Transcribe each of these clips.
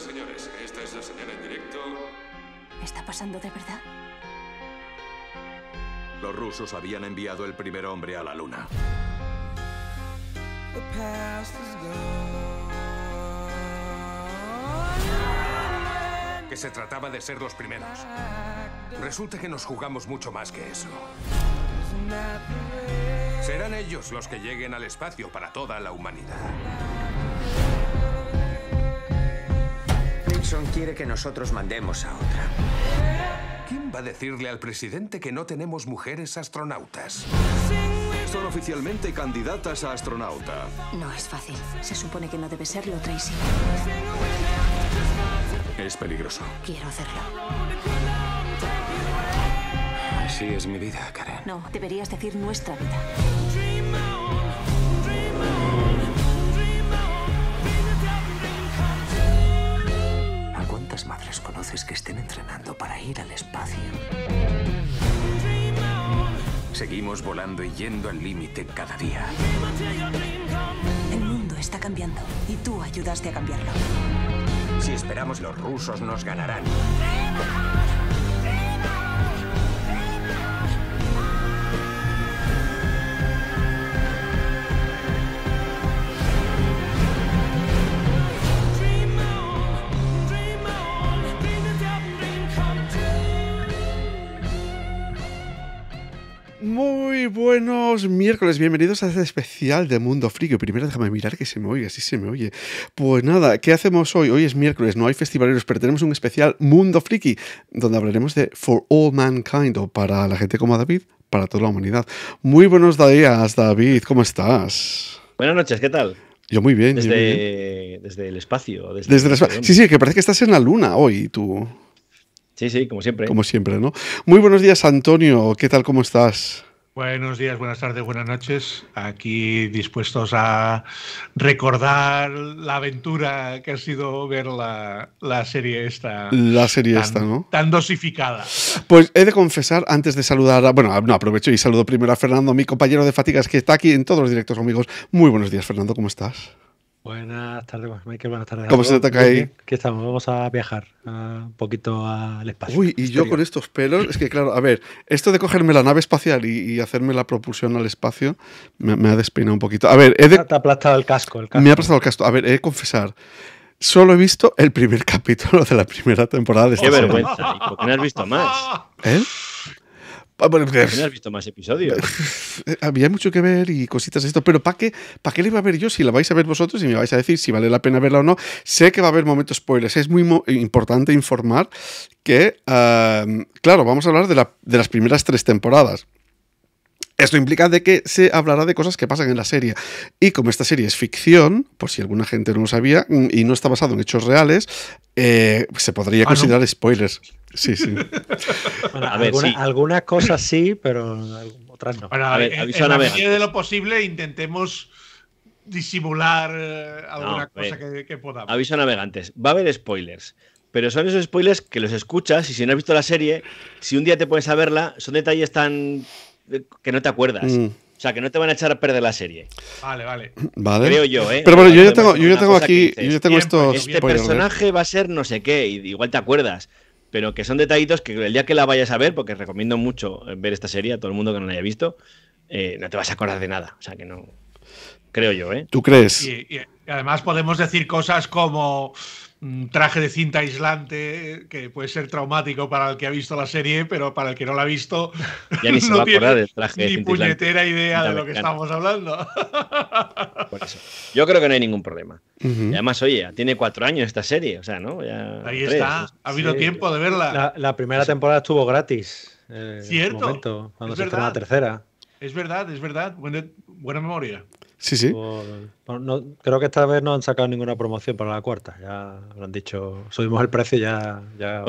señores, esta es la señal en directo. ¿Está pasando de verdad? Los rusos habían enviado el primer hombre a la luna. Que se trataba de ser los primeros. Resulta que nos jugamos mucho más que eso. Serán ellos los que lleguen al espacio para toda la humanidad. quiere que nosotros mandemos a otra. ¿Quién va a decirle al presidente que no tenemos mujeres astronautas? Son oficialmente candidatas a astronauta. No es fácil. Se supone que no debe serlo, Tracy. Es peligroso. Quiero hacerlo. Así es mi vida, Karen. No, deberías decir nuestra vida. que estén entrenando para ir al espacio. Seguimos volando y yendo al límite cada día. El mundo está cambiando y tú ayudaste a cambiarlo. Si esperamos, los rusos nos ganarán. miércoles, bienvenidos a este especial de Mundo Friki. Primero déjame mirar que se me oye, así se me oye. Pues nada, ¿qué hacemos hoy? Hoy es miércoles, no hay festivaleros, pero tenemos un especial Mundo Friki, donde hablaremos de For All Mankind, o para la gente como David, para toda la humanidad. Muy buenos días, David, ¿cómo estás? Buenas noches, ¿qué tal? Yo muy bien. Desde, desde el espacio. Desde, desde el espacio. Sí, sí, que parece que estás en la luna hoy, tú. Sí, sí, como siempre. Como siempre, ¿no? Muy buenos días, Antonio. ¿Qué tal? ¿Cómo estás? Buenos días, buenas tardes, buenas noches. Aquí dispuestos a recordar la aventura que ha sido ver la, serie esta. La serie esta, ¿no? Tan dosificada. Pues he de confesar, antes de saludar, bueno, no, aprovecho y saludo primero a Fernando, mi compañero de fatigas que está aquí en todos los directos amigos. Muy buenos días, Fernando, ¿cómo estás? Buenas tardes, Michael. Buenas tardes. ¿Cómo se te ataca ahí? Aquí estamos, vamos a viajar un poquito al espacio. Uy, y yo con estos pelos, es que claro, a ver, esto de cogerme la nave espacial y, hacerme la propulsión al espacio me, ha despeinado un poquito. A ver, he de... ha aplastado el casco, el casco. Me ha aplastado el casco. A ver, he de confesar. Solo he visto el primer capítulo de la primera temporada de esta Qué vergüenza. ¿Y por qué no has visto más? ¿Eh? Ah, bueno, pues, has visto más episodios? Había mucho que ver y cositas de esto, pero ¿para qué, qué le iba a ver yo si la vais a ver vosotros y me vais a decir si vale la pena verla o no? Sé que va a haber momentos spoilers, es muy importante informar que, ah, claro, vamos a hablar de las primeras tres temporadas. Esto implica de que se hablará de cosas que pasan en la serie. Y como esta serie es ficción, por si alguna gente no lo sabía, mm, y no está basado en hechos reales, eh, se podría ah, considerar spoilers. Sí, sí. Bueno, alguna, Algunas cosas sí, pero otras no. a ver, en, la de lo posible intentemos disimular eh, alguna cosa que, podamos. Aviso a navegantes, va a haber spoilers. Pero son esos spoilers que los escuchas y si no has visto la serie, si un día te puedes a verla, son detalles tan que no te acuerdas. Mm. O sea, que no te van a echar a perder la serie. Vale, vale. vale. Creo yo, ¿eh? Pero bueno, yo ya tengo, yo ya tengo aquí. yo ya tengo estos. Este personaje va a ser no sé qué, y igual te acuerdas. Pero que son detallitos que el día que la vayas a ver, porque recomiendo mucho ver esta serie a todo el mundo que no la haya visto, eh, no te vas a acordar de nada. O sea, que no. Creo yo, ¿eh? ¿Tú crees? y además podemos decir cosas como un traje de cinta aislante que puede ser traumático para el que ha visto la serie, pero para el que no la ha visto, ni va ni puñetera idea de lo que estamos hablando. Yo creo que no hay ningún problema. además, oye, tiene cuatro años esta serie, o sea, ¿no? Ya Ahí está, ha habido tiempo de verla. La, primera temporada estuvo gratis. Eh, Cierto. En momento, cuando se la tercera. Es verdad, es verdad. buena memoria. Sí, sí. creo que esta vez no han sacado ninguna promoción para la cuarta. Ya lo han dicho, subimos el precio ya. ya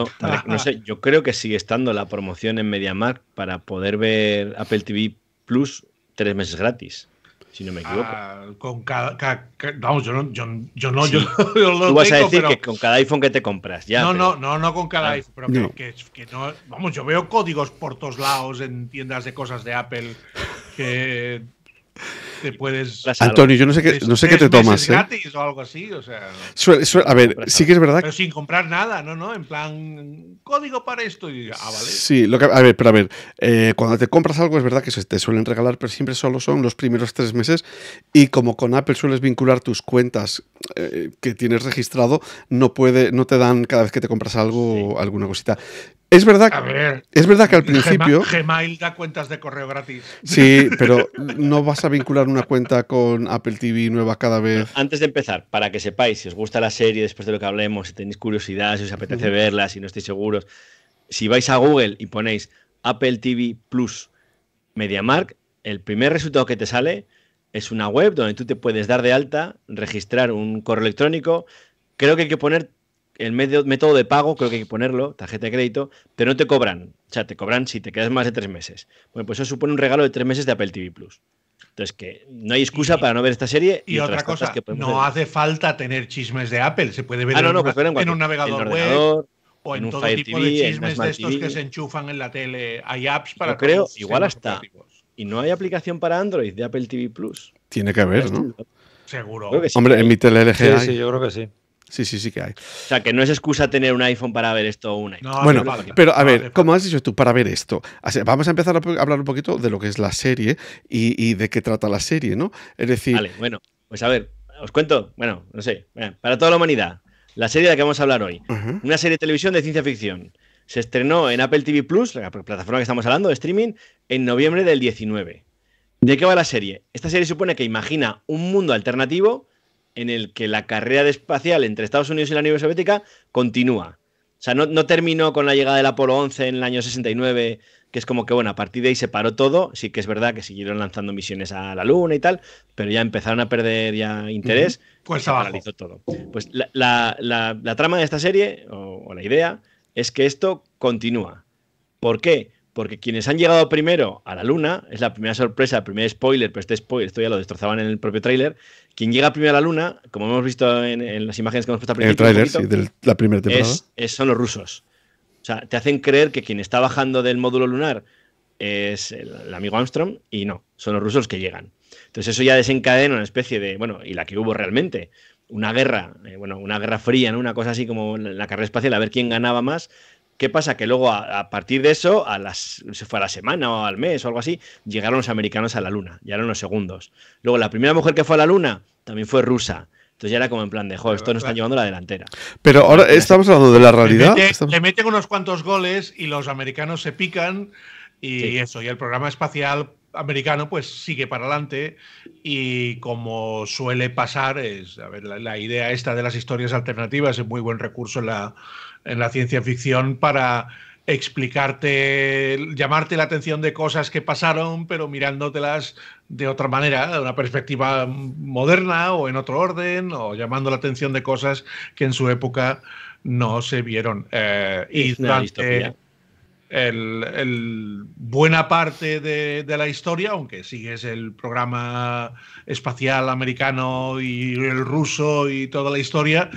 no, sé, yo creo que sigue estando la promoción en MediaMark para poder ver Apple TV Plus tres meses gratis. Si no me ah, equivoco. con cada, vamos, yo no, yo, no, Tú vas a decir que con cada iPhone que te compras, ya. No, no, no, no con cada ah, iPhone, que no. Vamos, yo veo códigos por todos lados en tiendas de cosas de Apple que te puedes. Antonio, yo no sé qué, no sé qué te tomas. ¿eh? gratis o algo así, a ver, sí que es verdad. Pero sin comprar nada, ¿no? ¿no? En plan, código para esto y. Ah, vale. Sí, a ver, pero a ver. Eh, cuando te compras algo, es verdad que te suelen regalar, pero siempre solo son los primeros tres meses. Y como con Apple sueles vincular tus cuentas eh, que tienes registrado, no, puede, no te dan cada vez que te compras algo, alguna cosita. Es verdad, es verdad que al principio. Gmail da cuentas de correo gratis. Sí, pero no vas a vincular una cuenta con Apple TV nueva cada vez. Antes de empezar, para que sepáis, si os gusta la serie, después de lo que hablemos, si tenéis curiosidad, si os apetece verla, si no estáis seguros, si vais a Google y ponéis Apple TV Plus MediaMark, el primer resultado que te sale es una web donde tú te puedes dar de alta, registrar un correo electrónico. Creo que hay que poner el método de pago, creo que hay que ponerlo, tarjeta de crédito, pero no te cobran. O sea, te cobran si te quedas más de tres meses. Bueno, pues eso supone un regalo de tres meses de Apple TV Plus. Entonces, que no hay excusa para no ver esta serie. Y, otra cosa, no hace falta tener chismes de Apple. Se puede ver ah, en, pues un navegador web o en, un todo Fire tipo TV, de chismes de estos que se enchufan en la tele. Hay apps para. Yo creo, igual hasta. Y no hay aplicación para Android de Apple TV Plus. Tiene que haber, ¿no? Seguro. Hombre, en mi tele LG. Sí, sí, yo creo que sí. Sí, sí, sí que hay. O sea, que no es excusa tener un iPhone para ver esto o un iPhone. No, bueno, pero a ver, ¿cómo has dicho tú, para ver esto, vamos a empezar a hablar un poquito de lo que es la serie y, de qué trata la serie, ¿no? Es decir... Vale, bueno, pues a ver, os cuento, bueno, no sé, para toda la humanidad, la serie de la que vamos a hablar hoy, una serie de televisión de ciencia ficción, se estrenó en Apple TV Plus, la plataforma que estamos hablando de streaming, en noviembre del 19. ¿De qué va la serie? Esta serie supone que imagina un mundo alternativo en el que la carrera espacial entre Estados Unidos y la Unión Soviética continúa. O sea, no, terminó con la llegada del Apolo 11 en el año 69, que es como que, bueno, a partir de ahí se paró todo. Sí que es verdad que siguieron lanzando misiones a la Luna y tal, pero ya empezaron a perder ya interés. Pues se paralizó todo. Pues la, trama de esta serie, o, la idea, es que esto continúa. ¿Por qué? Porque quienes han llegado primero a la Luna, es la primera sorpresa, el primer spoiler, pero este spoiler, esto ya lo destrozaban en el propio tráiler, quien llega primero a la Luna, como hemos visto en, las imágenes que hemos puesto al principio. la primera temporada. son los rusos. O sea, te hacen creer que quien está bajando del módulo lunar es el, amigo Armstrong y no, son los rusos que llegan. Entonces eso ya desencadena una especie de, bueno, y la que hubo realmente, una guerra, eh, bueno, una guerra fría, ¿no? una cosa así como la, la carrera espacial, a ver quién ganaba más ¿Qué pasa? Que luego, a, partir de eso, se fue a la semana o al mes o algo así, llegaron los americanos a la luna, ya eran los segundos. Luego, la primera mujer que fue a la luna también fue rusa. Entonces ya era como en plan de, esto nos está llevando la delantera. Pero ahora estamos hablando de la realidad. Le, meten unos cuantos goles y los americanos se pican y eso, y el programa espacial americano pues sigue para adelante y como suele pasar, es, a ver, la, idea esta de las historias alternativas es muy buen recurso en la, en la ciencia ficción para explicarte, llamarte la atención de cosas que pasaron, pero mirándotelas de otra manera, de una perspectiva moderna o en otro orden, o llamando la atención de cosas que en su época no se vieron. Eh, y durante el, buena parte de, de, la historia, aunque sigues el programa espacial americano y el ruso y toda la historia,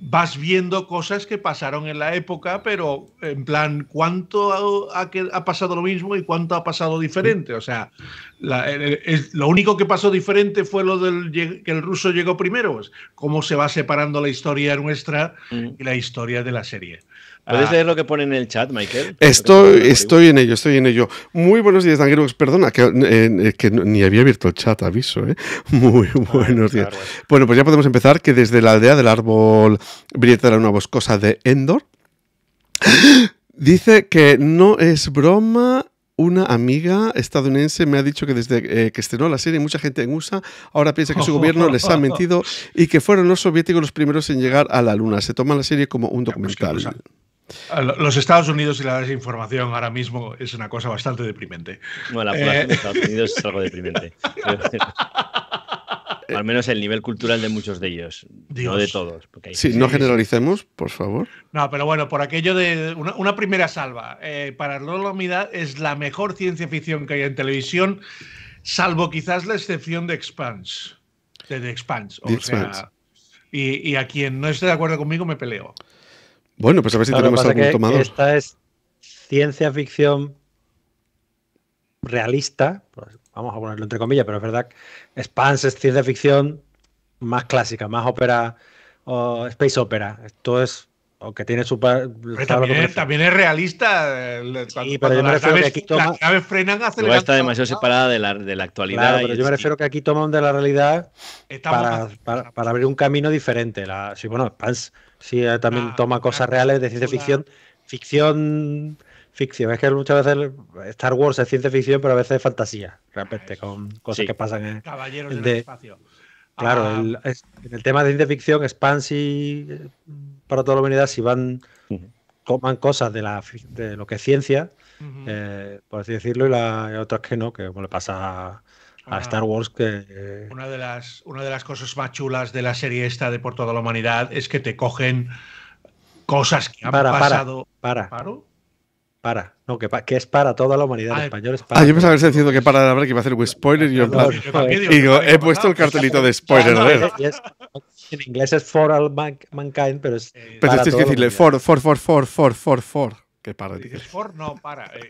vas viendo cosas que pasaron en la época, pero en plan, ¿cuánto ha, pasado lo mismo y cuánto ha pasado diferente? O sea, lo único que pasó diferente fue lo del que el ruso llegó primero, pues, cómo se va separando la historia nuestra mm. y la historia de la serie. ¿Puedes ah. leer lo que pone en el chat, Michael? Estoy, estoy en ello, estoy en ello. Muy buenos días, Dangerux. Perdona, que, eh, eh, ni había abierto el chat, aviso. ¿eh? Muy buenos días. Bueno, pues ya podemos empezar, que desde la aldea del árbol Brieta de la luna Boscosa de Endor, dice que no es broma una amiga estadounidense me ha dicho que desde que estrenó la serie mucha gente en USA ahora piensa que su gobierno les ha mentido y que fueron los soviéticos los primeros en llegar a la luna. Se toma la serie como un pues documental. Los Estados Unidos y la desinformación ahora mismo es una cosa bastante deprimente. Bueno, la población eh, Estados Unidos es algo deprimente. Al menos el nivel cultural de muchos de ellos, no de todos. Si, no generalicemos, por favor. No, pero bueno, por aquello de una, primera salva. Eh, para la Unidad es la mejor ciencia ficción que hay en televisión, salvo quizás la excepción de Expanse. De y a quien no esté de acuerdo conmigo me peleo. Bueno, pues a ver si tenemos algún tomador. Esta es ciencia ficción realista, pues vamos a ponerlo entre comillas, pero es verdad, Spans es ciencia ficción más clásica, más ópera, o space opera. Esto es, que tiene su... También, es realista. Y eh, sí, pero yo me refiero que aquí de la, actualidad. yo me refiero que aquí toman de la realidad para, abrir un camino diferente. sí, bueno, Spans Sí, eh, también ah, toma cosas reales de ciencia ficción. Ficción. Ficción. Es que muchas veces Star Wars es ciencia ficción, pero a veces es fantasía, repente, ah, con cosas que pasan en. el de, espacio. Claro, ah. el, en el tema de ciencia ficción, y para toda la humanidad, si van. Coman cosas de, la, de lo que es ciencia, eh, por así decirlo, y, la, otras que no, que como le pasa a a Star Wars que... Eh, una de, las, una de las cosas más chulas de la serie esta de Por toda la humanidad es que te cogen cosas que han para, pasado... Para, para. Para, no, que, es para toda la humanidad. en ah, español es ah, para. Ah, yo pensaba que diciendo que para de hablar que iba a hacer un spoiler. Y yo, digo, he puesto el cartelito de spoiler. en inglés es for all mankind, pero es. Eh, pero tienes que decirle for, for, for, for, for, for, for para. Dices, Ford no, para. Eh,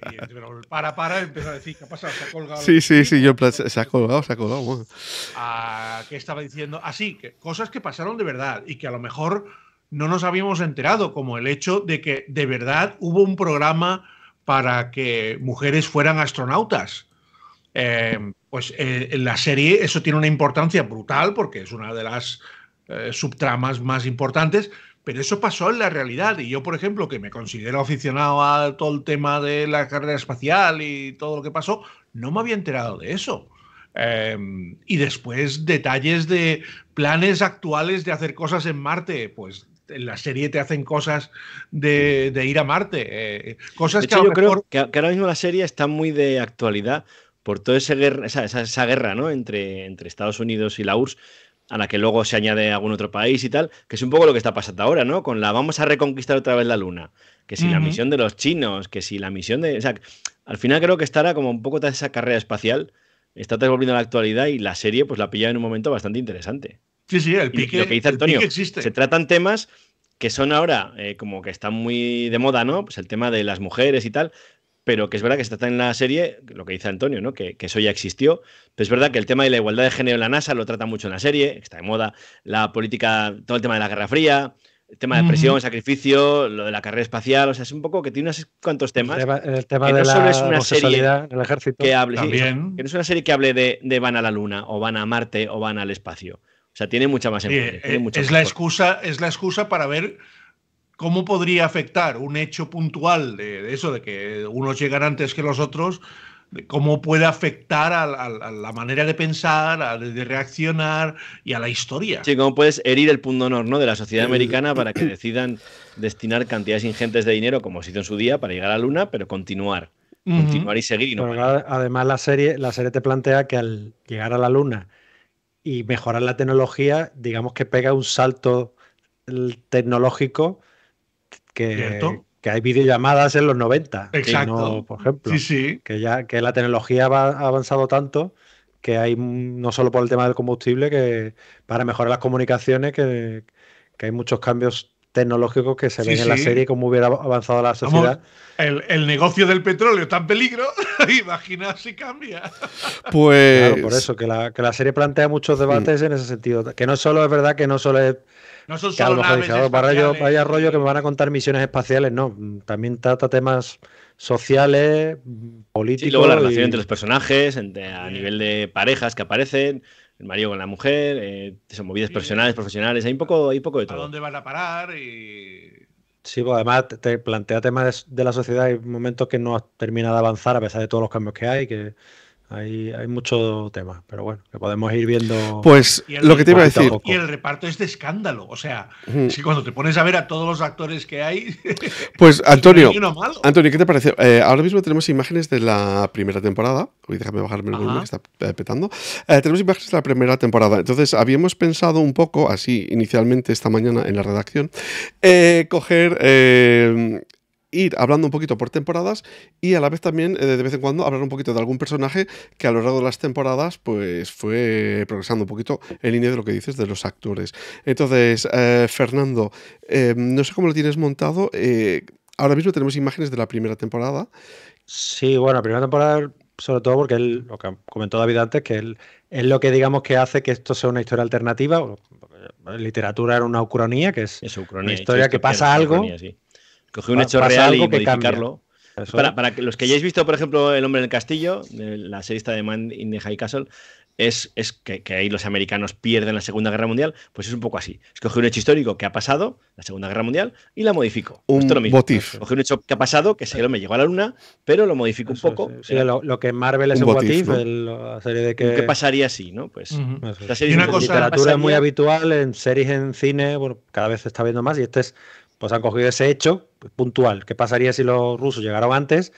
para, para, empezó a decir, ¿qué ha Se ha colgado. Sí, sí, sí, yo se ha colgado, se ha colgado. Ah, ¿Qué estaba diciendo? Así, que cosas que pasaron de verdad y que a lo mejor no nos habíamos enterado, como el hecho de que de verdad hubo un programa para que mujeres fueran astronautas. Em, pues eh, en la serie eso tiene una importancia brutal porque es una de las eh, subtramas más importantes, pero eso pasó en la realidad. Y yo, por ejemplo, que me considero aficionado a todo el tema de la carrera espacial y todo lo que pasó, no me había enterado de eso. Em, y después detalles de planes actuales de hacer cosas en Marte, pues en la serie te hacen cosas de, ir a Marte, eh, cosas que yo creo que, ahora mismo la serie está muy de actualidad por toda esa guerra, ¿no? entre, entre Estados Unidos y la URSS a la que luego se añade algún otro país y tal, que es un poco lo que está pasando ahora, ¿no? Con la vamos a reconquistar otra vez la luna, que si la misión de los chinos, que si la misión de... O sea, al final creo que estará como un poco toda esa carrera espacial, está devolviendo la actualidad y la serie pues la pilla en un momento bastante interesante. Sí, sí, el pique. lo que dice Antonio, se tratan temas que son ahora eh, como que están muy de moda, ¿no? Pues el tema de las mujeres y tal, pero que es verdad que se trata en la serie, lo que dice Antonio, ¿no? que, eso ya existió, pero es verdad que el tema de la igualdad de género en la NASA lo trata mucho en la serie, está de moda, la política, todo el tema de la Guerra Fría, el tema de presión, sacrificio, lo de la carrera espacial, o sea, es un poco que tiene unos cuantos temas. El tema, que no de solo la es una serie Que, que no es una serie que hable de, van a la Luna, o van a Marte, o van al espacio. O sea, tiene mucha más sí, eh, es, la excusa, es la excusa para ver ¿Cómo podría afectar un hecho puntual de, eso, de que unos llegan antes que los otros, cómo puede afectar a, la manera de pensar, a, de reaccionar y a la historia. Sí, cómo puedes herir el punto honor de la sociedad eh, americana para que eh, decidan destinar cantidades ingentes de dinero, como se hizo en su día, para llegar a la Luna, pero continuar. Continuar y seguir. además, la serie, la serie te plantea que al llegar a la Luna y mejorar la tecnología, digamos que pega un salto tecnológico que, hay videollamadas en los 90. por ejemplo. Sí, sí. Que ya que la tecnología ha avanzado tanto que hay, no solo por el tema del combustible, que para mejorar las comunicaciones, que, hay muchos cambios tecnológicos que se ven en la serie como hubiera avanzado la sociedad. el, negocio del petróleo está en peligro, imagina si cambia. Pues... Claro, por eso, que la, que la serie plantea muchos debates en ese sentido. Que no solo es verdad que no solo es no son solo naves oh, rollo que me van a contar misiones espaciales, no. También trata temas sociales, políticos. y luego la relación entre los personajes, a nivel de parejas que aparecen, el marido con la mujer, eh, son movidas personales, profesionales, hay un poco, hay poco de todo. ¿A dónde van a parar? Y... Sí, pues además te plantea temas de la sociedad y momentos que no has terminado de avanzar a pesar de todos los cambios que hay, que hay, hay mucho tema, pero bueno, que podemos ir viendo. Pues lo que te iba a decir. y el reparto es de escándalo. O sea, si cuando te pones a ver a todos los actores que hay. Pues Antonio, Antonio, ¿qué te parece? Eh, ahora mismo tenemos imágenes de la primera temporada. Uy, déjame bajarme el volumen que está eh, petando. Eh, tenemos imágenes de la primera temporada. Entonces, habíamos pensado un poco, así inicialmente esta mañana en la redacción, eh, coger ir hablando un poquito por temporadas y a la vez también eh, de vez en cuando hablar un poquito de algún personaje que a lo largo de las temporadas pues fue progresando un poquito en línea de lo que dices de los actores. Entonces, eh, Fernando, em, no sé cómo lo tienes montado. Eh, ahora mismo tenemos imágenes de la primera temporada. Sí, bueno, la primera temporada sobre todo porque él, lo que comentó David antes, que él es lo que digamos que hace que esto sea una historia alternativa. Literatura era una ucronía, que es, una historia que pasa algo. Coger un hecho real y modificarlo. Para, que los que hayáis visto, por ejemplo, El hombre en el castillo, la serista de Man in the High Castle, es, es que, ahí los americanos pierden la Segunda Guerra Mundial, pues es un poco así. Escoge un hecho histórico que ha pasado, la Segunda Guerra Mundial, y la modifico. Un motivo. lo un hecho que ha pasado, que se me llegó a la luna, pero lo modifico un poco. lo, que Marvel es un, un que... ¿Qué pasaría así no? Pues una literatura muy habitual en series, en cine, cada vez se está viendo más, y este es pues han cogido ese hecho puntual. ¿Qué pasaría si los rusos llegaron antes?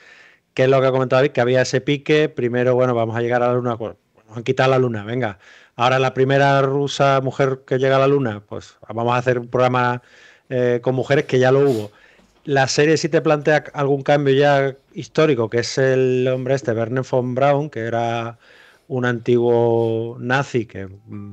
¿Qué es lo que ha comentado David? Que había ese pique. Primero, bueno, vamos a llegar a la luna. nos han quitado la luna, venga. Ahora la primera rusa mujer que llega a la luna, pues vamos a hacer un programa eh, con mujeres que ya lo hubo. La serie sí te plantea algún cambio ya histórico, que es el hombre este, Werner von Braun, que era un antiguo nazi, que,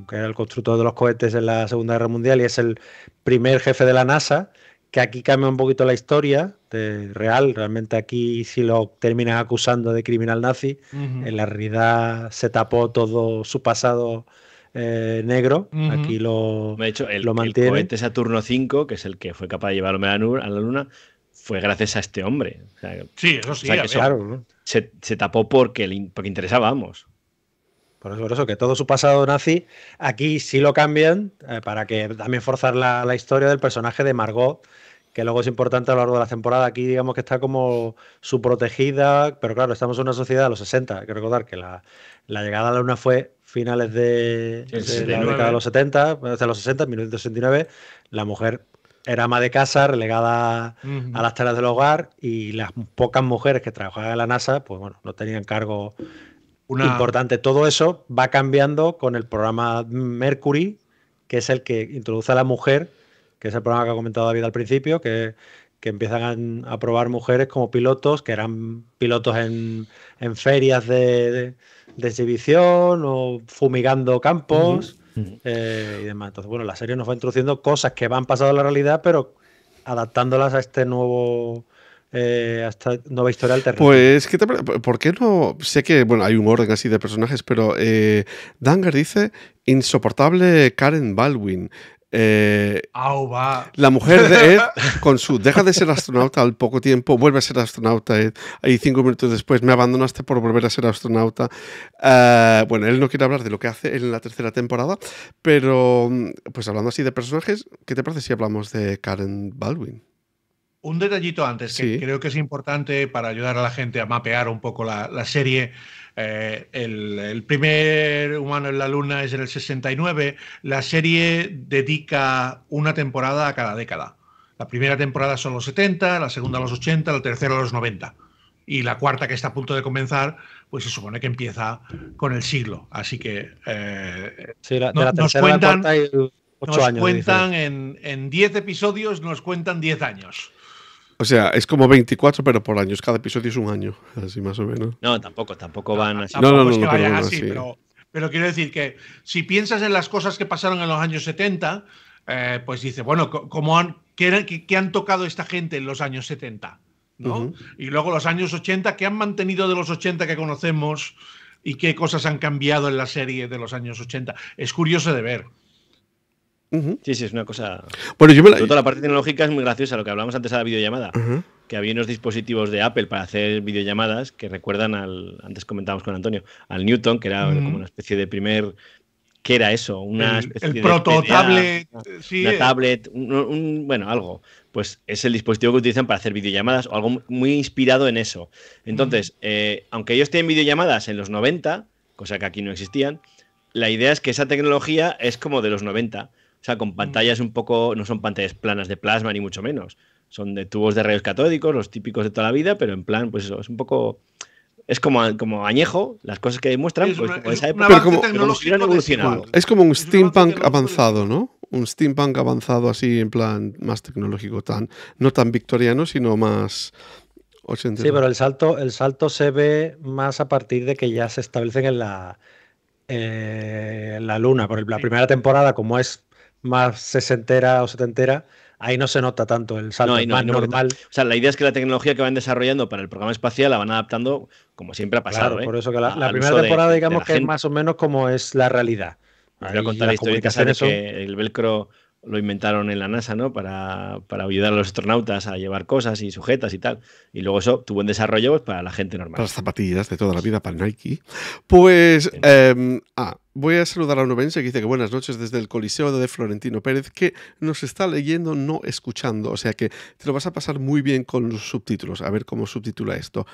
que era el constructor de los cohetes en la Segunda Guerra Mundial y es el primer jefe de la NASA que aquí cambia un poquito la historia de real. Realmente aquí si lo terminan acusando de criminal nazi, en la realidad se tapó todo su pasado eh, negro. Aquí lo, de hecho, el, lo mantiene. Saturno 5, que es el que fue capaz de llevar a la Luna, fue gracias a este hombre. sí, eso sí. se, tapó porque, le, porque interesábamos. Por eso, que todo su pasado nazi, aquí sí lo cambian eh, para que también forzar la, historia del personaje de Margot, que luego es importante a lo largo de la temporada. Aquí digamos que está como su protegida, pero claro, estamos en una sociedad de los 60. Hay que recordar que la, llegada a la luna fue finales de, la década de los 70, desde los 60, 1969. La mujer era ama de casa, relegada a las tareas del hogar y las pocas mujeres que trabajaban en la NASA, pues bueno, no tenían cargo Importante, todo eso va cambiando con el programa Mercury, que es el que introduce a la mujer, que es el programa que ha comentado David al principio, que, que empiezan a, probar mujeres como pilotos, que eran pilotos en, ferias de, exhibición o fumigando campos eh, y demás. Entonces, bueno, la serie nos va introduciendo cosas que van pasando a la realidad, pero adaptándolas a este nuevo eh, hasta nueva historia alternativa. Pues, ¿por qué no? Sé que bueno, hay un orden así de personajes, pero eh, Danger dice insoportable Karen Baldwin. Eh, la mujer de Ed, con su deja de ser astronauta al poco tiempo, vuelve a ser astronauta Ed. Ahí cinco minutos después me abandonaste por volver a ser astronauta. Eh, bueno, él no quiere hablar de lo que hace en la tercera temporada, pero mm, pues hablando así de personajes, ¿qué te parece si hablamos de Karen Baldwin? un detallito antes, que creo que es importante para ayudar a la gente a mapear un poco la, serie. Eh, el, primer humano en la luna es en el 69. La serie dedica una temporada a cada década. La primera temporada son los 70, la segunda los 80, la tercera los 90. Y la cuarta, que está a punto de comenzar, pues se supone que empieza con el siglo. Así que nos cuentan, cuentan en 10 episodios, nos cuentan 10 años. O sea, es como 24, pero por años. Cada episodio es un año, así más o menos. No, tampoco, tampoco van así. No, no, no, es que no, así, pero, quiero decir que si piensas en las cosas que pasaron en los años 70, eh, pues dices, bueno, ¿cómo han, qué, han tocado esta gente en los años 70? ¿no? Y luego los años 80, ¿qué han mantenido de los 80 que conocemos? y qué cosas han cambiado en la serie de los años 80. Es curioso de ver. Sí, sí, es una cosa. Bueno, la... Toda la parte tecnológica es muy graciosa, lo que hablamos antes de la videollamada. Que había unos dispositivos de Apple para hacer videollamadas que recuerdan al. Antes comentábamos con Antonio, al Newton, que era como una especie de primer. ¿Qué era eso? Una el, el prototablet. una tablet, bueno, algo. Pues es el dispositivo que utilizan para hacer videollamadas o algo muy inspirado en eso. Entonces, eh, aunque ellos tienen videollamadas en los 90, cosa que aquí no existían, la idea es que esa tecnología es como de los 90 o sea, con mm. pantallas un poco, no son pantallas planas de plasma ni mucho menos. Son de tubos de rayos catódicos, los típicos de toda la vida, pero en plan, pues eso, es un poco es como, como añejo, las cosas que demuestran, pues como esa pero como, hubieran evolucionado. Es como un steampunk avanzado, ¿no? Un steampunk avanzado así, en plan más tecnológico, tan, no tan victoriano, sino más... 80. Sí, pero el salto, el salto se ve más a partir de que ya se establecen en la, eh, en la luna. Por la primera temporada, como es más sesentera o setentera, ahí no se nota tanto el salto más normal. O sea, la idea es que la tecnología que van desarrollando para el programa espacial la van adaptando como siempre ha pasado. ¿eh? por eso que la, primera temporada digamos que es más o menos como es la realidad. Quiero contar la historia ¿eh? de que el velcro lo inventaron en la NASA, ¿no? Para, ayudar a los astronautas a llevar cosas y sujetas y tal. Y luego eso tuvo un desarrollo pues, para la gente normal. Para las zapatillas de toda la vida, para Nike. Pues, em, ah, voy a saludar a Novencia que dice que buenas noches desde el Coliseo de Florentino Pérez, que nos está leyendo, no escuchando. O sea que te lo vas a pasar muy bien con los subtítulos. A ver cómo subtitula esto.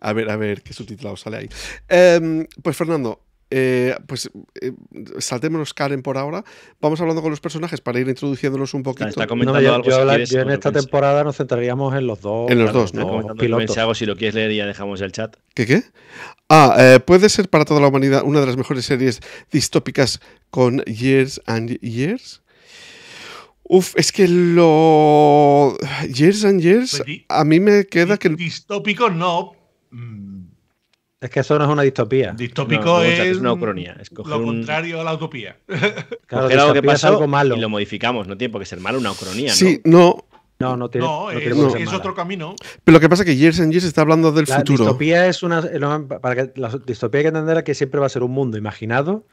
A ver, a ver, qué subtitulado sale ahí. Em, pues Fernando, eh, pues eh, saltémonos Karen por ahora. Vamos hablando con los personajes para ir introduciéndolos un poquito. yo, en esta temporada nos centraríamos en los dos. En los dos, ¿no? si lo quieres leer ya dejamos el chat. ¿Qué qué? Ah, eh, puede ser para toda la humanidad una de las mejores series distópicas con Years and Years. Uf, es que lo Years and Years pues a mí me queda que distópico no, mm, es que eso no es una distopía. Distópico es, una ucronía. lo contrario a la utopía. Claro, que pasa algo malo. y lo modificamos. No tiene por qué ser malo una ucronía. Sí, no. No, no, tiene, es, otro camino. Pero lo que pasa es que Years and está hablando del la Distopía es una, eh, para la distopía hay que entender que siempre va a ser un mundo imaginado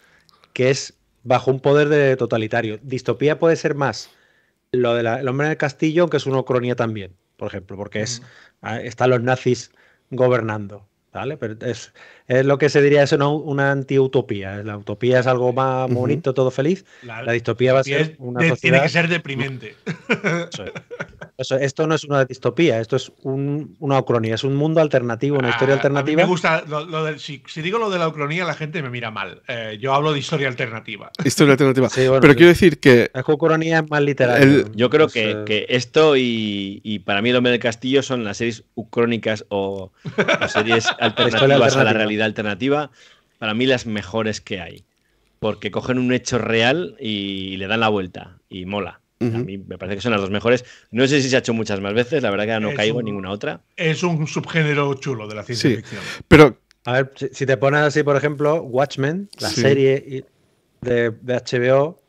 que es bajo un poder totalitario. Distopía puede ser más lo del hombre en el castillo, aunque es una ucronía también, por ejemplo, porque es, mm. ah, están los nazis gobernando ¿vale? Pero es, es lo que se diría eso, una una antiutopía. ¿eh? La utopía es algo más bonito, todo feliz. La, distopía va a ser Tiene que ser deprimente. esto no es una distopía, esto es un, una ucronía, es un mundo alternativo, una historia ah, alternativa. me gusta, si, digo lo de la ucronía, la gente me mira mal. Eh, yo hablo de historia alternativa. Historia alternativa. Pero quiero decir que. La ucronía es más literal yo creo que, esto y, para mí El Hombre del Castillo son las series ucrónicas o las series alternativas a la realidad alternativa, para mí las mejores que hay. Porque cogen un hecho real y le dan la vuelta y mola. A mí me parece que son las dos mejores. No sé si se ha hecho muchas más veces, la verdad que no caigo en ninguna otra. Es un subgénero chulo de la ciencia ficción. Pero. A ver, si, te pones así, por ejemplo, Watchmen, la serie de, HBO,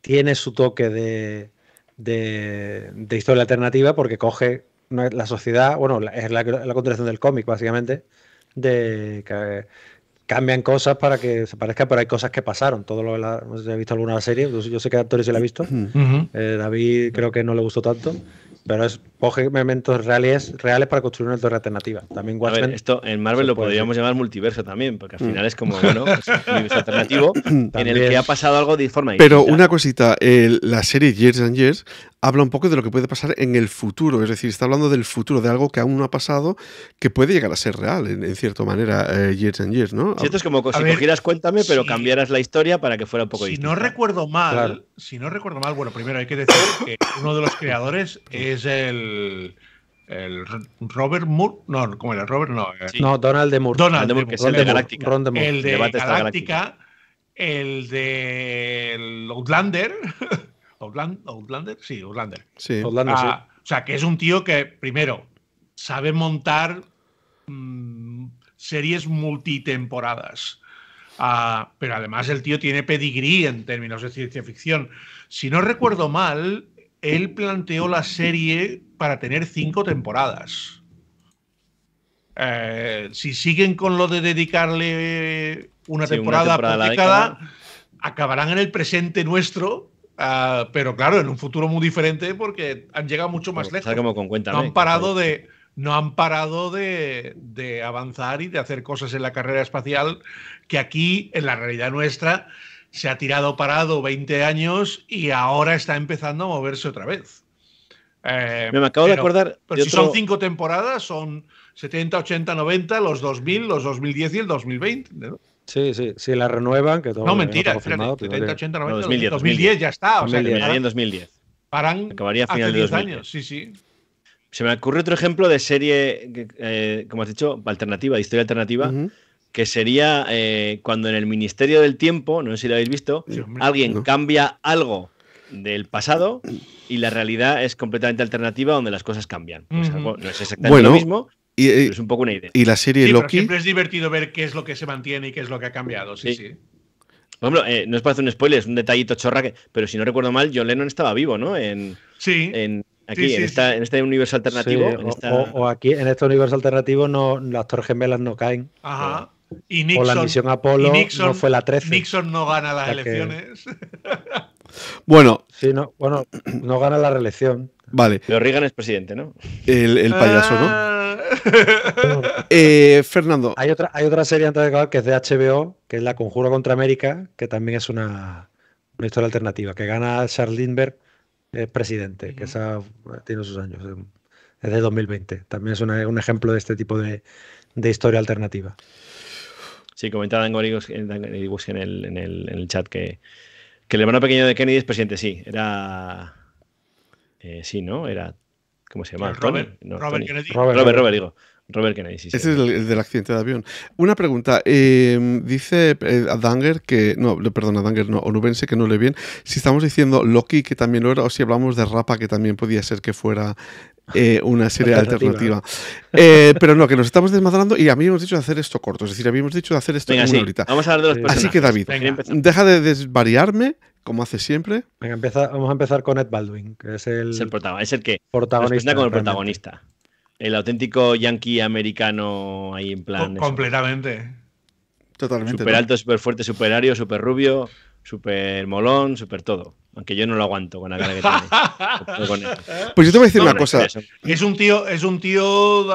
tiene su toque de, de, historia alternativa porque coge la sociedad, bueno, es la, la continuación del cómic, básicamente, de que cambian cosas para que se parezca, pero hay cosas que pasaron. Todo lo he visto alguna serie, yo sé que Actores se la ha visto. Eh, David creo que no le gustó tanto. Pero es coge elementos reales, reales para construir una historia alternativa. También esto en Marvel lo podríamos llamar multiverso también, porque al mm. final es como, bueno, es un universo alternativo en el que ha pasado algo de forma Pero una cosita, la serie Years and Years habla un poco de lo que puede pasar en el futuro, es decir, está hablando del futuro, de algo que aún no ha pasado, que puede llegar a ser real, en, cierta manera, eh, Years and Years, ¿no? Sí, esto es como si Cuéntame, pero cambiaras la historia para que fuera un poco si Si no recuerdo mal, si no recuerdo mal, bueno, primero hay que decir que uno de los creadores es el, el Robert Moore, no, ¿cómo era? Robert, no. Eh, no, Donald de Moore. Donald, de Moore, que es el de, Galáctica. El de Galáctica, el de Outlander. Outland, Outlander, sí, Outlander. Sí. Outlander ah, O sea, que es un tío que, primero, sabe montar mm, series multitemporadas. Ah, pero además el tío tiene pedigrí en términos de ciencia ficción. Si no recuerdo mal, él planteó la serie para tener cinco temporadas. Eh, si siguen con lo de dedicarle una, temporada, publicada, acabarán en el presente nuestro, ah, pero claro, en un futuro muy diferente porque han llegado mucho más lejos. no han parado de, no han parado de, avanzar y de hacer cosas en la carrera espacial que aquí, en la realidad nuestra, se ha tirado parado 20 años y ahora está empezando a moverse otra vez. Eh, me acabo de acordar. Pero si son cinco temporadas, son 70, 80, 90, los 2000, los 2010 y el 2020. Sí, sí, se la renuevan, que todo No, mentira, 70, 80, 90, 2010, ya está. o sea, en 2010. Paran Acabaría a final de 10 2010. años, sí, sí. Se me ocurre otro ejemplo de serie, eh, como has dicho, alternativa, de historia alternativa, que sería eh, cuando en el Ministerio del Tiempo, no sé si lo habéis visto, alguien cambia algo del pasado y la realidad es completamente alternativa donde las cosas cambian. no es exactamente lo mismo. Eh, es un poco una idea. Y la serie Loki. siempre es divertido ver qué es lo que se mantiene y qué es lo que ha cambiado. sí. no es para hacer un spoiler, es un detallito chorra, pero si no recuerdo mal, John Lennon estaba vivo, ¿no? sí. Aquí, en, este universo alternativo. o, aquí, en este universo alternativo, no, las Torres Gemelas no caen. Ajá. y o la misión Apolo no fue la 13. Nixon no gana las elecciones. bueno. Sí, no, bueno, no gana la reelección. Vale. Pero Reagan es presidente, ¿no? El, payaso, ¿no? Ah. Eh, Fernando. Hay otra, hay otra serie antes de acabar que es de HBO, que es La conjura contra América, que también es una, una historia alternativa, que gana Charles Lindbergh eh, presidente, que esa eh, tiene sus años, eh, es de 2020. También es un ejemplo de este tipo de, historia alternativa. Sí, comentaba en, el, en, el, chat que, el hermano pequeño de Kennedy es presidente, sí, era... sí, ¿no? Era... ¿Cómo se llama? Robert, Robert, Robert digo. Robert Kennedy, Ese es el, del accidente de avión. Una pregunta. Em, dice a eh, Danger que. No, perdón, a Danger no. Onubense que no le bien. Si estamos diciendo Loki, que también lo era, o si hablamos de Rapa, que también podía ser que fuera eh, una serie alternativa. Eh, pero no, que nos estamos desmadrando y a mí hemos dicho de hacer esto corto. Es decir, habíamos dicho de hacer esto Venga, sí. ahorita. Así que, David, deja de desvariarme como hace siempre. Venga, vamos a empezar con Ed Baldwin, que es el, protagonista, es el que protagonista, el protagonista. El auténtico yankee americano ahí en plan. completamente. Totalmente. Súper alto, súper fuerte, súper ario, súper rubio, súper molón, súper todo. Aunque yo no lo aguanto con la cara que tiene. pues yo te voy a decir una cosa. Es un tío, es un tío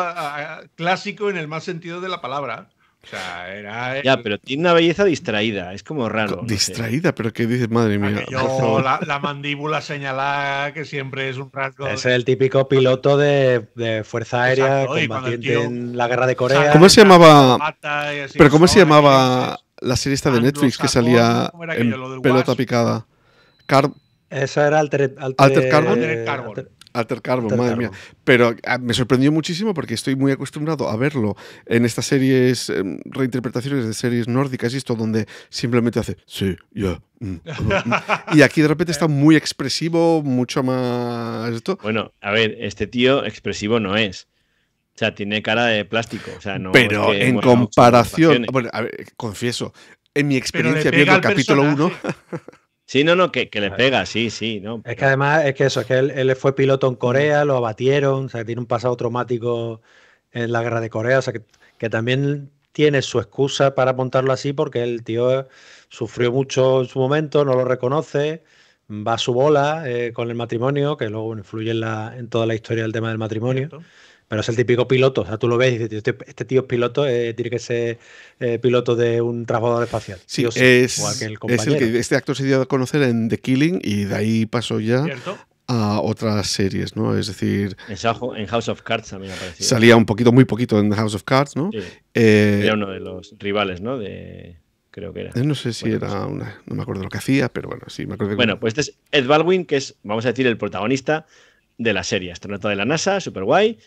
clásico en el más sentido de la palabra. Eh, ya, pero tiene una belleza distraída, es como raro. Distraída, pero ¿qué dices? Madre mía. la, mandíbula señalada, que siempre es un rasgo. Es el típico piloto de, Fuerza Aérea combatiente en la guerra de Corea. ¿Cómo se llamaba? Pero ¿cómo se llamaba la serie de Netflix que salía en pelota picada? Car... Esa era Alter, alter... Alter Carbon, madre mía. Pero ah, me sorprendió muchísimo porque estoy muy acostumbrado a verlo en estas series, em, reinterpretaciones de series nórdicas y esto, donde simplemente hace, sí, ya. Mm, mm, mm". y aquí de repente está muy expresivo, mucho más. Esto. Bueno, a ver, este tío expresivo no es. O sea, tiene cara de plástico. O sea, no Pero en comparación, bueno, confieso, en mi experiencia viendo el capítulo 1. Sí, no, no, que, le pega, sí, sí. No, Es que además es que eso, es que él, fue piloto en Corea, lo abatieron, o sea, tiene un pasado traumático en la guerra de Corea, o sea, que, también tiene su excusa para montarlo así porque el tío sufrió mucho en su momento, no lo reconoce, va a su bola eh, con el matrimonio, que luego influye en, la, en toda la historia del tema del matrimonio. Pero es el típico piloto. O sea, tú lo ves y dices, este, este, tío es piloto, eh, tiene que ser eh, piloto de un trabajador espacial. Sí, es, Es el que este actor se dio a conocer en The Killing y de ahí pasó ya a otras series, ¿no? Es decir... En House of Cards también apareció. Salía un poquito, muy poquito en House of Cards, ¿no? Eh, era uno de los rivales, ¿no? De, creo que era. No sé si era pues una... No me acuerdo lo que hacía, pero bueno, sí me acuerdo. Bueno, pues este es Ed Baldwin, que es, vamos a decir, el protagonista de la serie. Astronauta de la NASA, super guay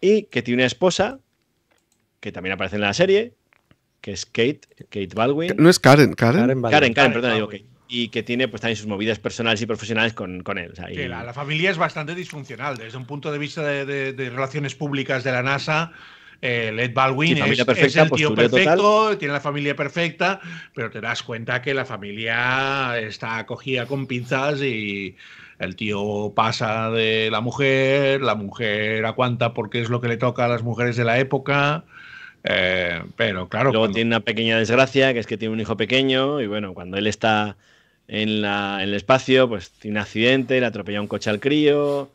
y que tiene una esposa que también aparece en la serie, que es Kate, Kate Baldwin. No es Karen, Karen. Karen, Karen, perdón, digo Y que tiene pues también sus movidas personales y profesionales con, con él. la, la, familia es bastante disfuncional. Desde un punto de vista de, de, relaciones públicas de la NASA, eh, Led Baldwin es, el tío perfecto, tiene la familia perfecta, pero te das cuenta que la familia está acogida con pinzas y, el tío pasa de la mujer, la mujer aguanta porque es lo que le toca a las mujeres de la época. Eh, pero claro. Luego tiene una pequeña desgracia, que es que tiene un hijo pequeño, y bueno, cuando él está en, la, en el espacio, pues tiene un accidente, le atropella un coche al crío,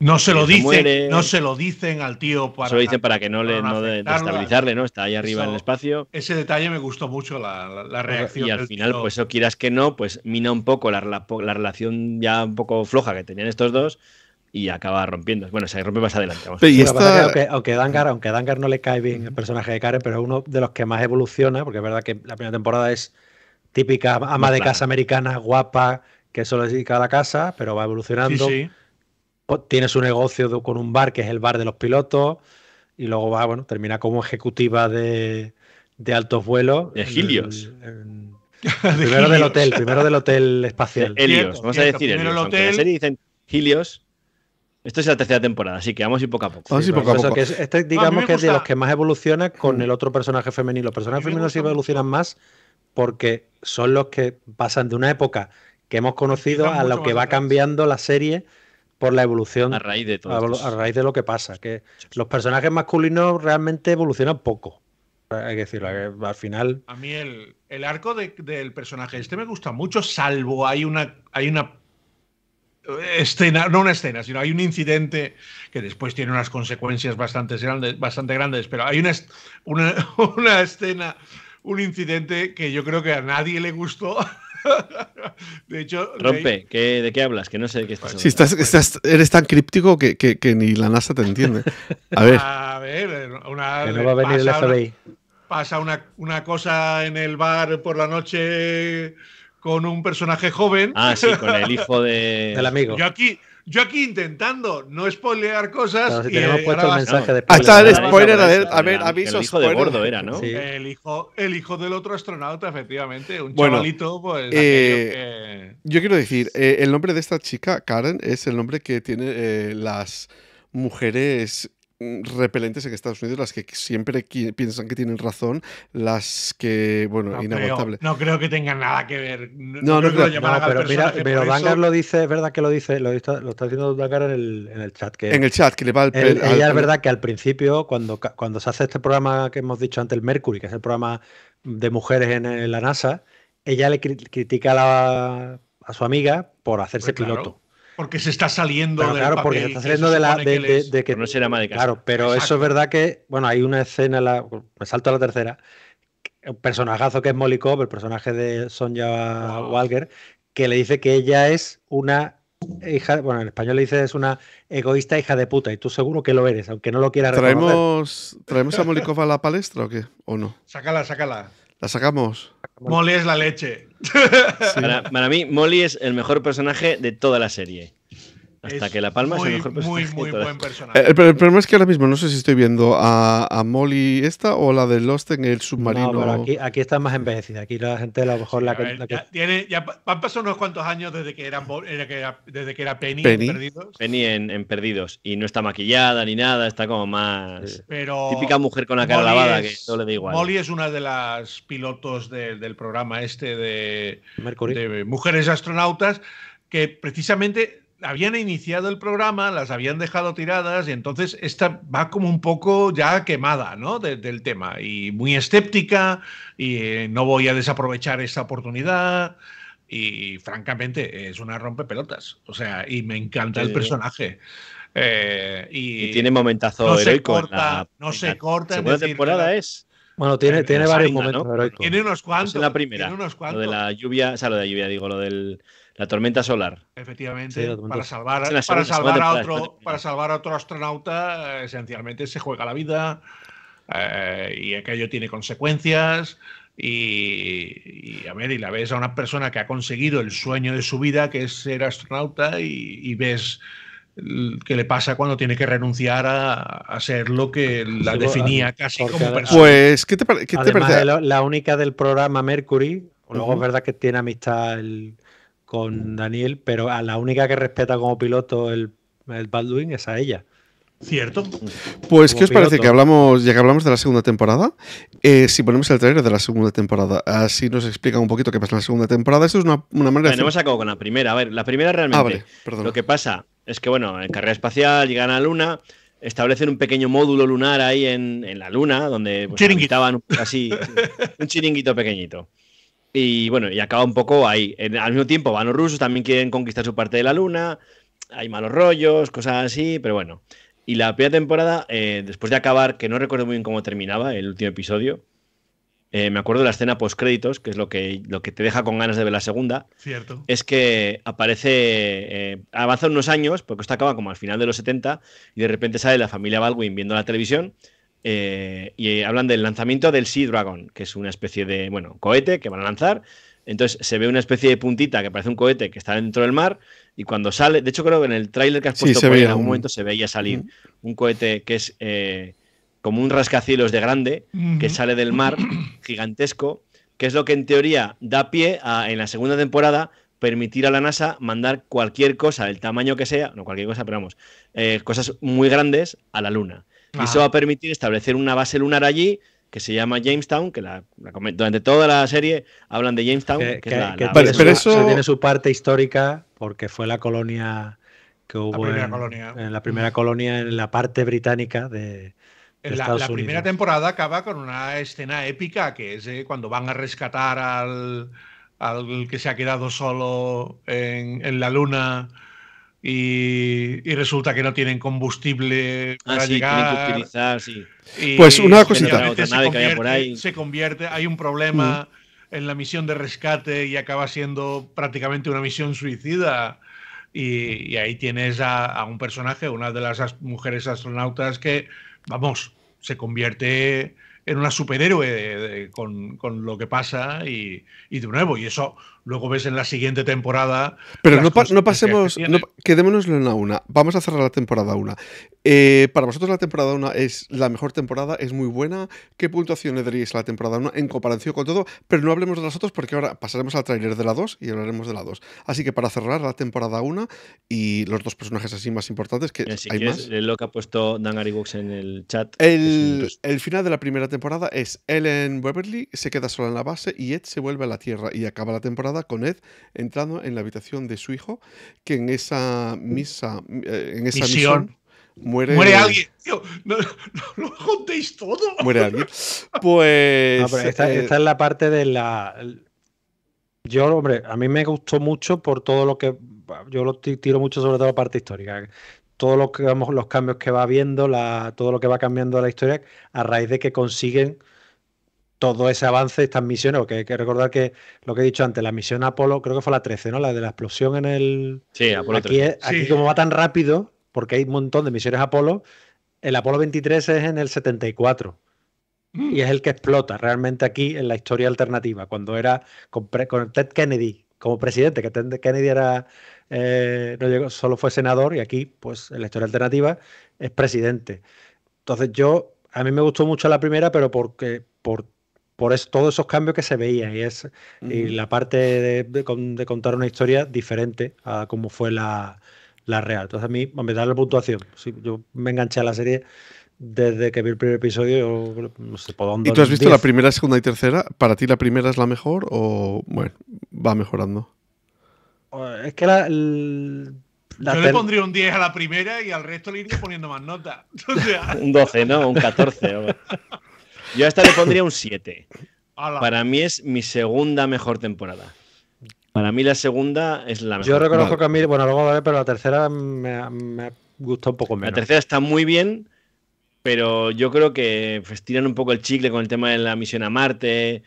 no se lo dicen, no se lo dicen al tío para. Se lo dicen para que no le no destabilizarle, ¿no? Está ahí arriba en el espacio. Ese detalle me gustó mucho la, reacción. Y al final, pues eso quieras que no, pues mina un poco la, relación ya un poco floja que tenían estos dos y acaba rompiendo. Bueno, se rompe más adelante. aunque, aunque, Dangar, no le cae bien el personaje de Karen, pero es uno de los que más evoluciona, porque es verdad que la primera temporada es típica ama de casa americana, guapa, que solo dedica a la casa, pero va evolucionando tiene su negocio con un bar que es el bar de los pilotos y luego va, bueno, termina como ejecutiva de, altos vuelos. De primero Helios. del hotel, primero del hotel espacial. Helios, vamos a decir Helios. la serie dicen Helios. Esto es la tercera temporada, así que vamos a poco a poco. este digamos que es de los que más evoluciona con mm. el otro personaje femenino. Los personajes femeninos sí evolucionan más porque son los que pasan de una época que hemos conocido a lo que va cambiando la serie por la evolución. A raíz de todo. A, raíz de lo que pasa. Que los personajes masculinos realmente evolucionan poco. Hay que decirlo, al final. A mí el, arco del personaje este me gusta mucho, salvo hay una, hay una escena, no una escena, sino hay un incidente que después tiene unas consecuencias bastante grandes, bastante grandes pero hay una, una escena, un incidente que yo creo que a nadie le gustó de hecho. Rompe, ¿de qué hablas? Que no sé de qué estás hablando. Si estás, eres tan críptico que, ni la NASA te entiende. A ver. A ver, una. Que no va a venir Pasa una, cosa en el bar por la noche con un personaje joven. Ah, sí, con el hijo del amigo. Yo aquí, yo aquí intentando no spoilear cosas. y, eh, el Hasta el a ver, a aviso. hijo de gordo era, ¿no? El, hijo, del otro astronauta, efectivamente. Un chavalito, pues. Eh, yo quiero decir, eh, el nombre de esta chica, Karen, es el nombre que tiene las mujeres repelentes en Estados Unidos, las que siempre piensan que tienen razón, las que, bueno, no no creo que tengan nada que ver. No, creo, que pero mira, pero Dangar lo dice, es verdad que lo dice, lo está, lo está diciendo en el, en el chat. Que en el chat, que le va el, Ella es verdad que al principio, cuando, cuando se hace este programa que hemos dicho antes, el Mercury, que es el programa de mujeres en, la NASA, ella le critica a, su amiga por hacerse pues piloto porque se está saliendo del claro, porque se está saliendo de la de, que no será de Claro, pero eso es verdad que bueno, hay una escena la, me salto a la tercera, un personajazo que es Molikov el personaje de Sonja Walker, que le dice que ella es una hija, bueno, en español le dice es una egoísta hija de puta y tú seguro que lo eres, aunque no lo quieras reconocer. ¿Traemos, a Molikov a la palestra o qué? ¿O no? Sácala, sácala. La sacamos. Molly es la leche. para, mí, Molly es el mejor personaje de toda la serie. Hasta que La Palma es el mejor personaje. Muy, muy buen personaje. El, el, problema es que ahora mismo no sé si estoy viendo a, a Molly esta o la de Lost en el submarino. aquí, está más envejecida. Aquí la gente a lo mejor la, tiene, ya han pasado unos cuantos años desde que era, desde que era Penny, en Perdidos. Penny en, Perdidos. Y no está maquillada ni nada, está como más... típica mujer con la cara lavada que todo le da igual. Molly es una de las pilotos del programa este de Mujeres Astronautas que precisamente habían iniciado el programa, las habían dejado tiradas y entonces esta va como un poco ya quemada ¿no? del tema y muy escéptica y eh, no voy a desaprovechar esta oportunidad y francamente es una rompe pelotas. o sea, y me encanta el personaje. Eh, y, tiene momentazo no Se corta, no se corta. temporada es. Bueno, tiene, tiene varios momentos Tiene unos cuantos. Es la primera. Lo de la lluvia, o sea, lo de la lluvia, digo, lo de la tormenta solar. Efectivamente, para salvar, a otro, astronauta, esencialmente se juega la vida eh, y aquello tiene consecuencias. Y, a ver, y la ves a una persona que ha conseguido el sueño de su vida, que es ser astronauta, y ves que le pasa cuando tiene que renunciar a, ser lo que la definía casi como persona. Pues, ¿qué te, parece? La, única del programa Mercury, luego es verdad que tiene amistad con mm. Daniel, pero a la única que respeta como piloto el, Baldwin es a ella. Cierto. Pues, ¿qué os parece que hablamos, ya que hablamos de la segunda temporada? Eh, si ponemos el trailer de la segunda temporada, así nos explican un poquito qué pasa en la segunda temporada. eso es una, una manera. con la primera. A ver, la primera ah, realmente. lo que pasa es que, bueno, en carrera espacial llegan a la Luna, establecen un pequeño módulo lunar ahí en, la Luna, donde pues, así un chiringuito pequeñito. Y bueno, y acaba un poco ahí. al mismo tiempo van los rusos, también quieren conquistar su parte de la Luna, hay malos rollos, cosas así, pero bueno. Y la primera temporada, eh, después de acabar, que no recuerdo muy bien cómo terminaba el último episodio, eh, me acuerdo de la escena post-créditos, que es lo que, lo que te deja con ganas de ver la segunda. Cierto. Es que aparece. Eh, avanza unos años, porque esto acaba como al final de los 70, y de repente sale la familia Baldwin viendo la televisión. Eh, y hablan del lanzamiento del Sea Dragon, que es una especie de, bueno, cohete que van a lanzar. Entonces se ve una especie de puntita que parece un cohete que está dentro del mar y cuando sale, de hecho creo que en el tráiler que has puesto en algún momento se veía salir un cohete que es como un rascacielos de grande que sale del mar, gigantesco, que es lo que en teoría da pie a, en la segunda temporada, permitir a la NASA mandar cualquier cosa, del tamaño que sea, no cualquier cosa, pero vamos, eh, cosas muy grandes a la Luna. Y eso va a permitir establecer una base lunar allí que se llama Jamestown, que la, durante toda la serie hablan de Jamestown. Que, eso... tiene su parte histórica porque fue la colonia que hubo en la primera colonia en la parte británica de, la, primera temporada acaba con una escena épica que es eh, cuando van a rescatar al, al, que se ha quedado solo en, en la luna y, resulta que no tienen combustible ah, para llegar. que utilizar, sí. pues una cosita. que ahí. se convierte, hay un problema mm. en la misión de rescate y acaba siendo prácticamente una misión suicida. Y, ahí tienes a, un personaje, una de las mujeres astronautas que vamos, se convierte en una superhéroe con, lo que pasa y, y, de nuevo, y eso Luego ves en la siguiente temporada. Pero no, pasemos. quedémonos en la una. Vamos a cerrar la temporada una. Eh, para vosotros, la temporada una es la mejor temporada, es muy buena. ¿Qué puntuación le daríais a la temporada 1 en comparación con todo? Pero no hablemos de las otras porque ahora pasaremos al trailer de la 2 y hablaremos de la 2. Así que para cerrar la temporada una y los dos personajes así más importantes que si hay eh, Lo que ha puesto Dan en el chat. El, el final de la primera temporada es Ellen Weberly se queda sola en la base y Ed se vuelve a la Tierra y acaba la temporada con Ed entrando en la habitación de su hijo, que en esa misa, eh, en esa misión, muere, muere alguien. no, lo contéis todo. Muere alguien. Pues. Eh, esta, es la parte de la. Yo, hombre, a mí me gustó mucho por todo lo que. Yo lo tiro mucho sobre todo la parte histórica. Todos los, los cambios que va viendo, la, todo lo que va cambiando la historia, a raíz de que consiguen todo ese avance, estas misiones, porque hay que recordar que lo que he dicho antes, la misión Apolo, creo que fue la 13, ¿no? La de la explosión en el... Sí, Apolo aquí, 13. Aquí como va tan rápido, porque hay un montón de misiones Apolo, el Apolo 23 es en el 74. Mm. Y es el que explota realmente aquí en la historia alternativa, cuando era con, Ted Kennedy como presidente, que Ted Kennedy era, eh, no llegó, solo fue senador y aquí, pues en la historia alternativa, es presidente. Entonces yo, a mí me gustó mucho la primera, pero porque por por eso, todos esos cambios que se veían. Y, es, y la parte de, contar una historia diferente a cómo fue la, la real. Entonces a mí me da la puntuación. yo me enganché a la serie desde que vi el primer episodio, no sé por dónde. ¿Y tú has visto la primera, segunda y tercera? ¿Para ti la primera es la mejor o, bueno, va mejorando? Es que la. yo le pondría un 10 a la primera y al resto le iría poniendo más notas. un 12, ¿no? Un 14. Yo a esta le pondría un 7. Para mí es mi segunda mejor temporada. Para mí la segunda es la mejor. Yo reconozco que a mí, bueno, luego veré, pero la tercera me, me gusta un poco menos. La tercera está muy bien, pero yo creo que estiran un poco el chicle con el tema de la misión a Marte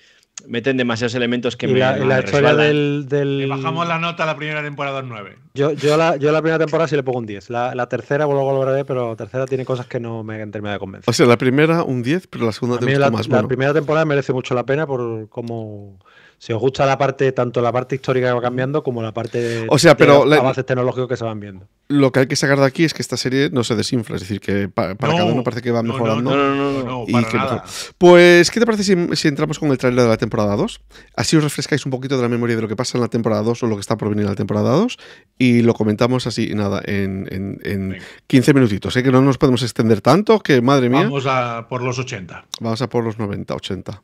meten demasiados elementos que y me. La, historia del, bajamos la nota a la primera temporada 9. Yo, yo, la, yo la primera temporada sí le pongo un 10. La, tercera, vuelvo a volveré, pero la tercera tiene cosas que no me han de convencer. O sea, la primera un 10, pero la segunda más la, La primera temporada merece mucho la pena por cómo si os gusta la parte, tanto la parte histórica que va cambiando como la parte de, o avances tecnológicos que se van viendo. Lo que hay que sacar de aquí es que esta serie no se desinfla, es decir, que para, cada uno parece que va mejorando. No, no, no, Pues, ¿qué te parece si, entramos con el tráiler de la temporada 2? Así os refrescáis un poquito de la memoria de lo que pasa en la temporada 2 o lo que está por venir en la temporada 2 y lo comentamos así, nada, en, 15 minutitos, ¿eh? que no nos podemos extender tanto, que madre mía. Vamos a por los 80. Vamos a por los 90, 80.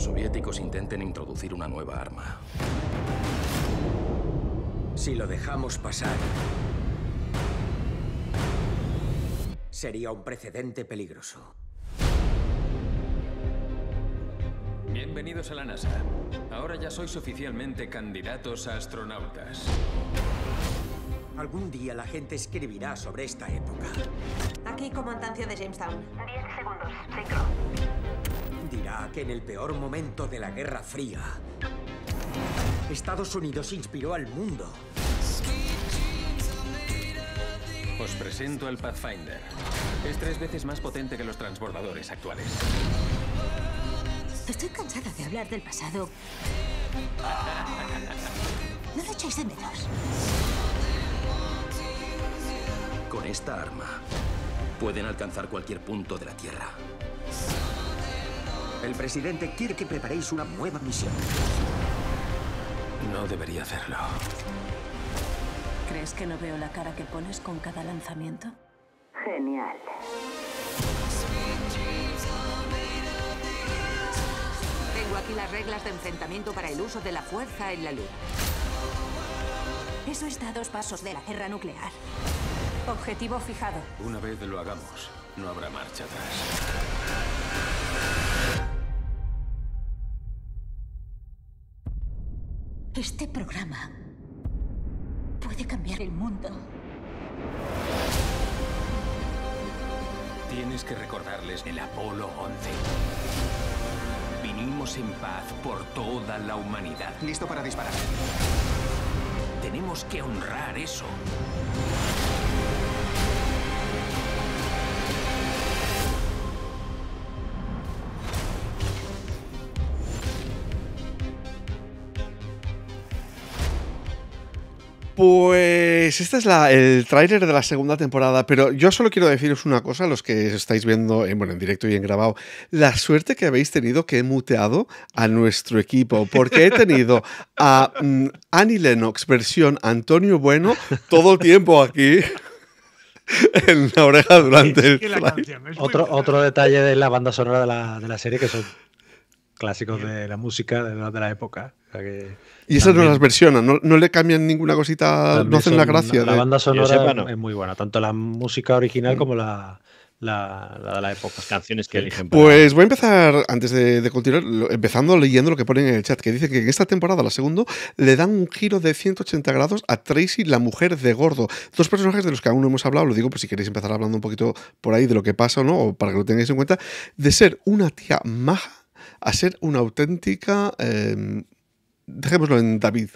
soviéticos intenten introducir una nueva arma. Si lo dejamos pasar, sería un precedente peligroso. Bienvenidos a la NASA. Ahora ya sois oficialmente candidatos a astronautas. Algún día la gente escribirá sobre esta época. Aquí, comandancia de Jamestown. 10 segundos, sincro. Dirá que en el peor momento de la Guerra Fría, Estados Unidos inspiró al mundo. Os presento al Pathfinder. Es tres veces más potente que los transbordadores actuales. Estoy cansada de hablar del pasado. No lo echéis de menos. Con esta arma pueden alcanzar cualquier punto de la Tierra. El presidente quiere que preparéis una nueva misión. No debería hacerlo. ¿Crees que no veo la cara que pones con cada lanzamiento? Genial. Tengo aquí las reglas de enfrentamiento para el uso de la fuerza en la luna. Eso está a dos pasos de la guerra nuclear. Objetivo fijado. Una vez lo hagamos, no habrá marcha atrás. Este programa puede cambiar el mundo. Tienes que recordarles el Apolo 11. Vinimos en paz por toda la humanidad. Listo para disparar. Tenemos que honrar eso. Pues este es el tráiler de la segunda temporada, pero yo solo quiero deciros una cosa, los que estáis viendo en, bueno, en directo y en grabado, la suerte que habéis tenido que he muteado a nuestro equipo, porque he tenido a mm, Annie Lennox versión Antonio Bueno todo el tiempo aquí en la oreja durante el... otro, otro detalle de la banda sonora de la, de la serie que son clásicos de la música de la, de la época. que... Y esas no las versionan, no, le cambian ninguna cosita, no hacen la gracia. La banda sonora es muy buena, tanto la música original mm. como la, de la época, canciones que eligen. Pues voy a empezar, antes de, continuar, empezando leyendo lo que ponen en el chat, que dice que en esta temporada, la segunda, le dan un giro de 180 grados a Tracy, la mujer de gordo. Dos personajes de los que aún no hemos hablado, lo digo por si queréis empezar hablando un poquito por ahí de lo que pasa o no, o para que lo tengáis en cuenta, de ser una tía maja a ser una auténtica... Em, Dejémoslo en David.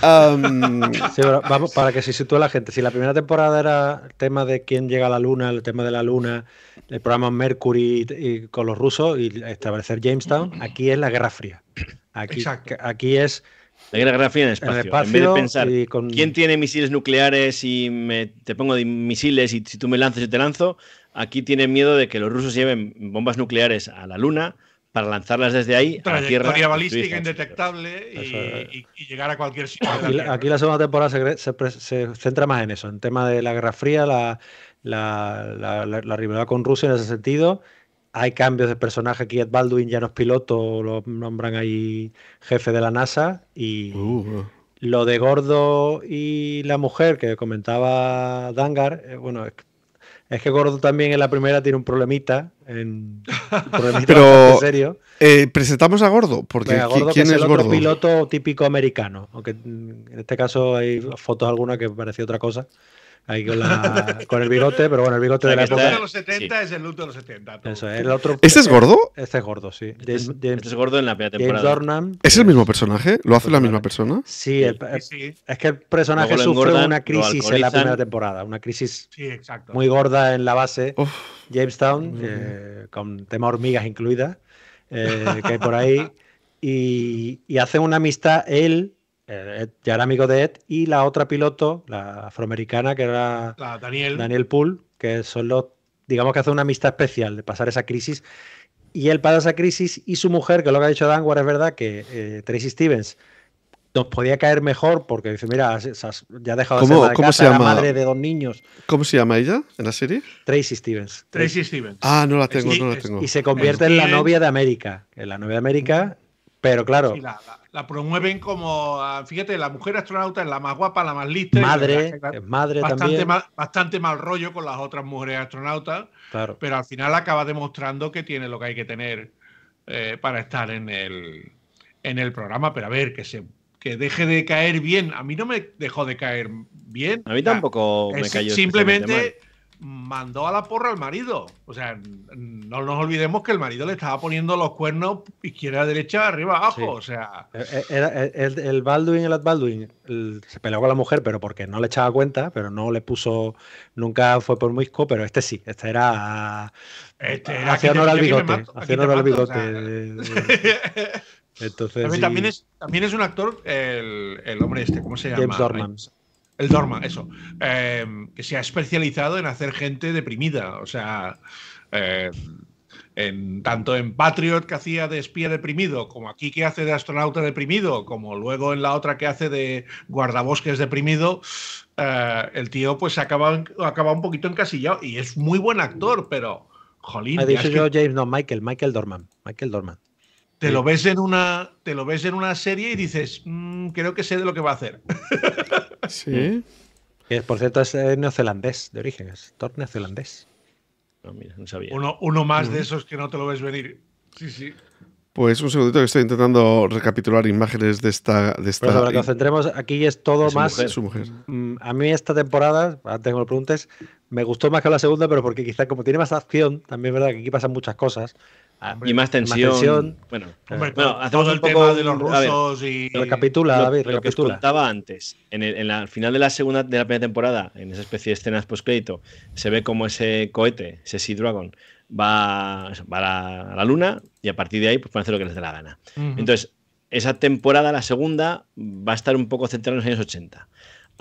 vamos, para que se sitúe la gente. Si la primera temporada era el tema de quién llega a la luna, el tema de la luna, el programa Mercury con los rusos y establecer Jamestown, aquí es la Guerra Fría. Aquí, aquí es la Guerra Fría en el espacio. en vez de pensar quién tiene misiles nucleares y me, te pongo de misiles y si tú me lanzas y te lanzo, aquí tienen miedo de que los rusos lleven bombas nucleares a la luna para lanzarlas desde ahí a balística indetectable y, llegar a cualquier sitio. Aquí la, segunda temporada se, centra más en eso, en tema de la Guerra Fría, la, la, rivalidad con Rusia en ese sentido. Hay cambios de personaje. Aquí Ed Baldwin ya no es piloto, lo nombran ahí jefe de la NASA. Y uh, uh. lo de Gordo y la mujer que comentaba Dangar, eh, bueno, es que Gordo también en la primera tiene un problemita. En, problemita Pero, serio. Eh, presentamos a Gordo, porque Venga, Gordo, es, el piloto típico americano, aunque en este caso hay fotos alguna que parecía otra cosa ahí con, la, con el bigote, pero bueno, el bigote de la época. El de los 70 es el luto de los 70. ¿Este es gordo? Este es gordo, sí. este, este es gordo en la primera temporada. ¿Es el mismo personaje? ¿Lo hace la pues misma persona? Sí, es que el personaje sufre una crisis en la primera temporada, una crisis muy gorda en la base, Jamestown, eh, con tema hormigas incluidas, eh, que hay por ahí, y hace una amistad él ya era amigo de Ed, y la otra piloto, la afroamericana, que era Daniel. Daniel Poole, que son los, digamos que hace una amistad especial de pasar esa crisis. Y él pasa esa crisis y su mujer, que lo que ha dicho Danwar, es verdad que eh, Tracy Stevens nos podía caer mejor porque dice, mira, ya ha dejado de ser la madre de dos niños. ¿Cómo se llama ella en la serie? Tracy Stevens. Tracy Stevens. Ah, no la tengo, no la tengo. Y se convierte en la novia de América. En la novia de América pero claro. la, promueven como, ah, fíjate, la mujer astronauta es la más guapa, la más lista. Madre, es madre bastante también. bastante mal rollo con las otras mujeres astronautas. Pero al final acaba demostrando que tiene lo que hay que tener eh, para estar en el, en el programa. Pero a ver, que se deje de caer bien. A mí no me dejó de caer bien. A mí tampoco me cayó. Simplemente mandó a la porra al marido. O sea, no nos olvidemos que el marido le estaba poniendo los cuernos izquierda, derecha, arriba, abajo. O sea. Eh, eh, eh, el, Baldwin, el Ad Baldwin, se peleó con la mujer, pero porque no le echaba cuenta, pero no le puso. Nunca fue por Muisco, pero este sí. Este era. Este era hacía honor al bigote. Hacía honor al bigote. Entonces. También, es, también es un actor, el, el hombre este, ¿cómo se llama? James Dorman. El Dorman, eso. Eh, que se ha especializado en hacer gente deprimida. O sea, eh, en, tanto en Patriot que hacía de espía deprimido, como aquí que hace de astronauta deprimido, como luego en la otra que hace de guardabosques deprimido, eh, el tío pues acaba, acaba un poquito encasillado. Y es muy buen actor, pero... Jolín, Me dicho yo James, no, Michael, Michael Dorman. Michael Dorman. Te lo ves en una, te lo ves en una serie y dices, mm, creo que sé de lo que va a hacer. Sí. por cierto es eh, neozelandés de origen, es Thor neozelandés. No, ah, mira, no sabía. Uno, uno más de esos que no te lo ves venir. Sí, sí. Pues un segundito que estoy intentando recapitular imágenes de esta. De esta... que nos aquí es todo más. Su mujer. Mm, a mí esta temporada, antes que me preguntes, me gustó más que la segunda, pero porque quizá como tiene más acción, también es verdad que aquí pasan muchas cosas. Ah, y más tensión. Bueno, hacemos el tema de los rusos y. Recapitula, lo, que os contaba antes. En el, la, final de la segunda de la primera temporada, en esa especie de escenas post-crédito, se ve como ese cohete, ese Sea Dragon, va, a, la, luna y a partir de ahí pues, pueden hacer lo que les dé la gana. Entonces, esa temporada, la segunda, va a estar un poco centrada en los años 80.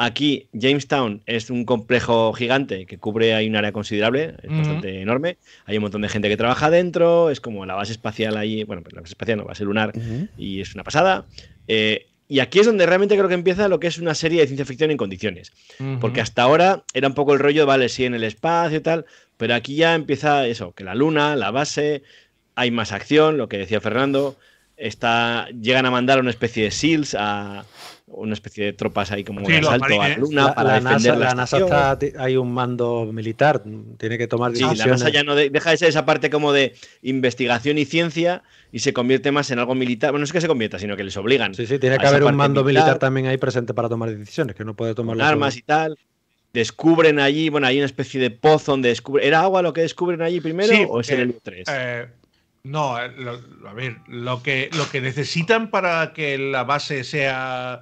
Aquí Jamestown es un complejo gigante que cubre ahí un área considerable, es bastante enorme. Hay un montón de gente que trabaja dentro, es como la base espacial ahí, bueno, la base espacial no, base lunar, y es una pasada. Eh, y aquí es donde realmente creo que empieza lo que es una serie de ciencia ficción en condiciones. Porque hasta ahora era un poco el rollo, vale, sí, en el espacio y tal, pero aquí ya empieza eso, que la luna, la base, hay más acción, lo que decía Fernando, está, llegan a mandar una especie de SEALs a, una especie de tropas ahí como un asalto a la Luna para defender la, NASA hay un mando militar, tiene que tomar decisiones. Sí, la NASA ya no deja de esa parte como de investigación y ciencia y se convierte más en algo militar. Bueno, no es que se convierta, sino que les obligan. Sí, sí, tiene que haber un mando militar, también ahí presente para tomar decisiones, que no puede tomar armas y tal. Descubren allí, bueno, hay una especie de pozo donde descubren. ¿Era agua lo que descubren allí primero o es el el 3? Eh, no, eh, a ver, lo que, lo que necesitan para que la base sea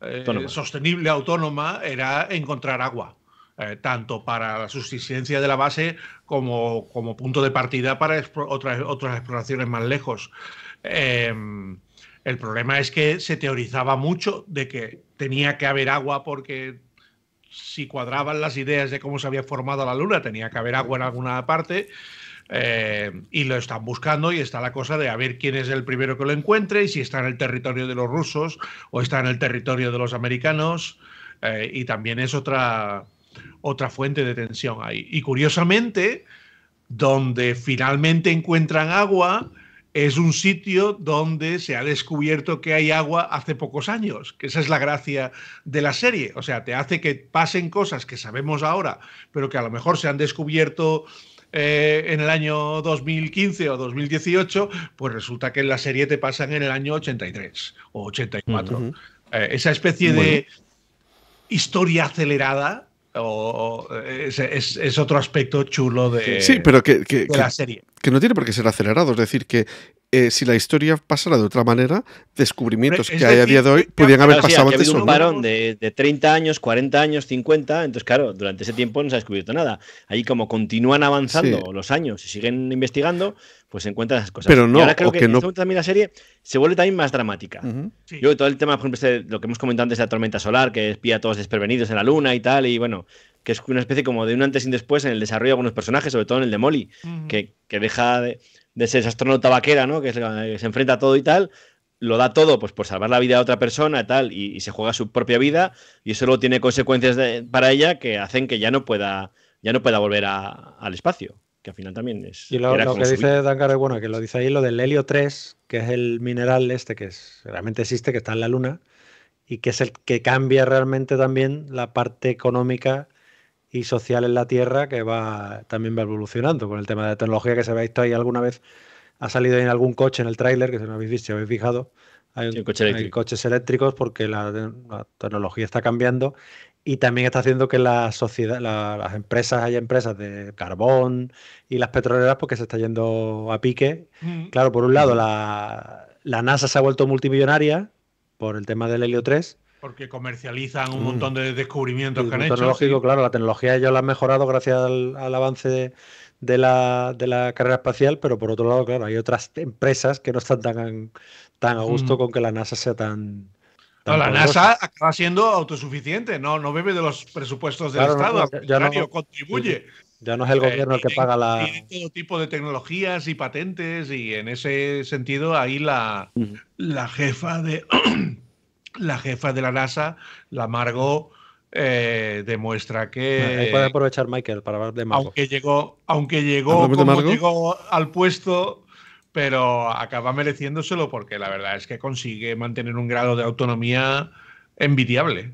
eh, sostenible, autónoma, era encontrar agua. Eh, tanto para la subsistencia de la base como, como punto de partida para otras, exploraciones más lejos. Em, el problema es que se teorizaba mucho de que tenía que haber agua porque si cuadraban las ideas de cómo se había formado la Luna, tenía que haber agua en alguna parte eh, y lo están buscando y está la cosa de a ver quién es el primero que lo encuentre y si está en el territorio de los rusos o está en el territorio de los americanos. Eh, y también es otra, otra fuente de tensión ahí. Y curiosamente, donde finalmente encuentran agua es un sitio donde se ha descubierto que hay agua hace pocos años, que esa es la gracia de la serie. O sea, te hace que pasen cosas que sabemos ahora, pero que a lo mejor se han descubierto eh, en el año 2015 o 2018, pues resulta que en la serie te pasan en el año 83 o 84. Eh, esa especie de historia acelerada o, eh, es, otro aspecto chulo de, sí, pero que, que, la serie. Que no tiene por qué ser acelerado, es decir, que eh, si la historia pasara de otra manera, descubrimientos que hay a día de hoy podrían haber pasado antes. un varón de, 30 años, 40 años, 50, entonces claro, durante ese tiempo no se ha descubierto nada. Ahí como continúan avanzando los años y siguen investigando, pues se encuentran esas cosas. Pero no, y ahora creo que, también la serie se vuelve también más dramática. Yo todo el tema, por ejemplo, este, lo que hemos comentado antes de la tormenta solar, que espía a todos desprevenidos en la luna y tal, y bueno, que es una especie como de un antes y un después en el desarrollo de algunos personajes, sobre todo en el de Molly, que, deja de, ser esa astronauta vaquera, ¿no? Que, se enfrenta a todo y tal, lo da todo pues por salvar la vida de otra persona y tal y, se juega su propia vida y eso luego tiene consecuencias para ella que hacen que ya no pueda ya no pueda volver al espacio que al final también es. Y lo, que dice Dan bueno, que lo dice ahí, lo del helio 3, que es el mineral este que realmente existe, que está en la Luna, y que es el que cambia realmente también la parte económica y social en la Tierra, que va también va evolucionando con el tema de la tecnología que se ve visto ahí alguna vez. Ha salido en algún coche en el tráiler, que si no habéis visto, habéis fijado, hay, coches eléctricos porque la, tecnología está cambiando y también está haciendo que la sociedad, las empresas, haya empresas de carbón y las petroleras, porque pues, se está yendo a pique. Mm. Claro, por un lado, la, la, NASA se ha vuelto multimillonaria por el tema del helio 3. Porque comercializan un mm. montón de descubrimientos que han hecho. claro, la tecnología ellos la han mejorado gracias al, avance de, la, de, la, carrera espacial, pero por otro lado, claro, hay otras empresas que no están tan, tan a gusto mm. con que la NASA sea tan, la NASA acaba siendo autosuficiente, no, no bebe de los presupuestos del Estado, ya, no, contribuye. Ya no es el eh, gobierno el que paga la. todo tipo de tecnologías y patentes, y en ese sentido, ahí la, la jefa de la jefa de la NASA, la Margot, eh, demuestra que. Ah, ahí puede aprovechar Michael para hablar de Margot. Aunque llegó, aunque llegó, como llegó al puesto, pero acaba mereciéndoselo porque la verdad es que consigue mantener un grado de autonomía envidiable.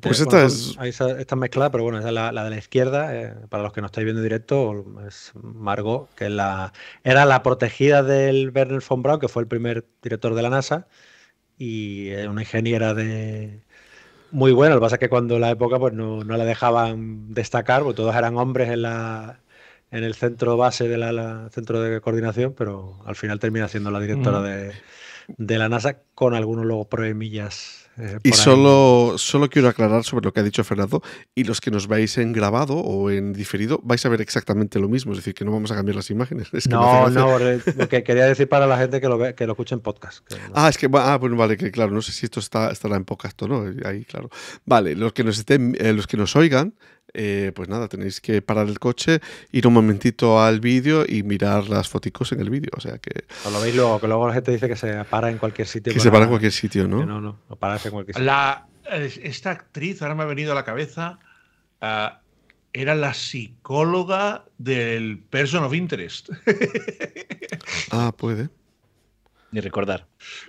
pues esta es. Esta, mezcla, pero bueno, esa es la, de la izquierda. Eh, para los que no estáis viendo directo, es Margot, que la, era la protegida del Werner von Braun, que fue el primer director de la NASA y es una ingeniera de. Muy buena. lo que pasa es que cuando la época pues no, no la dejaban destacar, porque todos eran hombres en la, en el centro base del la, centro de coordinación, pero al final termina siendo la directora de, la NASA con algunos luego proemillas. Eh, y solo, solo quiero aclarar sobre lo que ha dicho Fernando, y los que nos veis en grabado o en diferido, vais a ver exactamente lo mismo, es decir, que no vamos a cambiar las imágenes. no, no, lo que quería decir para la gente que lo, ve, que lo escuche en podcast. Ah, es que, ah, bueno, vale, que claro, no sé si esto está, estará en podcast o no, ahí claro. Vale, los que nos, estén, eh, los que nos oigan eh, pues nada, tenéis que parar el coche, ir un momentito al vídeo y mirar las foticos en el vídeo. O sea que. lo veis luego, que luego la gente dice que se para en cualquier sitio. Que se para en cualquier sitio, ¿no? No, no, no para en cualquier sitio. La, esta actriz, ahora me ha venido a la cabeza, ah, era la psicóloga del Person of Interest. ah, puede. Ni recordar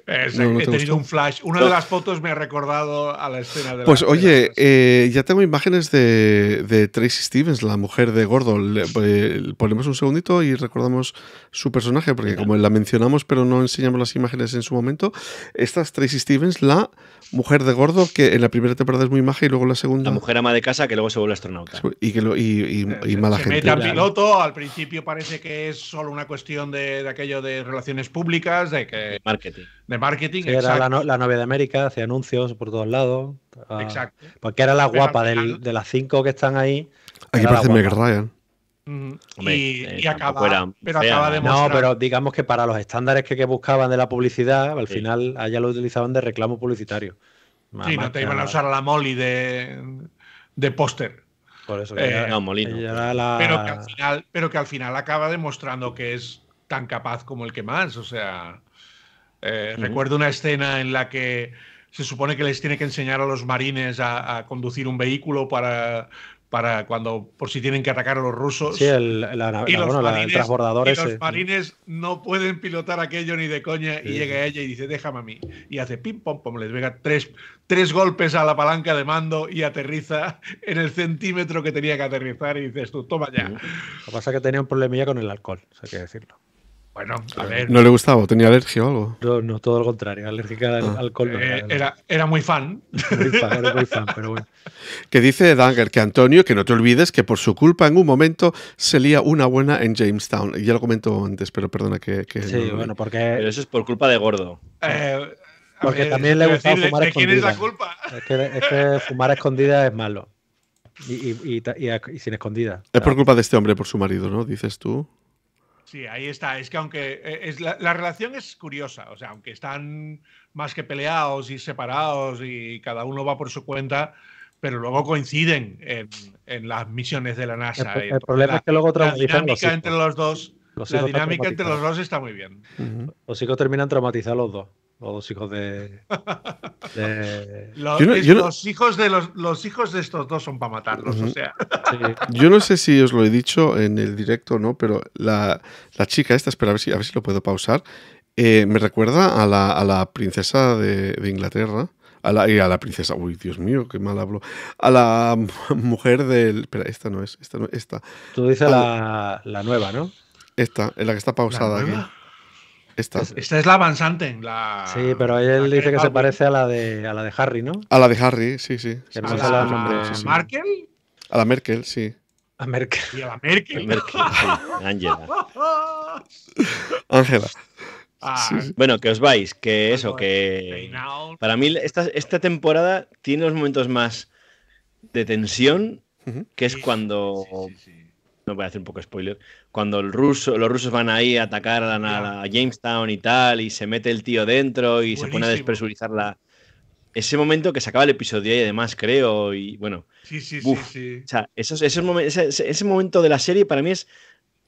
he tenido un flash. Una de las fotos me ha recordado a la escena de Pues oye, eh, ya tengo imágenes de, de, Tracy Stevens, la mujer de Gordo. Eh, ponemos un segundito y recordamos su personaje, porque como la mencionamos pero no enseñamos las imágenes en su momento, esta es Tracy Stevens, la mujer de Gordo, que en la primera temporada es muy maja y luego la segunda... La mujer ama de casa que luego se vuelve astronauta. Y, que eh, y, mala gente. Mete al piloto, al principio parece que es solo una cuestión de, de aquello de relaciones públicas, de que... Marketing. De marketing, Era la, novia de América, hacía anuncios por todos lados. Ah, porque era la guapa de las cinco que están ahí. Aquí parece Meg Ryan. y, eh, acaba, pero ¿eh? No, pero digamos que para los estándares que, buscaban de la publicidad, al final allá lo utilizaban de reclamo publicitario. sí, no te iban a usar la Molly de, póster. Por eso eh, que era, Molino. pero que al final acaba demostrando que es tan capaz como el que más. O sea, eh, recuerdo una escena en la que se supone que les tiene que enseñar a los marines a, conducir un vehículo para, para cuando por si tienen que atacar a los rusos. Sí, el, los marines, Los marines no pueden pilotar aquello ni de coña y llega ella y dice, déjame a mí. Y hace pim, pom, pom, les pega tres, tres golpes a la palanca de mando y aterriza en el centímetro que tenía que aterrizar y dices tú, toma ya. Lo que pasa es que tenía un problemilla con el alcohol, hay que decirlo. Bueno, a ver. ¿No le gustaba? ¿Tenía alergia o algo? No, todo lo contrario. Alérgica al ah. alcohol. Eh, era, era, muy fan. Muy fan, era muy fan, pero bueno. Que dice Danger que Antonio, que no te olvides que por su culpa en un momento se lía una buena en Jamestown. Ya lo comentó antes, pero perdona que. sí, bueno, porque. Pero eso es por culpa de gordo. Eh, porque también le gustaba fumar escondida. quién es la culpa? Es que, fumar escondida es malo. Y, sin escondida. Es por culpa de este hombre, por su marido, ¿no? Dices tú. Sí, ahí está. Es que aunque eh, es la, relación es curiosa, o sea, aunque están más que peleados y separados y cada uno va por su cuenta, pero luego coinciden en, las misiones de la NASA. El, problema es que luego La dinámica entre los dos, la dinámica entre los dos está muy bien. O Los terminan traumatizados los dos los hijos de. Los, hijos de estos dos son para matarlos, Yo no sé si os lo he dicho en el directo o no, pero la, chica esta, espera, a ver si, a ver si lo puedo pausar. Eh, me recuerda a la, princesa de, Inglaterra. A la, a la, princesa. Uy, Dios mío, qué mal hablo. A la mujer del. Espera, esta no es. Esta no, esta. Tú dices la, la, nueva, ¿no? Esta, en la que está pausada aquí. Esta. es la avanzante. Sí, pero él dice que, se parece a la, de, a la de Harry, ¿no? A la de Harry, sí, sí. a la, Merkel. A la Merkel, sí. A Merkel. Y a la Merkel. Ángela. Ángela. Ah, bueno, que os vais, que eso, pues, que para mí esta, temporada tiene los momentos más de tensión, que es cuando no voy a hacer un poco spoiler, cuando el ruso, los rusos van ahí a atacar a, Jamestown y tal, y se mete el tío dentro y se pone a despresurizar la... Ese momento que se acaba el episodio y además creo, y bueno... Sí, sí, sí, O sea, ese, momento de la serie para mí es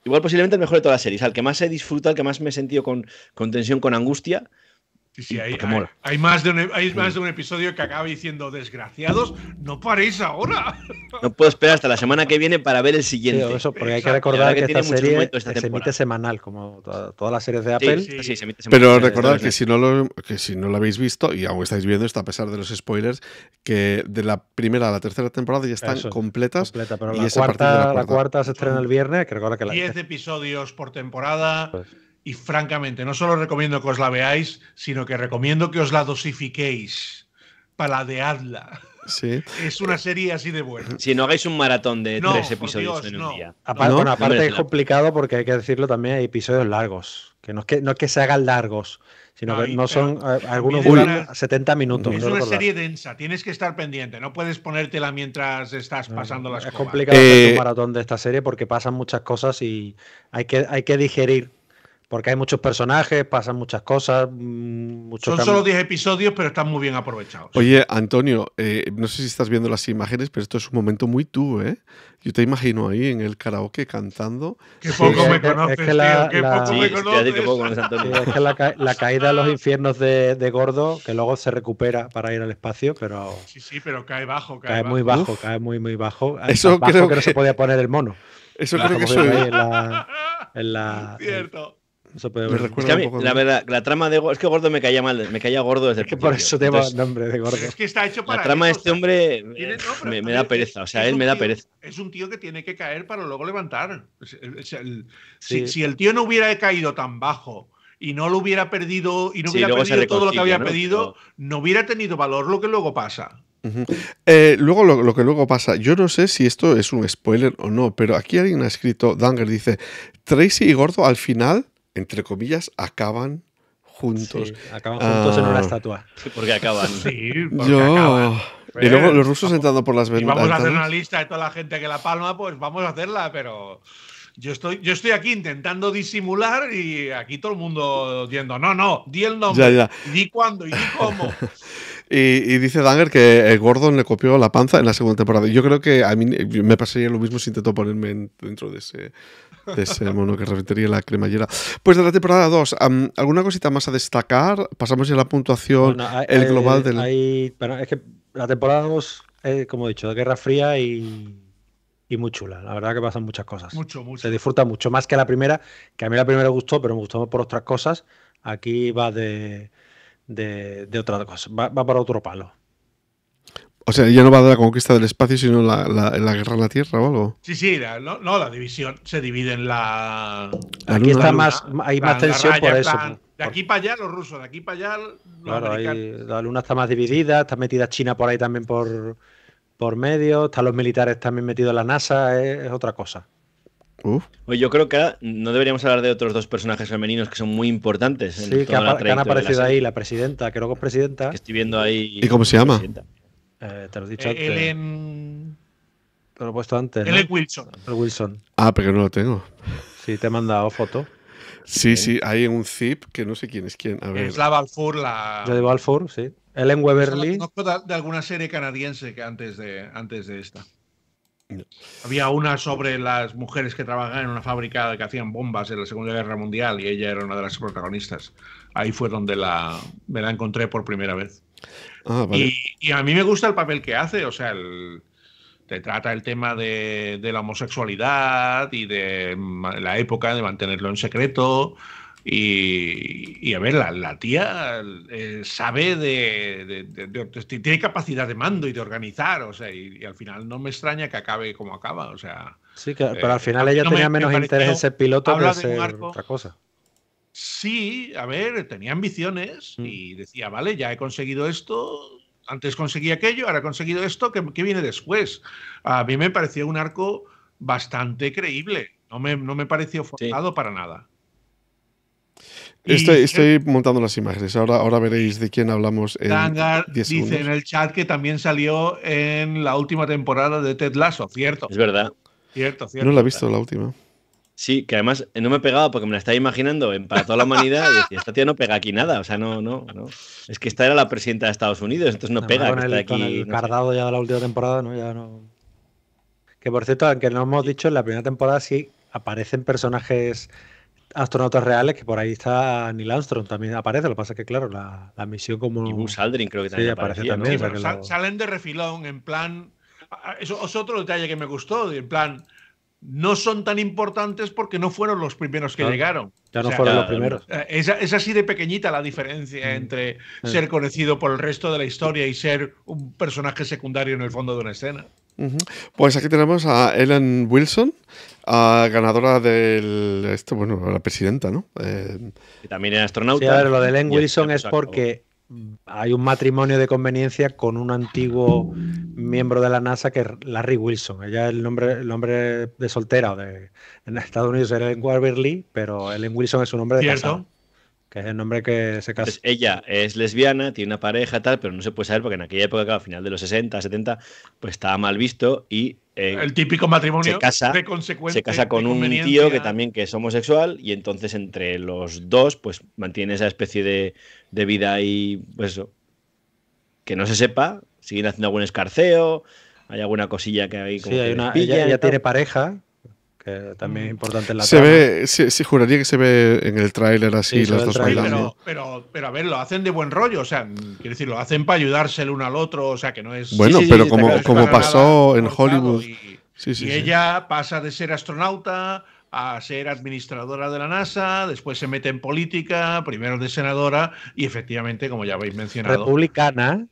igual posiblemente el mejor de toda la serie, o el que más he disfrutado, el que más me he sentido con, con tensión, con angustia. Sí, hay, e, más de un, episodio que acaba diciendo, desgraciados, no paréis ahora. No puedo esperar hasta la semana que viene para ver el siguiente. porque hay que recordar que, esta serie se emite semanal, como todas las series de Apple. Pero recordad que si, no lo, habéis visto, y aún estáis viendo esto a pesar de los spoilers, que de la primera a la tercera temporada ya están completas. la, cuarta, se estrena el viernes, que 10 episodios por temporada. Pues, y francamente, no solo recomiendo que os la veáis, sino que recomiendo que os la dosifiquéis, paladeadla. Es una serie así de buena. Si no hagáis un maratón de tres episodios en un día. Ah, pues aparte, bueno, aparte es complicado porque hay que decirlo también, hay episodios largos. Que no es que, no es que se hagan largos, sino que no son eh, algunos duran 70 minutos. Es una serie densa, tienes que estar pendiente, no puedes ponértela mientras estás pasando las cosas. Es complicado un eh, maratón de esta serie porque pasan muchas cosas y hay que, hay que digerir porque hay muchos personajes, pasan muchas cosas. Mm, mucho Son solo 10 episodios, pero están muy bien aprovechados. Oye, Antonio, eh, no sé si estás viendo las imágenes, pero esto es un momento muy tú, ¿eh? Yo te imagino ahí en el karaoke cantando. Qué poco me conoces, la, qué poco me es que la, caída a los infiernos de, Gordo, que luego se recupera para ir al espacio, pero... Sí, sí, pero cae bajo. Cae, cae muy bajo, cae muy, muy bajo. Eso creo que, no se podía poner el mono. Eso creo que soy. la, en la, Cierto. Es que mí, la verdad, la trama de es que Gordo me caía mal, me caía Gordo desde es que por eso te va el nombre de Gordo. Es que está hecho para La trama de este hombre me, da pereza, o sea, él me da pereza. Es un tío que tiene que caer para luego levantar. si, el tío no hubiera caído tan bajo y no lo hubiera perdido y no hubiera perdido todo lo que había pedido, no hubiera tenido valor lo que luego pasa. Eh, luego lo, lo, que luego pasa, yo no sé si esto es un spoiler o no, pero aquí alguien ha escrito, Danger dice, Tracy y Gordo al final entre comillas, acaban juntos. Sí, acaban juntos en una ah. estatua. Porque acaban. Sí, porque yo... acaban. y luego los rusos entrando por las ventanas. Vamos a hacer una lista de toda la gente que la palma, pues vamos a hacerla, pero yo estoy, yo estoy aquí intentando disimular y aquí todo el mundo diciendo, no, no, di el nombre, di cuándo y di cómo. Y, dice Danger que eh, Gordon le copió la panza en la segunda temporada. Yo creo que a mí eh, me pasaría lo mismo si intento ponerme dentro de ese, ese mono que reventaría la cremallera. Pues de la temporada 2, ¿alguna cosita más a destacar? Pasamos ya a la puntuación, el eh, global del. bueno, es que la temporada 2, como he dicho, de Guerra Fría y, muy chula. La verdad que pasan muchas cosas. Mucho, Se disfruta mucho, más que la primera, que a mí la primera gustó, pero me gustó por otras cosas. Aquí va de de, de otra cosa. Va, para otro palo. O sea, ya no va a la conquista del espacio, sino la, guerra en la Tierra o algo. Sí, sí, no, la división se divide en la. aquí está más, hay más tensión por eso. de aquí para allá los rusos, de aquí para allá la luna está más dividida, está metida China por ahí también por, por medio, están los militares también metidos en la NASA, es otra cosa. Yo creo que no deberíamos hablar de otros dos personajes femeninos que son muy importantes. sí, que, han aparecido ahí, la presidenta, creo que es presidenta. estoy viendo ahí. ¿Y cómo se llama? Eh, te lo he dicho eh, lo he puesto antes. Ellen Wilson. Ah, pero no lo tengo. Sí, te he mandado foto. Sí, sí, hay un zip que no sé quién es quién. Es la Balfour, la. Yo de Balfour, sí. Ellen Weberly. de alguna serie canadiense que antes de, antes de esta. Había una sobre las mujeres que trabajaban en una fábrica que hacían bombas en la Segunda Guerra Mundial y ella era una de las protagonistas. Ahí fue donde la, me la encontré por primera vez. Ah, y, a mí me gusta el papel que hace, o sea, te trata el tema de, la homosexualidad y de la época de mantenerlo en secreto. Y, a ver, la, tía eh, sabe de, Tiene capacidad de mando y de organizar, o sea, y, al final no me extraña que acabe como acaba, o sea. Sí, pero al eh, final ella tenía menos interés en ser piloto que ser otra cosa. Sí, a ver, tenía ambiciones mm. y decía, vale, ya he conseguido esto, antes conseguí aquello, ahora he conseguido esto, ¿qué, viene después? A mí me pareció un arco bastante creíble, no me, pareció forzado para nada. Estoy, montando las imágenes. Ahora, veréis de quién hablamos. Dangar dice en el chat que también salió en la última temporada de Ted Lasso, cierto. Es verdad. Cierto, cierto. No la he visto la última. Sí, que además eh, no me he pegado porque me la estaba imaginando para toda la humanidad y decía, esta tía no pega aquí nada, o sea, no, no, Es que esta era la presidenta de Estados Unidos, entonces no, pega. Con el, está cardado ya de la última temporada, Ya no. Que por cierto, aunque no hemos dicho, en la primera temporada sí aparecen personajes astronautas reales, que por ahí está Neil Armstrong también aparece. Lo que pasa es que, claro, la, la misión como. Y Buzz Aldrin creo que también sí, aparece también. Salen de refilón, en plan. Eso es otro detalle que me gustó, en plan. No son tan importantes porque no fueron los primeros que llegaron. Ya no fueron los primeros. Eh, es, así de pequeñita la diferencia mm. entre ser conocido por el resto de la historia y ser un personaje secundario en el fondo de una escena. Pues aquí tenemos a Ellen Wilson, a ganadora del esto, bueno, la presidenta, ¿no? Eh, y también era astronauta. Sí, lo de Len Wilson es porque hay un matrimonio de conveniencia con un antiguo miembro de la NASA que es Larry Wilson. Ella es el nombre, el nombre de soltera de, en Estados Unidos era Ellen Waverly, pero Ellen Wilson es su nombre de que es el nombre que se casa. ella es lesbiana, tiene una pareja, tal, pero no se puede saber porque en aquella época, al final de los 60, 70, pues estaba mal visto y eh, el típico matrimonio se casa, Se casa con un tío que también que es homosexual y entonces entre los dos pues mantiene esa especie de, de vida y pues eso, que no se sepa, siguen haciendo algún escarceo, hay alguna cosilla que hay como una, ella, ella tiene pareja también es mm. importante en la se ve sí, juraría que se ve en el tráiler así las dos pero, pero, a ver lo hacen de buen rollo o sea quiero decir lo hacen para ayudarse el uno al otro o sea que no es bueno pero como, como pasó en Hollywood y, y ella pasa de ser astronauta a ser administradora de la NASA, después se mete en política, primero de senadora y efectivamente, como ya habéis mencionado. Republicana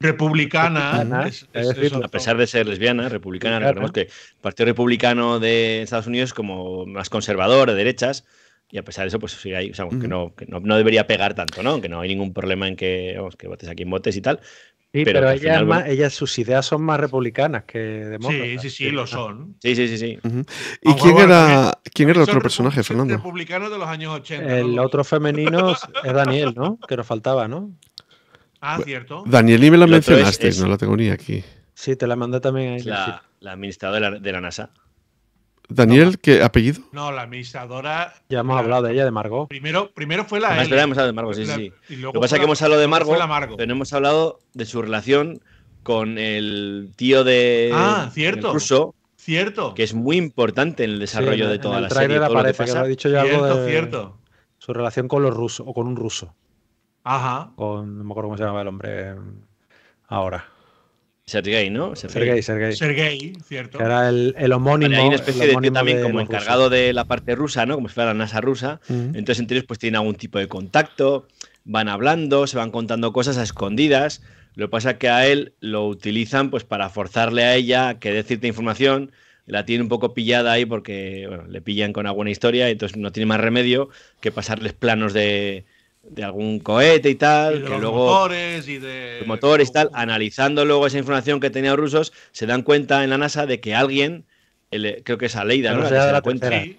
republicana. a pesar de ser lesbiana, republicana, que el Partido Republicano de Estados Unidos es como más conservador, de derechas, y a pesar de eso, pues no, no, debería pegar tanto, ¿no? Que no hay ningún problema en que, que votes aquí en votes y tal. Sí, pero, ella, sus ideas son más republicanas que demócratas. Sí, sí, sí, lo son. Sí, sí, sí. sí. ¿Y quién, era, quién era el otro personaje, Fernando? El republicano de los años 80. El otro femenino es Daniel, ¿no? Que nos faltaba, ¿no? Ah, cierto. Daniel, y me la mencionaste, no la tengo ni aquí. Sí, te la mandé también ahí. La, administradora de la, NASA. Daniel, ¿qué apellido? No, la administradora. Ya hemos hablado de ella, de Margot. Primero, primero fue la. L. hemos hablado de Margot, sí, sí. Lo que pasa es que hemos hablado de Margot, Tenemos hemos hablado de su relación con el tío de. Ah, cierto. Ruso, cierto. Que es muy importante en el desarrollo de toda la serie. dicho ya algo de cierto. Su relación con los rusos o con un ruso. Ajá. no me acuerdo cómo se llamaba el hombre em, ahora. Sergei, ¿no? Sergei, Sergei. Sergei, cierto. Que era el, el homónimo. hay una especie de también como encargado de la parte rusa, ¿no? Como si fuera la NASA rusa. Entonces, entre pues tienen algún tipo de contacto, van hablando, se van contando cosas a escondidas. Lo que pasa es que a él lo utilizan pues para forzarle a ella que dé cierta información. La tiene un poco pillada ahí porque bueno, le pillan con alguna historia, entonces no tiene más remedio que pasarles planos de, de algún cohete y tal, de que luego motores y de motores y tal, analizando luego esa información que tenían los rusos, se dan cuenta en la NASA de que alguien creo que es Aleida, ¿no? cuenta. Sí,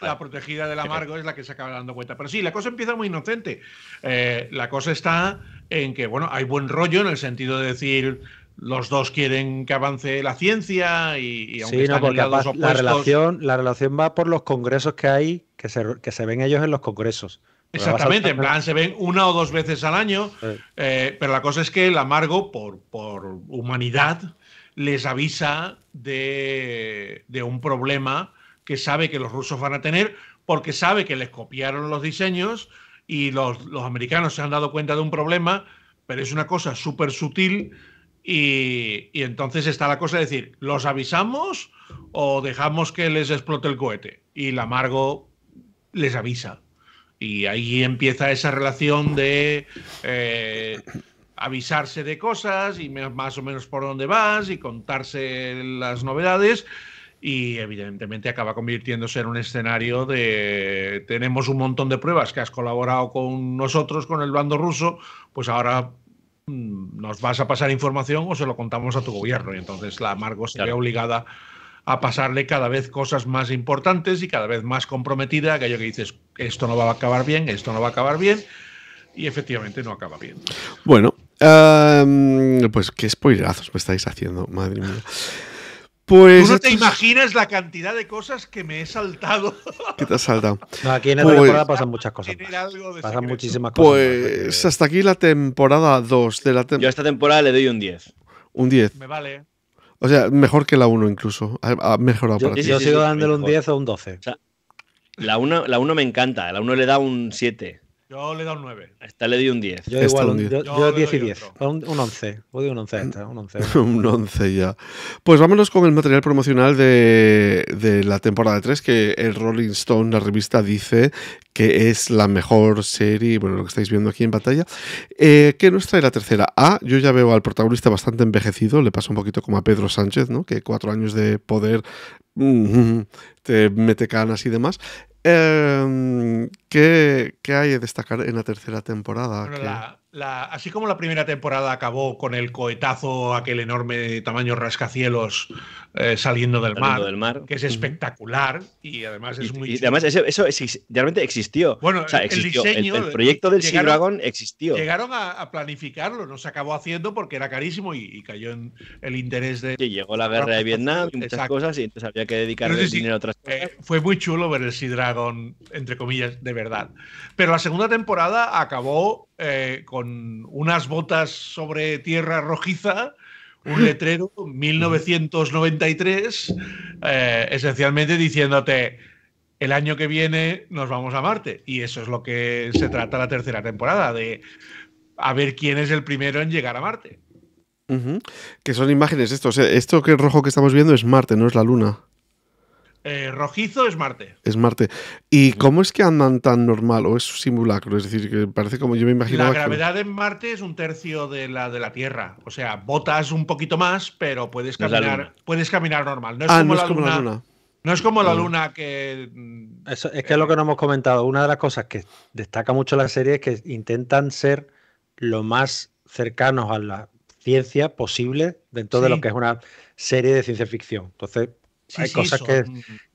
la, protegida, del amargo es la que se acaba dando cuenta. Pero sí, la cosa empieza muy inocente. Eh, la cosa está en que, bueno, hay buen rollo en el sentido de decir, los dos quieren que avance la ciencia y, aunque están no, la relación la relación va por los congresos que hay que se, ven ellos en los congresos exactamente en plan se ven una o dos veces al año eh, pero la cosa es que el amargo por, humanidad les avisa de, un problema que sabe que los rusos van a tener porque sabe que les copiaron los diseños y los, los americanos se han dado cuenta de un problema pero es una cosa súper sutil y, entonces está la cosa de decir, ¿los avisamos o dejamos que les explote el cohete? Y Lamargo les avisa. Y ahí empieza esa relación de eh, avisarse de cosas y más o menos por dónde vas y contarse las novedades. Y evidentemente acaba convirtiéndose en un escenario de tenemos un montón de pruebas que has colaborado con nosotros, con el bando ruso, pues ahora Mm, nos vas a pasar información o se lo contamos a tu gobierno. Y entonces la amargo se obligada a pasarle cada vez cosas más importantes y cada vez más comprometida, aquello que dices, esto no va a acabar bien, esto no va a acabar bien, y efectivamente no acaba bien. Bueno, em, pues qué spoilerazos me estáis haciendo, madre mía. Pues ¿Tú no te imaginas la cantidad de cosas que me he saltado? ¿Qué te has saltado? aquí en la pues temporada pasan muchas cosas. Más. Pasan muchísimas cosas. Pues hasta aquí la temporada 2 de la temporada. Yo a esta temporada le doy un 10. Un 10. Me vale. O sea, mejor que la 1 incluso. Ha, mejorado para ti. Yo sigo dándole un 10 o un 12. O sea, la 1 me encanta. La 1 le da un 7. Yo le doy un 9. A le di un 10. Yo igual, un 10. y 10. Un, 11. Voy un 11 a un 11. un 11 ya. Pues vámonos con el material promocional de, la temporada 3, que el Rolling Stone, la revista, dice que es la mejor serie, bueno, lo que estáis viendo aquí en pantalla. Eh, ¿Qué nos trae la tercera? A, yo ya veo al protagonista bastante envejecido, le pasa un poquito como a Pedro Sánchez, ¿no? Que cuatro años de poder te mete canas y demás. Eh, ¿Qué, ¿Qué, hay de destacar en la tercera temporada? la, así como la primera temporada acabó con el cohetazo, aquel enorme tamaño rascacielos eh, saliendo, del, mar, que es espectacular y además es muy. Y además, eso, eso realmente existió. Bueno, El, diseño, el, proyecto del Sea Dragon existió. Llegaron a, planificarlo, no se acabó haciendo porque era carísimo y, cayó en el interés de. que llegó la guerra de Vietnam y muchas cosas, y entonces había que dedicarle dinero a otras cosas. Eh, fue muy chulo ver el Sea Dragon, entre comillas, de verdad. Pero la segunda temporada acabó eh, con unas botas sobre tierra rojiza, un letrero 1993, eh, esencialmente diciéndote, el año que viene nos vamos a Marte. Y eso es lo que se trata la tercera temporada, de a ver quién es el primero en llegar a Marte. Que son imágenes, esto, eh. esto que es rojo que estamos viendo es Marte, no es la Luna. Eh, rojizo es Marte. Es Marte. ¿Y cómo es que andan tan normal? ¿O es simulacro? Es decir, que parece como yo me imaginaba. La gravedad en Marte es un tercio de la de la Tierra. O sea, botas un poquito más, pero puedes caminar, puedes caminar normal. No es, ah, como, la luna. No es como la mm. luna que. Mm, es que es lo que no hemos comentado. Una de las cosas que destaca mucho la serie es que intentan ser lo más cercanos a la ciencia posible dentro de lo que es una serie de ciencia ficción. Entonces, hay cosas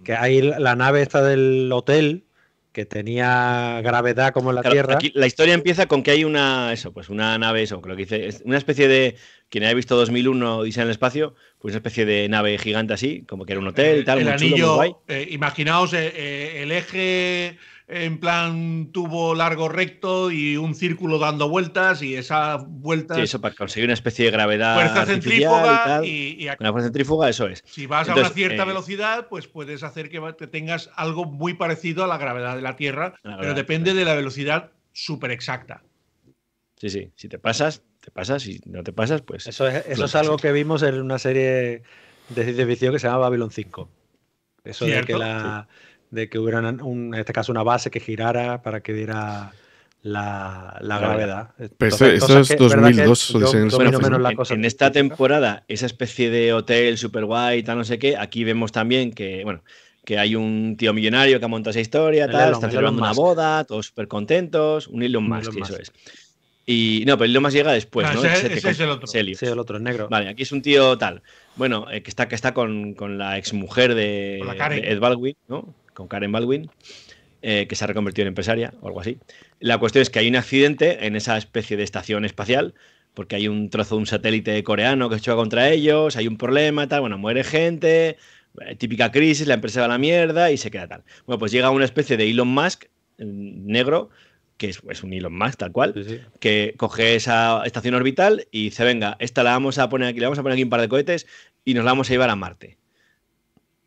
que, hay la nave esta del hotel que tenía gravedad como la Tierra. la historia empieza con que hay una, eso, pues una nave, eso, creo que dice, una especie de, quien haya visto 2001 dice en el espacio, pues una especie de nave gigante así, como que era un hotel y tal. El, el anillo, eh, imaginaos eh, eh, el eje en plan tubo largo recto y un círculo dando vueltas y esa vuelta. Sí, eso para conseguir una especie de gravedad. Fuerza centrífuga y, Una fuerza centrífuga, eso es. Si vas a una cierta eh, velocidad, pues puedes hacer que tengas algo muy parecido a la gravedad de la Tierra, pero depende de la velocidad súper exacta. Sí, sí. Si te pasas, te pasas. y no te pasas, pues. Eso es, algo que vimos en una serie de ciencia ficción que se llama Babylon 5. Eso ¿Cierto? que la de que hubiera, en este caso, una base que girara para que diera la, gravedad. eso, es 2002. en, esta temporada, esa especie de hotel super guay, tal, no sé qué, aquí vemos también que, bueno, que hay un tío millonario que ha montado esa historia, tal, están celebrando una boda, todos súper contentos, un Elon más eso es. Y no, pero Elon Musk llega después, ah, ¿no? Ese, es el otro. el negro. Vale, aquí es un tío tal. Bueno, eh, que está, que está con, con la exmujer de, de Ed Baldwin, ¿no? con Karen Baldwin, eh, que se ha reconvertido en empresaria o algo así. La cuestión es que hay un accidente en esa especie de estación espacial, porque hay un trozo de un satélite coreano que se choca contra ellos, hay un problema, tal, bueno, muere gente, eh, típica crisis, la empresa va a la mierda y se queda tal. Bueno, pues llega una especie de Elon Musk mm, negro, que es, un Elon Musk tal cual, que coge esa estación orbital y dice, venga, esta la vamos a poner aquí, le vamos a poner aquí un par de cohetes y nos la vamos a llevar a Marte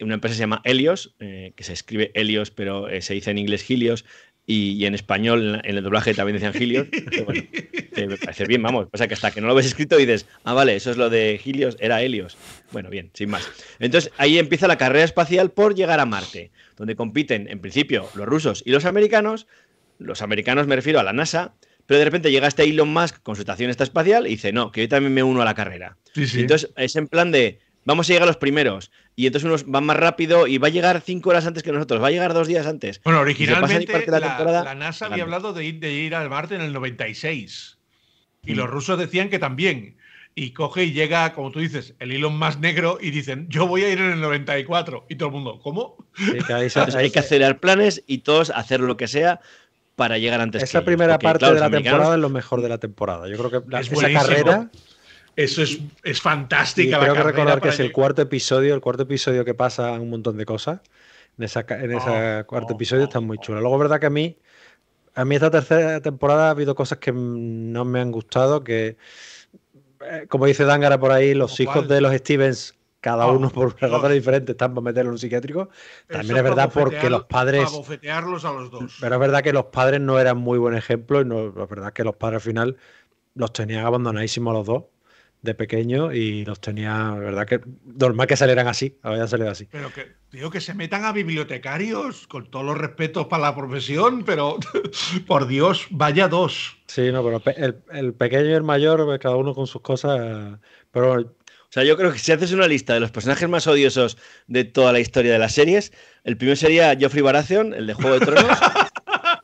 una empresa se llama Helios, eh, que se escribe Helios, pero eh, se dice en inglés Helios, y, en español, en el doblaje también decían Helios. me parece bien, vamos. Pasa que hasta que no lo ves escrito dices, ah, vale, eso es lo de Helios, era Helios. Bueno, bien, sin más. Entonces ahí empieza la carrera espacial por llegar a Marte, donde compiten, en principio, los rusos y los americanos. Los americanos me refiero a la NASA, pero de repente llega este Elon Musk con su estación esta espacial y dice, no, que yo también me uno a la carrera. entonces es en plan de, vamos a llegar los primeros. Y entonces unos van más rápido y va a llegar cinco horas antes que nosotros, va a llegar dos días antes. Bueno, originalmente la, NASA había hablado de ir, de ir al Marte en el 96. Y mm. los rusos decían que también. Y coge y llega, como tú dices, el hilo más negro y dicen, yo voy a ir en el 94. Y todo el mundo, ¿cómo? hay que acelerar planes y todos hacer lo que sea para llegar antes. Esa primera parte de la temporada es lo mejor de la temporada. Yo creo que la, es esa carrera eso es, es fantástica. Y creo que recordar que es el cuarto episodio, el cuarto episodio que pasa un montón de cosas. En ese oh, cuarto oh, episodio oh, está muy chulo. Luego, verdad que a mí, a mí esta tercera temporada ha habido cosas que no me han gustado, que eh, como dice Dángara por ahí, los hijos de los Stevens, cada uno por una razón diferente, están para meterlo en un psiquiátrico. También es verdad porque los padres. Para bofetearlos a los dos. Pero es verdad que los padres no eran muy buen ejemplo y no, es verdad que los padres al final los tenían abandonadísimos a los dos de pequeño y los tenía, verdad que normal que salieran así, habían salido así. Pero que, digo que se metan a bibliotecarios, con todos los respetos para la profesión, pero por Dios, vaya dos. Sí, no, pero el, el, pequeño y el mayor, pues, cada uno con sus cosas, pero... O sea, yo creo que si haces una lista de los personajes más odiosos de toda la historia de las series, el primero sería Geoffrey Baratheon, el de Juego de Tronos.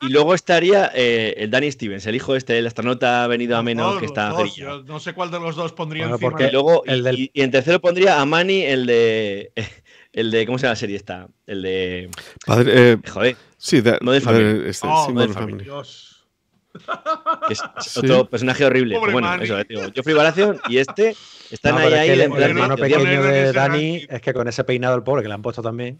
Y luego estaría eh, el Danny Stevens, el hijo este, el astronauta venido a menos que está. no sé cuál de los dos pondría encima. Porque luego, y, y, en tercero pondría a Manny, el de. El de. ¿Cómo se llama la serie esta? El de. Padre, eh, joder. Sí, de, familia Family. Este, sí, oh, no Dios. es, otro personaje horrible. Pobre bueno, Manny. eso, digo. Jeffrey y este están ahí, ahí. El, hermano pequeño de Dani es que con ese peinado el pobre que le han puesto también.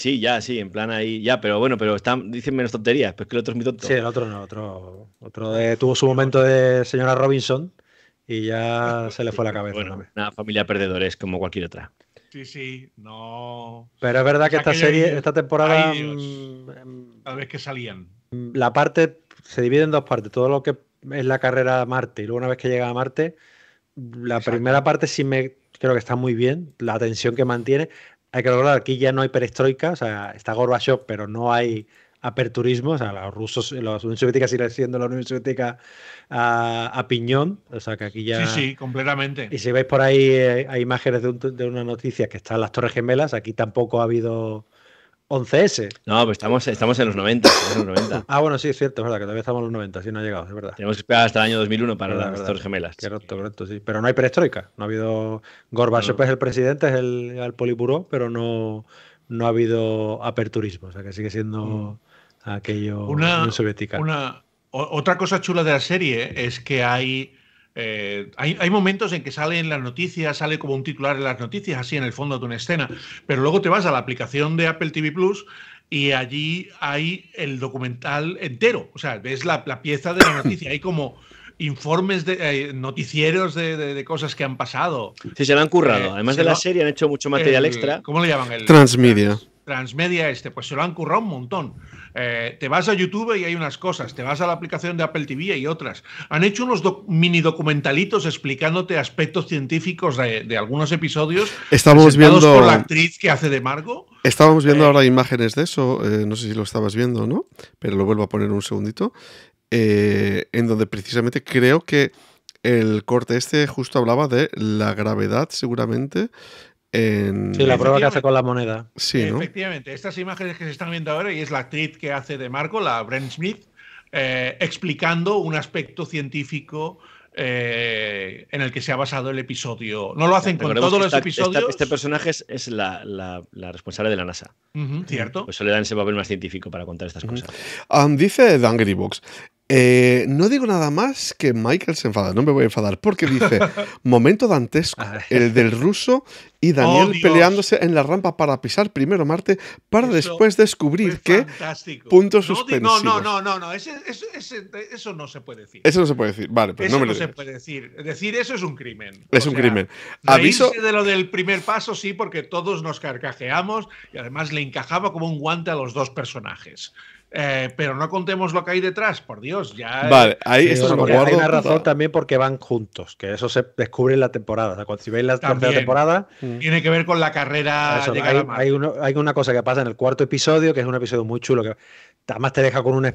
Sí, ya, sí, en plan ahí, ya, pero bueno, pero están, dicen menos tonterías, pero que el otro es muy tonto. Sí, el otro no, otro, otro tuvo su momento de señora Robinson y ya se le fue la cabeza. Bueno, una familia perdedores como cualquier otra. Sí, sí, no. Pero es verdad que esta serie, esta temporada. Mm, cada vez que salían. Mm, la parte se divide en dos partes. Todo lo que es la carrera a Marte y luego una vez que llega a Marte, la primera parte sí me creo que está muy bien, la tensión que mantiene. Hay que recordar, aquí ya no hay perestroika, o sea, está Gorbachev, pero no hay aperturismo, o sea, los rusos, la Unión Soviética sigue siendo la Unión Soviética a, piñón, o sea, que aquí ya... Sí, sí, completamente. Y si veis por ahí, eh, hay imágenes de, de, una noticia que están las Torres Gemelas, aquí tampoco ha habido 11S. No, pues estamos, estamos en los 90. ah, bueno, sí, es cierto, es verdad, que todavía estamos en los 90, sí, no ha llegado, es verdad. Tenemos que esperar hasta el año 2001 para las Torres Gemelas. Correcto, correcto, sí. Pero no hay perestroika, no ha habido. Gorbachev es el presidente, es el, poliburó, pero no, no ha habido aperturismo, o sea que sigue siendo mm. aquello soviético. Una, otra cosa chula de la serie es que hay eh, hay, momentos en que sale en las noticias, sale como un titular en las noticias, así en el fondo de una escena, pero luego te vas a la aplicación de Apple TV Plus y allí hay el documental entero, o sea, ves la, pieza de la noticia, hay como informes de eh, noticieros de, cosas que han pasado. Sí, se lo han currado, eh, además de la serie han hecho mucho material extra. ¿Cómo le llaman? El, Transmedia. Transmedia este, pues se lo han currado un montón. Eh, te vas a YouTube y hay unas cosas, te vas a la aplicación de Apple TV y otras. Han hecho unos mini documentalitos explicándote aspectos científicos de, algunos episodios. Estamos viendo por la actriz que hace de Margo. Estábamos viendo eh, ahora imágenes de eso, eh, no sé si lo estabas viendo no, pero lo vuelvo a poner un segundito, en donde precisamente creo que el corte este justo hablaba de la gravedad seguramente Sí, la prueba que hace con la moneda. Sí, Efectivamente, estas imágenes que se están viendo ahora, y es la actriz que hace de Marco, la Brent Smith, eh, explicando un aspecto científico eh, en el que se ha basado el episodio. No lo hacen con todos los episodios. este personaje es, la, responsable de la NASA. Cierto. Pues eso le dan ese papel más científico para contar estas cosas. Um, dice Box eh, no digo nada más que Michael se enfada, no me voy a enfadar, porque dice, momento dantesco, el del ruso y Daniel oh, peleándose en la rampa para pisar primero Marte, para después descubrir que... Puntos no, suspensivos. No, no, no, no, eso no se puede decir. Eso no se puede decir, vale, pues no me lo no se puede decir. Decir eso es un crimen. Es un crimen. Aviso de lo del primer paso, sí, porque todos nos carcajeamos y además le encajaba como un guante a los dos personajes. Eh, pero no contemos lo que hay detrás, por Dios, ya. Vale, Hay una razón también porque van juntos, que eso se descubre en la temporada. cuando si veis la tercera temporada. Mm. Tiene que ver con la carrera. de hay, hay, una cosa que pasa en el cuarto episodio, que es un episodio muy chulo, que además te deja con un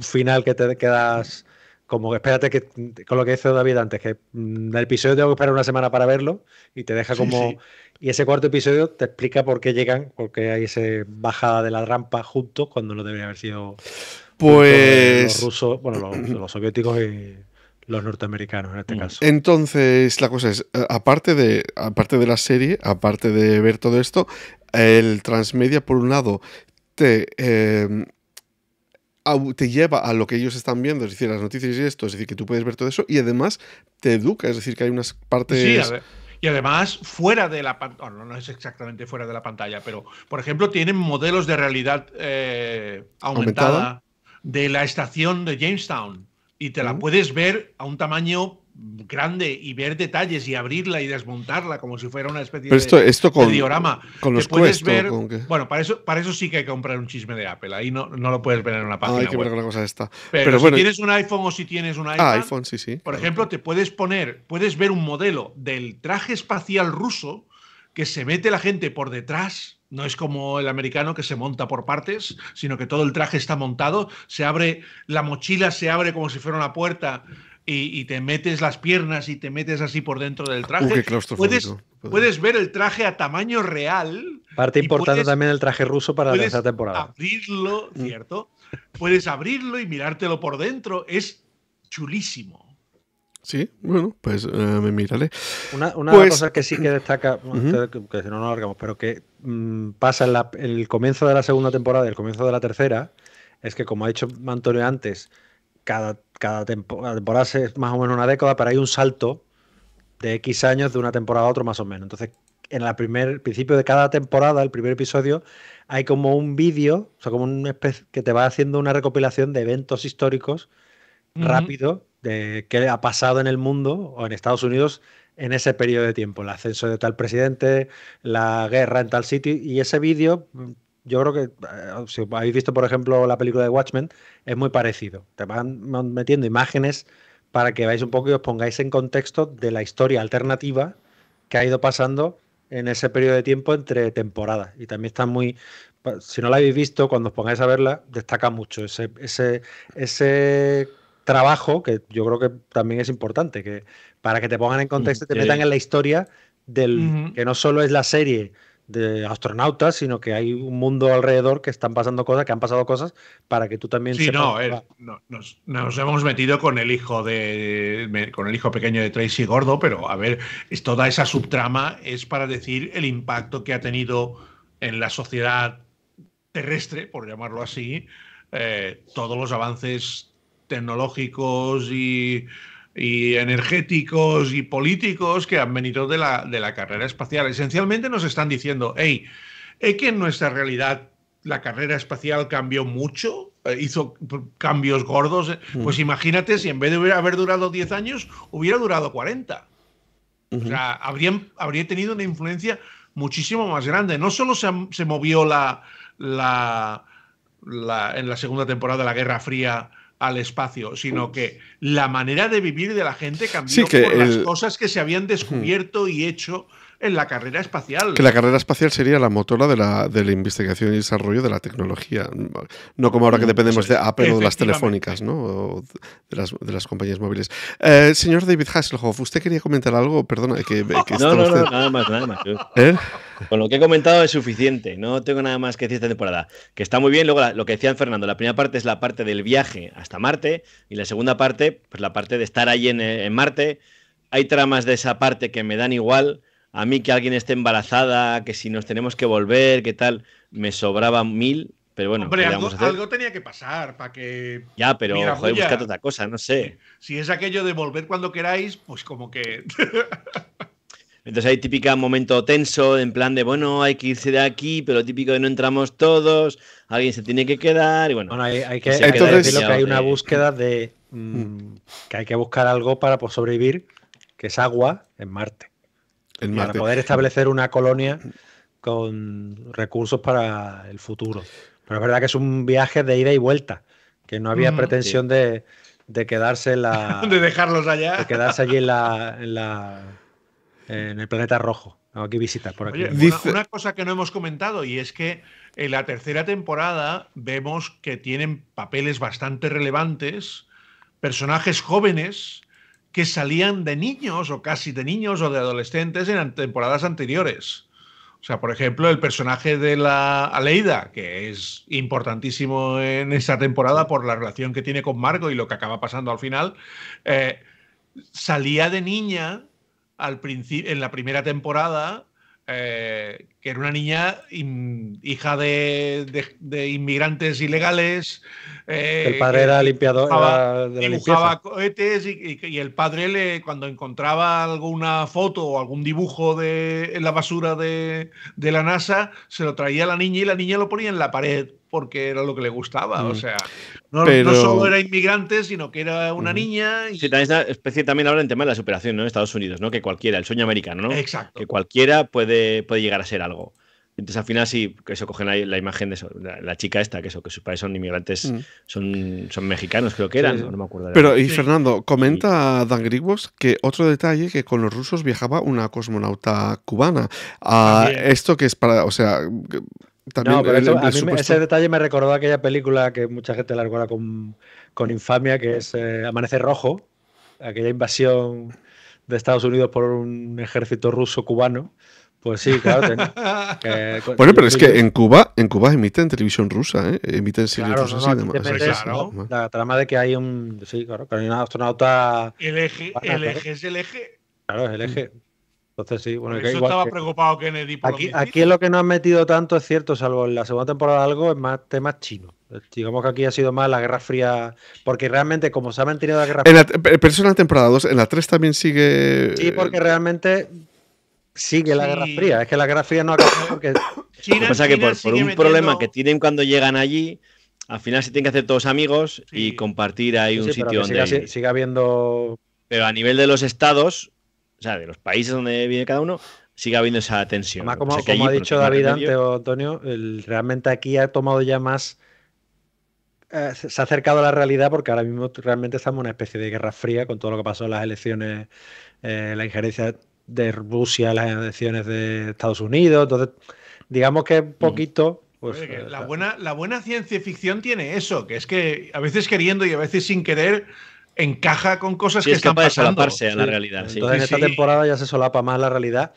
final que te quedas. Como que, espérate que con lo que dice David antes, que mm, el episodio tengo que esperar una semana para verlo y te deja como y ese cuarto episodio te explica por qué llegan, porque hay esa bajada de la rampa juntos cuando no debería haber sido pues... los rusos, bueno, los, soviéticos y los norteamericanos en este mm. caso. Entonces, la cosa es, eh, aparte de, aparte de la serie, aparte de ver todo esto, el transmedia, por un lado, te, em, te lleva a lo que ellos están viendo, es decir, las noticias y esto, es decir, que tú puedes ver todo eso, y además te educa, es decir, que hay unas partes... Sí, y además, fuera de la pantalla, no es exactamente fuera de la pantalla, pero por ejemplo, tienen modelos de realidad eh, aumentada, de la estación de Jamestown y te la puedes ver a un tamaño grande y ver detalles y abrirla y desmontarla como si fuera una especie de, diorama. Con los que puedes ver, Bueno, para eso, para eso sí que hay que comprar un chisme de Apple. Ahí no, lo puedes ver en una página. hay que cosa esta. Pero, si tienes un iPhone o si tienes un iPhone, ah, iPhone sí, sí. Por ejemplo, te puedes poner, puedes ver un modelo del traje espacial ruso que se mete la gente por detrás. No es como el americano que se monta por partes, sino que todo el traje está montado. Se abre, la mochila se abre como si fuera una puerta y, te metes las piernas y te metes así por dentro del traje. puedes, ver el traje a tamaño real. Parte importante también el traje ruso para esa temporada. Abrirlo, mm. ¿cierto? puedes abrirlo y mirártelo por dentro. Es chulísimo. Sí, bueno, pues eh, mírale Una, pues, cosa que sí que mm, destaca, que, no nos pero que mm, pasa en el comienzo de la segunda temporada y el comienzo de la tercera, es que como ha dicho Antonio antes, cada, temporada, es más o menos una década, pero hay un salto de X años de una temporada a otra más o menos. Entonces, en el primer principio de cada temporada, el primer episodio, hay como un vídeo, o sea, como una especie que te va haciendo una recopilación de eventos históricos rápido de qué ha pasado en el mundo o en Estados Unidos en ese periodo de tiempo, el ascenso de tal presidente, la guerra en tal sitio, y ese vídeo yo creo que eh, si habéis visto, por ejemplo, la película de Watchmen, es muy parecido. Te van metiendo imágenes para que veáis un poco y os pongáis en contexto de la historia alternativa que ha ido pasando en ese periodo de tiempo entre temporadas. Y también está muy. Si no la habéis visto, cuando os pongáis a verla, destaca mucho ese, ese, ese trabajo que yo creo que también es importante, que para que te pongan en contexto y te mm, metan eh. en la historia del que no solo es la serie de astronautas, sino que hay un mundo alrededor que están pasando cosas, que han pasado cosas, para que tú también. Sí, no, nos, hemos metido con el hijo de, con el hijo pequeño de Tracy Gordo, pero a ver, toda esa subtrama es para decir el impacto que ha tenido en la sociedad terrestre, por llamarlo así, eh, todos los avances tecnológicos y y energéticos y políticos que han venido de la, de la carrera espacial. Esencialmente nos están diciendo, hey, es que en nuestra realidad la carrera espacial cambió mucho, eh, hizo cambios gordos. Pues imagínate si en vez de haber durado 10 años, hubiera durado 40. O sea, habría tenido una influencia muchísimo más grande. No solo se, movió la, la, en la segunda temporada de la Guerra Fría al espacio, sino que la manera de vivir de la gente cambió por las cosas que se habían descubierto y hecho en la carrera espacial. Que la carrera espacial sería la motora de la, de la investigación y desarrollo de la tecnología. No como ahora que mm, dependemos de Apple o de las telefónicas, ¿no? de las, compañías móviles. Eh, señor David Hasselhoff, usted quería comentar algo, perdona, que, que no, no, nada más, nada más. ¿Eh? Con lo que he comentado es suficiente, no tengo nada más que decir esta temporada. Que está muy bien, luego lo que decía Fernando, la primera parte es la parte del viaje hasta Marte y la segunda parte, pues la parte de estar ahí en Marte. Hay tramas de esa parte que me dan igual, a mí que alguien esté embarazada, que si nos tenemos que volver, que tal, me sobraban mil, pero bueno. Hombre, algo, tenía que pasar para que. Ya, pero joder, otra cosa, no sé. Si es aquello de volver cuando queráis, pues como que. Entonces hay típica momento tenso, en plan de, bueno, hay que irse de aquí, pero típico de no entramos todos, alguien se tiene que quedar, y bueno. bueno hay, que, que hay una búsqueda de. Mm. Mm, que hay que buscar algo para pues, sobrevivir, que es agua en Marte. Para poder establecer una colonia con recursos para el futuro. Pero es verdad que es un viaje de ida y vuelta, que no había mm. pretensión de, quedarse en la. de dejarlos allá. De quedarse allí en la, en, el planeta rojo. aquí visitas por aquí. una, cosa que no hemos comentado y es que en la tercera temporada vemos que tienen papeles bastante relevantes, personajes jóvenes que salían de niños o casi de niños o de adolescentes en temporadas anteriores. O sea, por ejemplo, el personaje de la Aleida, que es importantísimo en esa temporada por la relación que tiene con Margo y lo que acaba pasando al final, eh, salía de niña al en la primera temporada eh, que era una niña hija de, inmigrantes ilegales. Eh, el padre era limpiador. cohetes y, el padre, le, cuando encontraba alguna foto o algún dibujo de, en la basura de, de la NASA, se lo traía a la niña y la niña lo ponía en la pared porque era lo que le gustaba. O mm. sea, no, solo era inmigrante, sino que era una niña. Y... Sí, también especie también habla en tema de la superación, ¿no? Estados Unidos, ¿no? Que cualquiera, el sueño americano, ¿no? Exacto. Que cualquiera puede, puede llegar a ser algo. Entonces al final sí, que eso cogen la, la imagen de la, chica esta, que eso, que sus padres son inmigrantes, mm. son, son mexicanos, creo que eran, no, me acuerdo. Pero, y Fernando, comenta Dan Grigbos que otro detalle que con los rusos viajaba una cosmonauta cubana. Ah, esto que es para, o sea, no, pero ese detalle me recordó aquella película que mucha gente la recuerda con, infamia, que es eh, Amanecer Rojo, aquella invasión de Estados Unidos por un ejército ruso cubano. Pues sí, claro. bueno, pero es que en Cuba, en Cuba emiten televisión rusa, ¿eh? emiten series rusas y demás. claro. La trama de que hay un, sí, claro, que hay un astronauta. El eje, el eje es el eje. Claro, es el eje. Entonces sí, bueno, eso que... preocupado aquí, aquí es lo que no han metido tanto, es cierto, salvo en la segunda temporada algo, es más temas chinos. Digamos que aquí ha sido más la Guerra Fría, porque realmente como se ha mantenido la Guerra Fría... En pero eso en la temporada 2, en la 3 también sigue... Sí, porque eh, realmente sigue la Guerra Fría. Es que la Guerra Fría no ha acabado pasa es que por, un problema que tienen cuando llegan allí, al final se tienen que hacer todos amigos y compartir ahí un sitio donde... Siga, sigue habiendo... Pero a nivel de los estados, o sea, de los países donde viene cada uno, sigue habiendo esa tensión. como, ha dicho David antes, Antonio, realmente aquí ha tomado ya más. Eh, se ha acercado a la realidad porque ahora mismo realmente estamos en una especie de guerra fría con todo lo que pasó en las elecciones, eh, la injerencia de Rusia las elecciones de Estados Unidos. Entonces, digamos que un mm. poquito. Pues, eh, la, buena, la buena ciencia ficción tiene eso, que es que a veces queriendo y a veces sin querer encaja con cosas que es están pasando. de solaparse a la realidad. esta temporada ya se solapa más la realidad.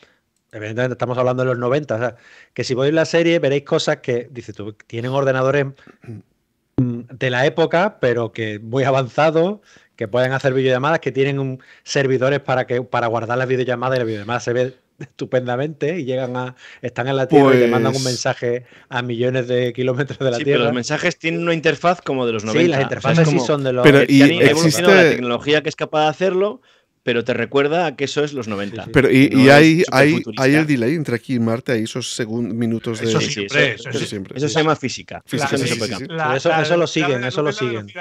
Evidentemente estamos hablando de los 90, o sea, que si veis la serie veréis cosas que, dice tú, tienen ordenadores mm, de la época, pero que muy avanzados, que pueden hacer videollamadas, que tienen servidores para, que, para guardar las videollamadas y las videollamadas se ve estupendamente y llegan a. están en la Tierra y le mandan un pues mensaje a millones de kilómetros de la sí, Tierra. Pero los mensajes tienen una interfaz como de los 90. Sí, las interfaces sí son de los. Pero y existe... la tecnología que es capaz de hacerlo, pero te recuerda a que eso es los 90. Pero y, hay, hay, el delay entre aquí y Marte, hay esos segundos minutos de... Eso siempre, eso, se llama física. eso, lo siguen, eso lo siguen.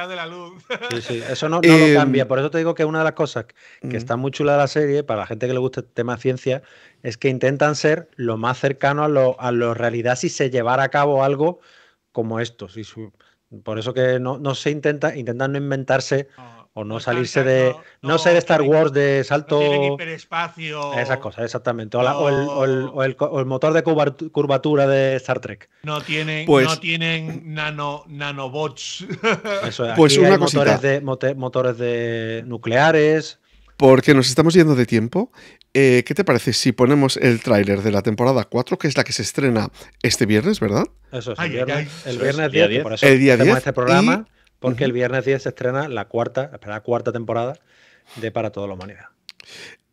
Eso no, lo eh, cambia. Por eso te digo que una de las cosas que mm. está muy chula de la serie, para la gente que le gusta el este tema ciencia, es que intentan ser lo más cercano a lo, a lo realidad si se llevara a cabo algo como esto. por eso que no, se intenta, intentan no inventarse... O no pues salirse de. No, ser Star Wars de salto. No hiperespacio. Esas cosas, exactamente. O, el, motor de curvatura de Star Trek. No tienen, no pues tienen nanobots. Eso, es pues una Motores de, motores nucleares. Porque nos estamos yendo de tiempo. Eh, ¿Qué te parece si ponemos el tráiler de la temporada 4, que es la que se estrena este viernes, ¿verdad? Eso es, el viernes, día 10, el día 10. Este programa porque el viernes 10 se estrena la cuarta, la cuarta temporada de Para toda la humanidad.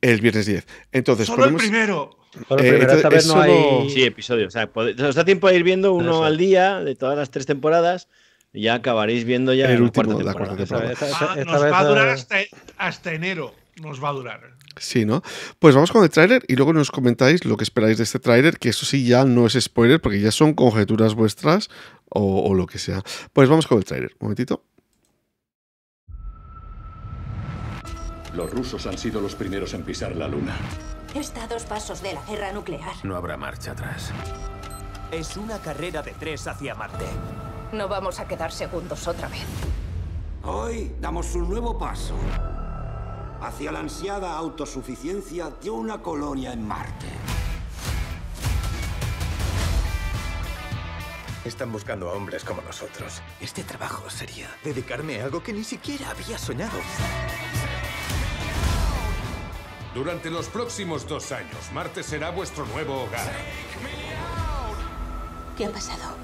El viernes 10. Entonces, Solo el primero. Solo el eh, primero. Esta vez no Sí, episodios. O sea, os da tiempo a ir viendo uno al día de todas las tres temporadas ya acabaréis viendo ya el último, la La ah, nos va a durar hasta, hasta, enero, nos va a durar. Sí, ¿no? Pues vamos con el tráiler y luego nos comentáis lo que esperáis de este tráiler, que eso sí ya no es spoiler, porque ya son conjeturas vuestras, o, lo que sea. Pues vamos con el trailer, un momentito. Los rusos han sido los primeros en pisar la luna. Está a dos pasos de la guerra nuclear. No habrá marcha atrás. Es una carrera de tres hacia Marte. No vamos a quedar segundos otra vez. Hoy damos un nuevo paso hacia la ansiada autosuficiencia de una colonia en Marte. Están buscando a hombres como nosotros. Este trabajo sería dedicarme a algo que ni siquiera había soñado. Durante los próximos dos años, Marte será vuestro nuevo hogar. ¿Qué ha pasado?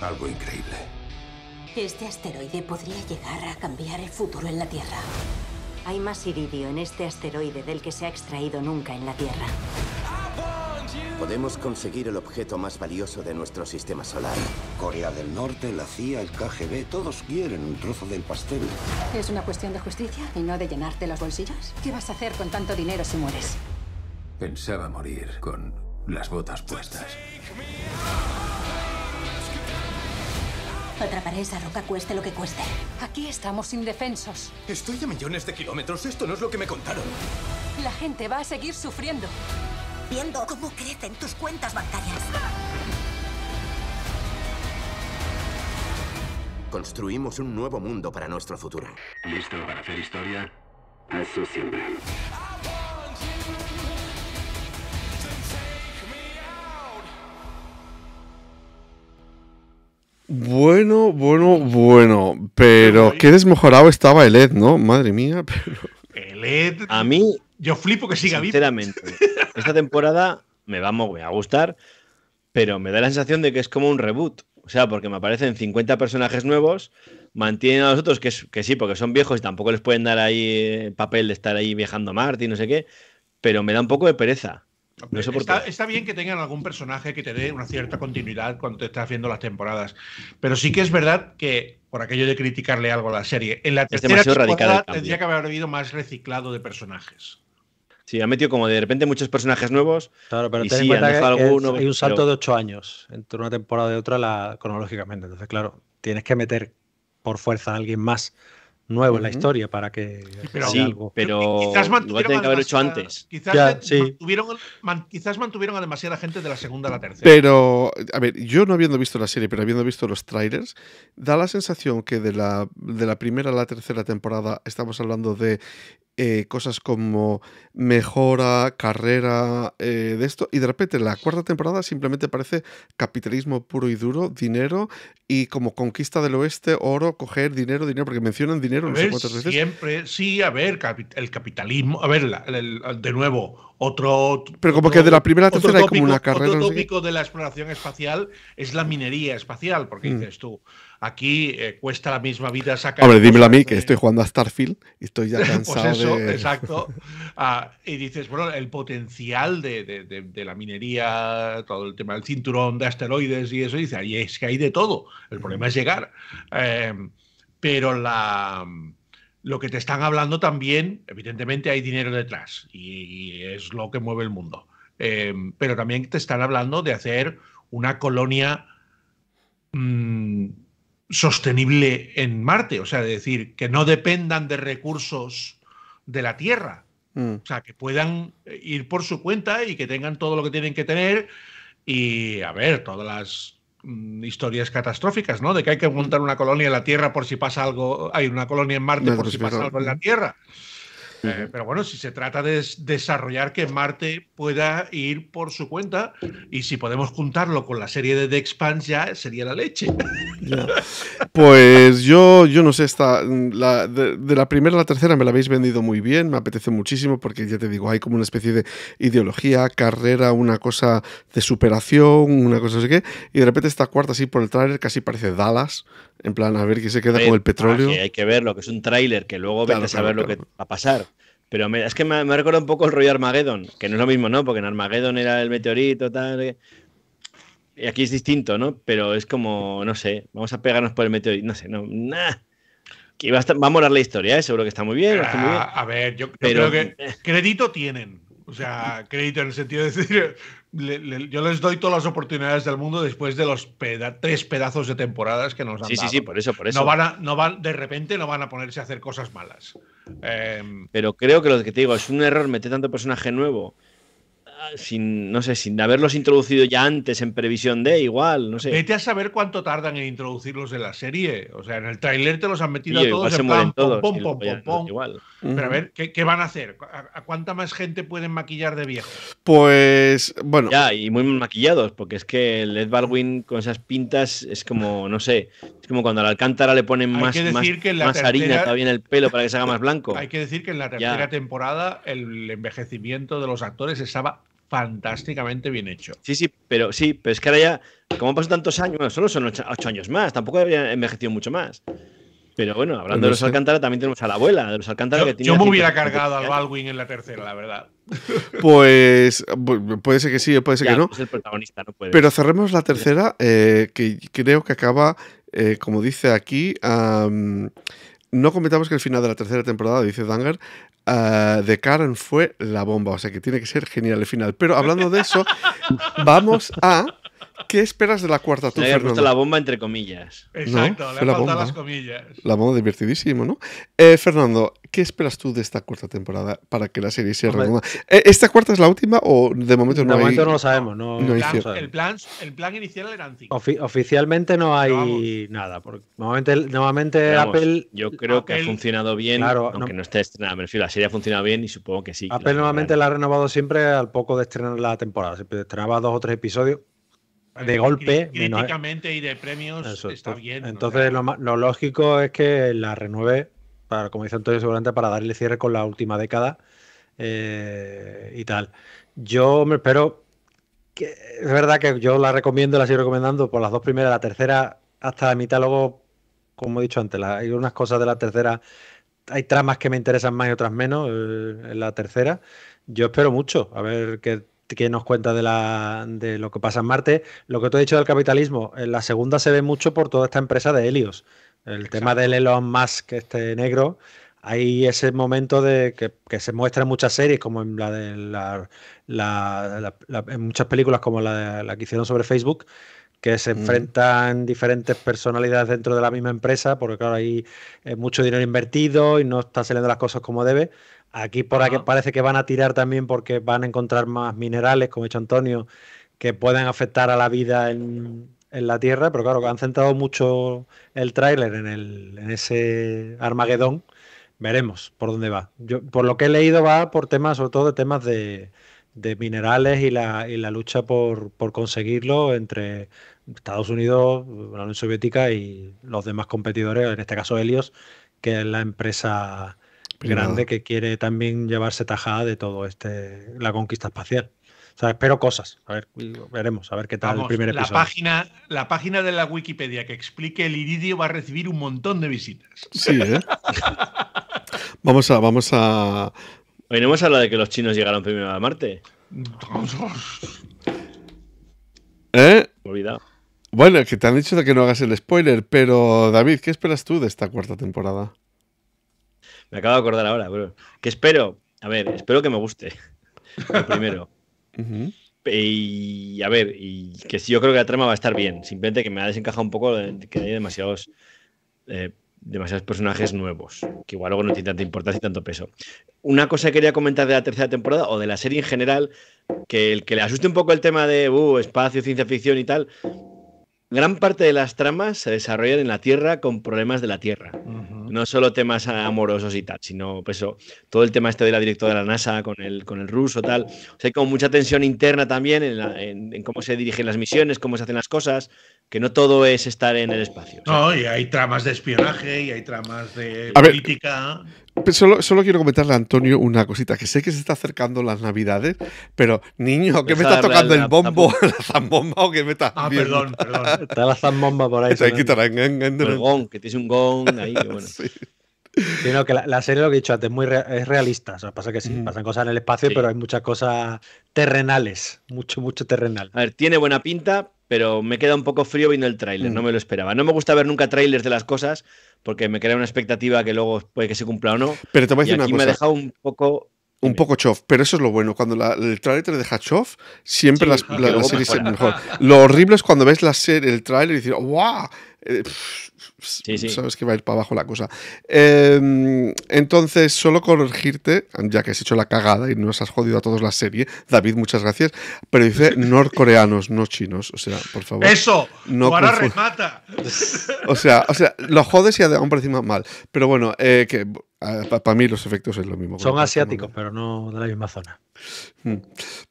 Algo increíble. Este asteroide podría llegar a cambiar el futuro en la Tierra. Hay más iridio en este asteroide del que se ha extraído nunca en la Tierra. Podemos conseguir el objeto más valioso de nuestro sistema solar. Corea del Norte, la CIA, el KGB, todos quieren un trozo del pastel. Es una cuestión de justicia y no de llenarte las bolsillos. ¿Qué vas a hacer con tanto dinero si mueres? Pensaba morir con las botas puestas. Atraparé esa roca cueste lo que cueste. Aquí estamos indefensos. Estoy a millones de kilómetros. Esto no es lo que me contaron. La gente va a seguir sufriendo viendo cómo crecen tus cuentas bancarias. Construimos un nuevo mundo para nuestro futuro. ¿Listo para hacer historia? Eso siempre. Bueno, bueno, bueno. Pero qué desmejorado estaba el Ed, ¿no? Madre mía, pero. El Ed. A mí, yo flipo que siga Sinceramente, vivo. Sinceramente, esta temporada me va, a gustar, pero me da la sensación de que es como un reboot. O sea, porque me aparecen 50 personajes nuevos, mantienen a los otros que, que sí, porque son viejos y tampoco les pueden dar ahí eh, papel de estar ahí viajando a Marte y no sé qué, pero me da un poco de pereza. está, bien que tengan algún personaje que te dé una cierta continuidad cuando te estás viendo las temporadas, pero sí que es verdad que, por aquello de criticarle algo a la serie, en la tercera temporada tendría que haber habido más reciclado de personajes. Sí, ha metido como de repente muchos personajes nuevos. Claro, pero ten en cuenta que hay un salto de ocho años entre una temporada y otra cronológicamente. Entonces, claro, tienes que meter por fuerza a alguien más nuevo en la historia para que pero, sí, pero quizás mantuvieron haber hecho antes. Quizás, mantuvieron, a demasiada gente de la segunda a la tercera. Pero, a ver, yo no habiendo visto la serie, pero habiendo visto los trailers, da la sensación que de la, de la primera a la tercera temporada estamos hablando de eh, cosas como mejora, carrera, eh, de esto, y de repente la cuarta temporada simplemente parece capitalismo puro y duro, dinero, y como conquista del oeste, oro, coger dinero, dinero, porque mencionan dinero no sé Siempre, sí, a ver, el capitalismo, a ver, de nuevo, otro... Pero como que de la primera a tercera hay como una carrera... Otro tópico de la exploración espacial es la minería espacial, porque mm. dices tú, Aquí eh, cuesta la misma vida sacar. Hombre, dímelo a mí, que estoy jugando a Starfield y estoy ya pues cansado eso, Exacto. Ah, y dices, bueno, el potencial de, la minería, todo el tema del cinturón de asteroides y eso, y dices, ahí es que hay de todo. El problema es llegar. Eh, pero la lo que te están hablando también, evidentemente hay dinero detrás y, es lo que mueve el mundo. Eh, pero también te están hablando de hacer una colonia mmm, sostenible en Marte, o sea, decir, que no dependan de recursos de la Tierra, mm. o sea, que puedan eh, ir por su cuenta y que tengan todo lo que tienen que tener y, a ver, todas las mm, historias catastróficas, ¿no? De que hay que montar una colonia en la Tierra por si pasa algo, hay una colonia en Marte por si pasa algo en la mm. Tierra. Eh, pero bueno, si se trata de desarrollar que Marte pueda ir por su cuenta y si podemos juntarlo con la serie de The Expanse ya sería la leche. Pues yo, yo no sé, esta, de, la primera a la tercera me la habéis vendido muy bien, me apetece muchísimo porque ya te digo, hay como una especie de ideología, carrera, una cosa de superación, una cosa así que, y de repente esta cuarta así por el tráiler casi parece Dallas, en plan a ver qué se queda con el petróleo. Ah, hay que ver que es un tráiler, que luego vete a saber lo que va a pasar. Pero es que me, me recuerda un poco el rollo Armageddon, que no es lo mismo, ¿no? Porque en Armageddon era el meteorito, tal. Eh, y aquí es distinto, ¿no? Pero es como, no sé, vamos a pegarnos por el meteorito, no sé, no, nada. Que va a, morar la historia, ¿eh? seguro que está muy bien. Ah, a ver, yo, creo que eh. crédito tienen. O sea, crédito en el sentido de decir, yo les doy todas las oportunidades del mundo después de los tres pedazos de temporadas que nos han dado. Sí, sí, por eso, por eso. No van no van, de repente no van a ponerse a hacer cosas malas. Em, Pero creo que lo que te digo es un error meter tanto personaje nuevo ah, sin, no sé, sin haberlos introducido ya antes en previsión de, igual, no sé. Vete a saber cuánto tardan en introducirlos en la serie. O sea, en el tráiler te los han metido todos Igual. Pero a ver, ¿qué, ¿qué, van a hacer? ¿A, cuánta más gente pueden maquillar de viejo? Pues, bueno. Ya, y muy maquillados, porque es que el Ed Baldwin con esas pintas es como, no sé, es como cuando al alcántara le ponen más, más, harina todavía el pelo para que se haga más blanco. Hay que decir que en la tercera temporada el envejecimiento de los actores estaba fantásticamente bien hecho. Sí, sí, pero sí, pero es que ahora ya, como han pasado tantos años, bueno, solo son ocho, años más, tampoco habría envejecido mucho más. Pero bueno, hablando de los Alcántara, también tenemos a la abuela de los Alcántara yo, que Yo me hubiera cargado al Baldwin en la tercera, la verdad. Pues puede ser que sí, puede ser que no. Pero cerremos la tercera, eh, que creo que acaba, eh, como dice aquí. no comentamos que el final de la tercera temporada, dice Danger, ah, de Karen fue la bomba. O sea que tiene que ser genial el final. Pero hablando de eso, vamos a ¿Qué esperas de la cuarta tú, Le puesto la bomba entre comillas. Exacto, le la faltado las comillas. La bomba divertidísimo, ¿no? Eh, Fernando, ¿qué esperas tú de esta cuarta temporada para que la serie sea renovada? Eh, ¿Esta cuarta es la última o de momento no hay? De momento no lo sabemos. el, plan, inicial era antiguo. oficialmente no hay nada. Porque Apple. Yo creo que ha funcionado bien, aunque no, esté estrenada. Me refiero, la serie ha funcionado bien y supongo que sí. Apple nuevamente la ha renovado siempre al poco de estrenar la temporada. Siempre estrenaba dos o tres episodios de golpe. Críticamente y de premios está bien. Entonces, lo, lógico es que la renueve, para, como dice Antonio, seguramente para darle cierre con la última década eh, y tal. Yo me espero. Que, es verdad que yo la recomiendo, la sigo recomendando por las dos primeras, la tercera hasta la mitad, luego, como he dicho antes, la, hay unas cosas de la tercera, hay tramas que me interesan más y otras menos eh, en la tercera. Yo espero mucho, a ver qué que nos cuenta de, la, de lo que pasa en Marte. Lo que te he dicho del capitalismo, en eh, la segunda se ve mucho por toda esta empresa de Helios. El tema del Elon Musk, este negro, hay ese momento de que, se muestra en muchas series, como en la de en muchas películas como la, que hicieron sobre Facebook, que se mm. enfrentan diferentes personalidades dentro de la misma empresa, porque claro, hay eh, mucho dinero invertido y no está saliendo las cosas como debe. Aquí por ah. parece que van a tirar también porque van a encontrar más minerales, como ha dicho Antonio, que pueden afectar a la vida en, la Tierra, pero claro, que han centrado mucho el tráiler en, ese Armagedón. Veremos por dónde va. por lo que he leído, va por temas, sobre todo de temas de, minerales y la, lucha por, conseguirlo entre Estados Unidos, la Unión Soviética y los demás competidores, en este caso Helios, que es la empresa grande que quiere también llevarse tajada de todo este la conquista espacial. O sea, espero cosas. A ver, veremos, a ver qué tal el primer episodio. La página, la página de la Wikipedia que explique el iridio va a recibir un montón de visitas. Sí, ¿eh? vamos a, vamos a. Hoy no hemos hablado de que los chinos llegaron primero a Marte. ¿Eh? Olvidado. Bueno, que te han dicho de que no hagas el spoiler, pero David, ¿qué esperas tú de esta cuarta temporada? Me acabo de acordar ahora, bro. Que espero, a ver, espero que me guste. primero. Y a ver, y que yo creo que la trama va a estar bien. Simplemente que me ha desencajado un poco eh, que hay demasiados. Eh, demasiados personajes nuevos, que igual luego no tiene tanta importancia y tanto peso. Una cosa que quería comentar de la tercera temporada o de la serie en general, que el que le asuste un poco el tema de uh, espacio, ciencia ficción y tal, gran parte de las tramas se desarrollan en la Tierra con problemas de la Tierra. ¿no? solo temas amorosos y tal, sino pues, todo el tema este de la directora de la NASA con el, con el ruso, tal. O sea, hay como mucha tensión interna también en, cómo se dirigen las misiones, cómo se hacen las cosas, que no todo es estar en el espacio. No, y hay tramas de espionaje y hay tramas de política. Solo, solo, quiero comentarle a Antonio una cosita, que sé que se está acercando las navidades, pero niño, ¿qué me está tocando el bombo, la zambomba o que me está Ah, perdón, perdón. Está la zambomba por ahí. Está el gong, que tiene un gong ahí, bueno. sí. que la, serie, lo que he dicho antes, muy es realista. O sea, pasa que sí, pasan cosas en el espacio, pero hay muchas cosas terrenales, mucho, mucho terrenal. A ver, tiene buena pinta, pero me queda un poco frío viendo el tráiler, no mm. me lo esperaba. No me gusta ver nunca trailers de las cosas porque me crea una expectativa que luego puede que se cumpla o no. Pero te voy a decir una me ha dejado un poco un poco chof, pero eso es lo bueno. Cuando el tráiler te deja chof, siempre la, serie es mejor. Lo horrible es cuando ves la serie, el tráiler y dices, ¡guau! Eh, sabes que va a ir para abajo la cosa. Em, entonces, solo corregirte, ya que has hecho la cagada y nos has jodido a todos la serie, David, muchas gracias, pero dice norcoreanos, no chinos, o sea, por favor. Eso, no para remata. O sea, o sea, lo jodes y aún por más mal. Pero bueno, eh, que para mí los efectos es lo mismo. Son pues, asiáticos, pero no de la misma zona. Hmm.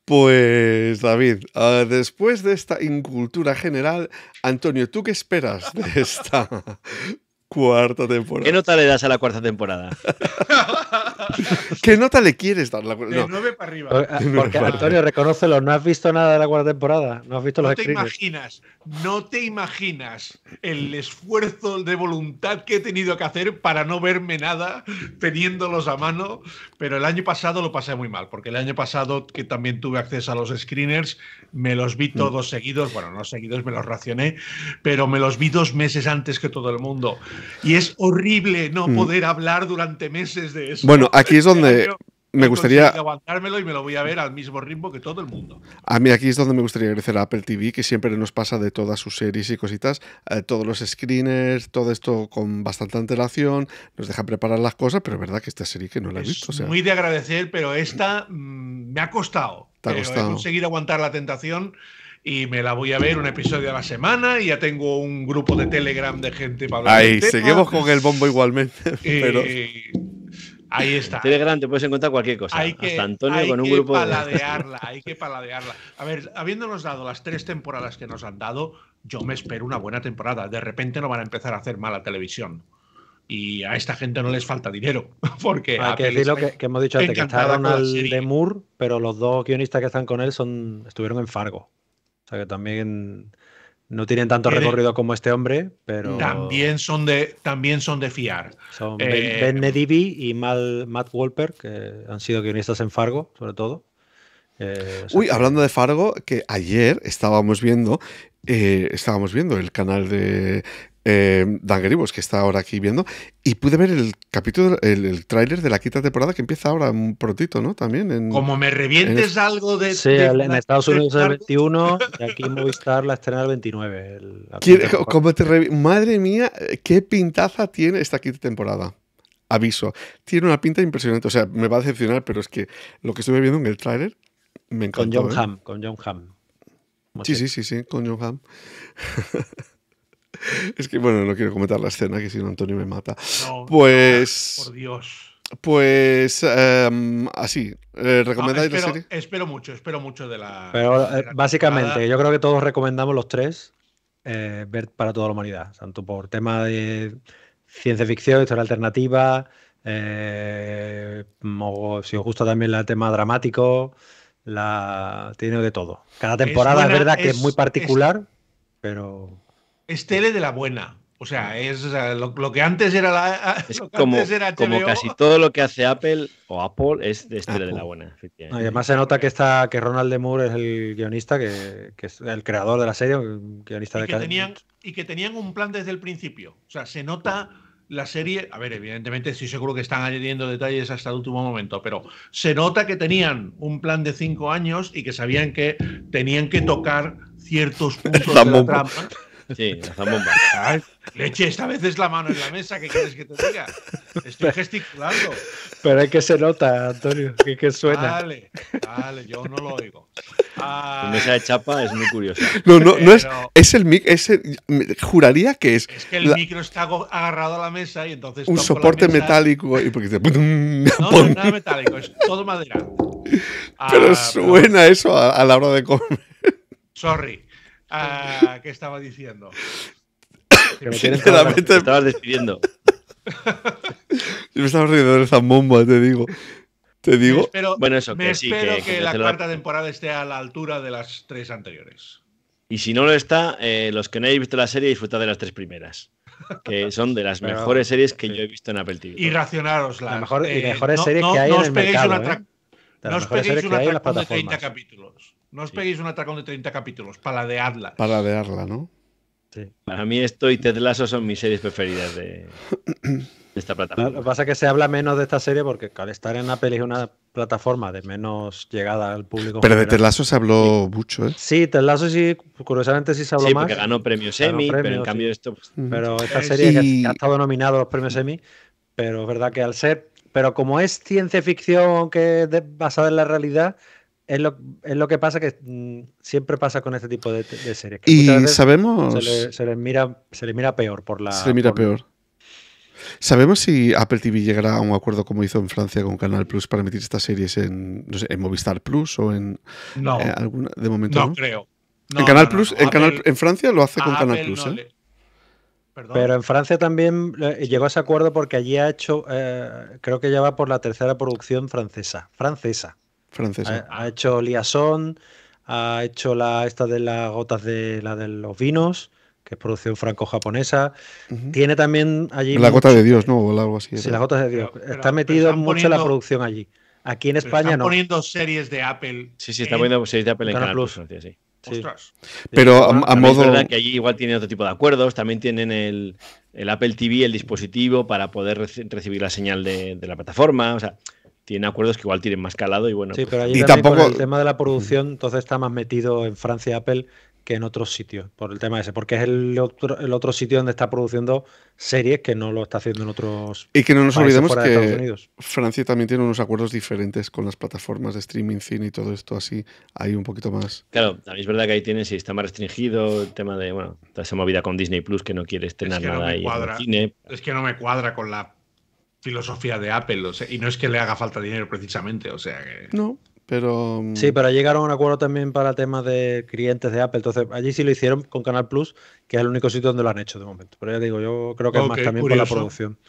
Pues David, ah, después de esta incultura general, Antonio, ¿tú qué esperas de esta cuarta temporada? ¿Qué nota le das a la cuarta temporada? ¿Qué nota le quieres dar? De 9 para arriba. Porque, Antonio, reconócelo, no has visto nada de la cuarta temporada. No has visto no te imaginas, no te imaginas el esfuerzo de voluntad que he tenido que hacer para no verme nada teniéndolos a mano. Pero el año pasado lo pasé muy mal, porque el año pasado que también tuve acceso a los screeners, me los vi mm. todos seguidos. Bueno, no seguidos, me los racioné, pero me los vi dos meses antes que todo el mundo. Y es horrible no mm. poder hablar durante meses de eso. Bueno, aquí es donde este me gustaría aguantármelo y me lo voy a ver al mismo ritmo que todo el mundo. A mí aquí es donde me gustaría agradecer a Apple TV, que siempre nos pasa de todas sus series y cositas, eh, todos los screeners, todo esto con bastante antelación, nos deja preparar las cosas, pero es verdad que esta serie que no la he visto. O muy de agradecer, pero esta mm, me ha costado. Te ha pero He conseguido aguantar la tentación y me la voy a ver un episodio a la semana y ya tengo un grupo de Telegram de gente para hablar. Ahí, seguimos con el bombo igualmente. pero... Eh, Ahí está. En grande, te puedes encontrar cualquier cosa. Hay que, Hasta Antonio con un grupo de... hay que paladearla. hay que paladearla. A ver, habiéndonos dado las tres temporadas que nos han dado, yo me espero una buena temporada. De repente no van a empezar a hacer mala televisión. Y a esta gente no les falta dinero. Porque hay que decir lo que, hemos dicho antes, que está Ronald de Moore, pero los dos guionistas que están con él son estuvieron en Fargo. O sea que también no tienen tanto recorrido como este hombre, pero. También son de, también son de fiar. Son eh, Ben Nedivi y Mal, Matt Wolper, que han sido guionistas en Fargo, sobre todo. Eh, Uy, hablando de Fargo, que ayer estábamos viendo eh, estábamos viendo el canal de eh, Dan que está ahora aquí viendo, y pude ver el capítulo, el, tráiler de la quinta temporada que empieza ahora un prontito, ¿no? También Como me revientes algo de... Sí, en Estados Unidos es el 21 y aquí en Movistar la estrena el 29. te Madre mía, qué pintaza tiene esta quinta temporada. Aviso, tiene una pinta impresionante, o sea, me va a decepcionar, pero es que lo que estuve viendo en el tráiler me encantó. Con John ¿eh? con John Hamm. Sí, sí, sí, sí, con es que, bueno, no quiero comentar la escena, que si no Antonio me mata. pues... por Dios. Pues em, así, eh, ¿recomendáis espero, la serie? Espero mucho, espero mucho de la. Pero eh, básicamente, yo creo que todos recomendamos los tres eh, ver para toda la humanidad, tanto por tema de ciencia ficción, historia alternativa, si os gusta también el tema dramático, la... Tiene de todo. Cada temporada es, verdad que es muy particular, pero... Es tele de la buena. O sea, es lo, que antes era la, es como, como casi todo lo que hace Apple o Apple es de de la buena. además se nota que está que Ronald de Moore es el guionista, que, es el creador de la serie, guionista de que tenían, Y que tenían un plan desde el principio. O sea, se nota la serie, a ver, evidentemente estoy seguro que están añadiendo detalles hasta el último momento, pero se nota que tenían un plan de cinco años y que sabían que tenían que tocar ciertos puntos de la Sí, la zambomba. leche, esta vez es la mano en la mesa, ¿qué quieres que te diga? Estoy gesticulando. Pero hay que se nota, Antonio, que, que suena. Vale, yo no lo oigo. tu ah, mesa de chapa es muy curiosa. No, no, no es, es el mic, juraría que es. Es que el micro está agarrado a la mesa y entonces. Un soporte metálico y porque No, no es nada metálico, es todo madera. pero ah, suena eso a la hora de comer. Sorry, Ah, ¿Qué estaba diciendo? me Sinceramente... Me estabas despidiendo. me estaba riendo de zambomba, te digo. Te digo. espero, bueno, eso, que espero que, la cuarta temporada esté a la altura de las tres anteriores. Y si no lo está, eh, los que no hayáis visto la serie, disfrutad de las tres primeras. Que son de las mejores series que yo he visto en Apple TV. Y eh, racionaros ¿eh? las mejor, mejores series que hay en el mercado. no os peguéis una de 30 capítulos. No os peguéis un atracón de 30 capítulos, paladearla. Paladearla, ¿no? Sí. Para mí esto y Ted Lasso son mis series preferidas de, esta plataforma. Lo que pasa es que se habla menos de esta serie porque al estar en peli es una plataforma de menos llegada al público. Pero de Ted Lasso se habló mucho, ¿eh? Sí, Ted Lasso sí, curiosamente sí se habló más. Sí, porque ganó premios Emmy, pero en cambio esto... Pues, pero esta eh, serie ha estado nominada a los premios Emmy, pero es verdad que al ser... Pero como es ciencia ficción que es basada en la realidad, es lo, que pasa que mm, siempre pasa con este tipo de, series. y sabemos. Se le, mira, se le mira peor por la. Se mira peor. ¿Sabemos si Apple TV llegará a un acuerdo como hizo en Francia con Canal Plus para emitir estas series en, Movistar Plus o en no, eh, De momento. No, no? creo. en Canal Plus, en, Francia lo hace con Canal Plus. ¿eh? Pero en Francia también eh, llegó a ese acuerdo porque allí ha hecho, creo que ya va por la tercera producción francesa. Francesa francesa. Ha, hecho Liaison, ha hecho la esta de las gotas de la de los vinos, que es producción franco-japonesa. Tiene también allí. La gota de Dios, ¿no? O algo así. Sí, la gota de Dios. está metido mucho en la producción allí. Aquí en España están no. poniendo series de Apple. Sí, sí, está poniendo series de Apple en Canal, Plus. Pero a, modo. Es verdad que allí igual tienen otro tipo de acuerdos. También tienen el, el Apple TV, el dispositivo para poder recibir la señal de, de, la plataforma. O sea, tiene acuerdos que igual tienen más calado y bueno. Sí, pues pero ahí tampoco... el tema de la producción, entonces está más metido en Francia Apple que en otros sitios, por el tema ese, porque es el otro, sitio donde está produciendo series que no lo está haciendo en otros Y que no nos olvidemos que Francia también tiene unos acuerdos diferentes con las plataformas de streaming, cine y todo esto así, Hay un poquito más. Claro, también es verdad que ahí tiene, si está más restringido, el tema de, bueno, toda esa movida con Disney Plus que no quiere estrenar nada ahí cuadra, Es que no me cuadra con la filosofía de Apple, y no es que le haga falta dinero precisamente, o sea que... No, pero... Mm, sí, pero llegaron a un acuerdo también para temas de clientes de Apple, entonces allí sí lo hicieron con Canal Plus, que es el único sitio donde lo han hecho de momento, pero ya digo, yo creo que es más también por la producción.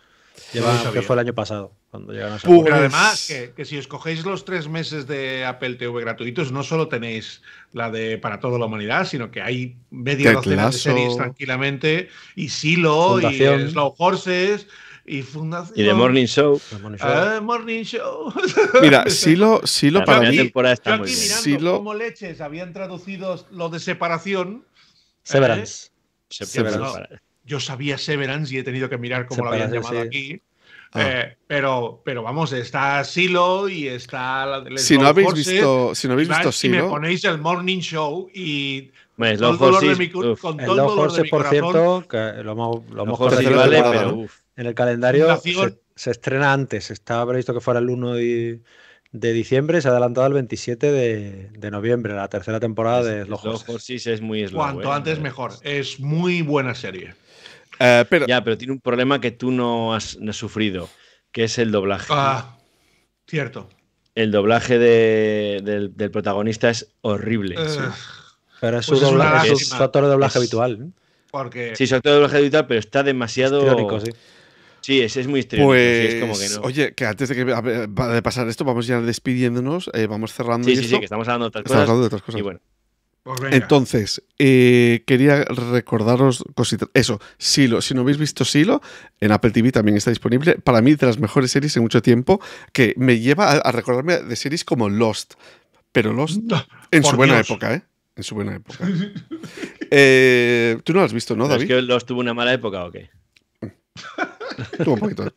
que fue el año pasado, cuando llegaron a además, que, si escogéis los tres meses de Apple TV gratuitos, no solo tenéis la de para toda la humanidad, sino que hay media docena de series tranquilamente, y Silo, y Slow Horses, y, de Morning Show. Morning ah, Mira, Silo, para mí. Temporada está Silo... leches habían traducido lo de separación. ¿eh? Severance. Severance. yo sabía Severance y he tenido que mirar cómo lo habían llamado aquí. Eh, ah. pero, pero vamos, está Silo y está la si no habéis visto Si no habéis visto Silo. Si me ponéis el Morning Show y. con todo el dolor de mi, lo mejor pero. En el calendario se, estrena antes, estaba previsto que fuera el 1 de, diciembre, se ha adelantado al 27 de, noviembre, la tercera temporada es, de Slow sí es muy slow, Cuanto ¿eh? antes mejor, es muy buena serie. Eh, pero... Ya, pero tiene un problema que tú no has, sufrido, que es el doblaje. Ah, cierto. El doblaje del, protagonista es horrible. Eh, pero es, pues su, actor de doblaje habitual. Porque... Sí, su actor de doblaje habitual, pero está demasiado. Sí, ese es muy estricto. Pues, oye, que antes de, pasar esto, vamos ya despidiéndonos, eh, vamos cerrando. Sí, sí, sí, que estamos hablando de otras cosas. Y bueno. Pues Entonces, eh, quería recordaros cositas. Eso, Silo. Si no habéis visto Silo, en Apple TV también está disponible. Para mí, de las mejores series en mucho tiempo, que me lleva a, recordarme de series como Lost. Pero Lost en su buena época, ¿eh? En su buena época. Eh, tú no lo has visto, ¿no, David? ¿Es que Lost tuvo una mala época o qué? poquito.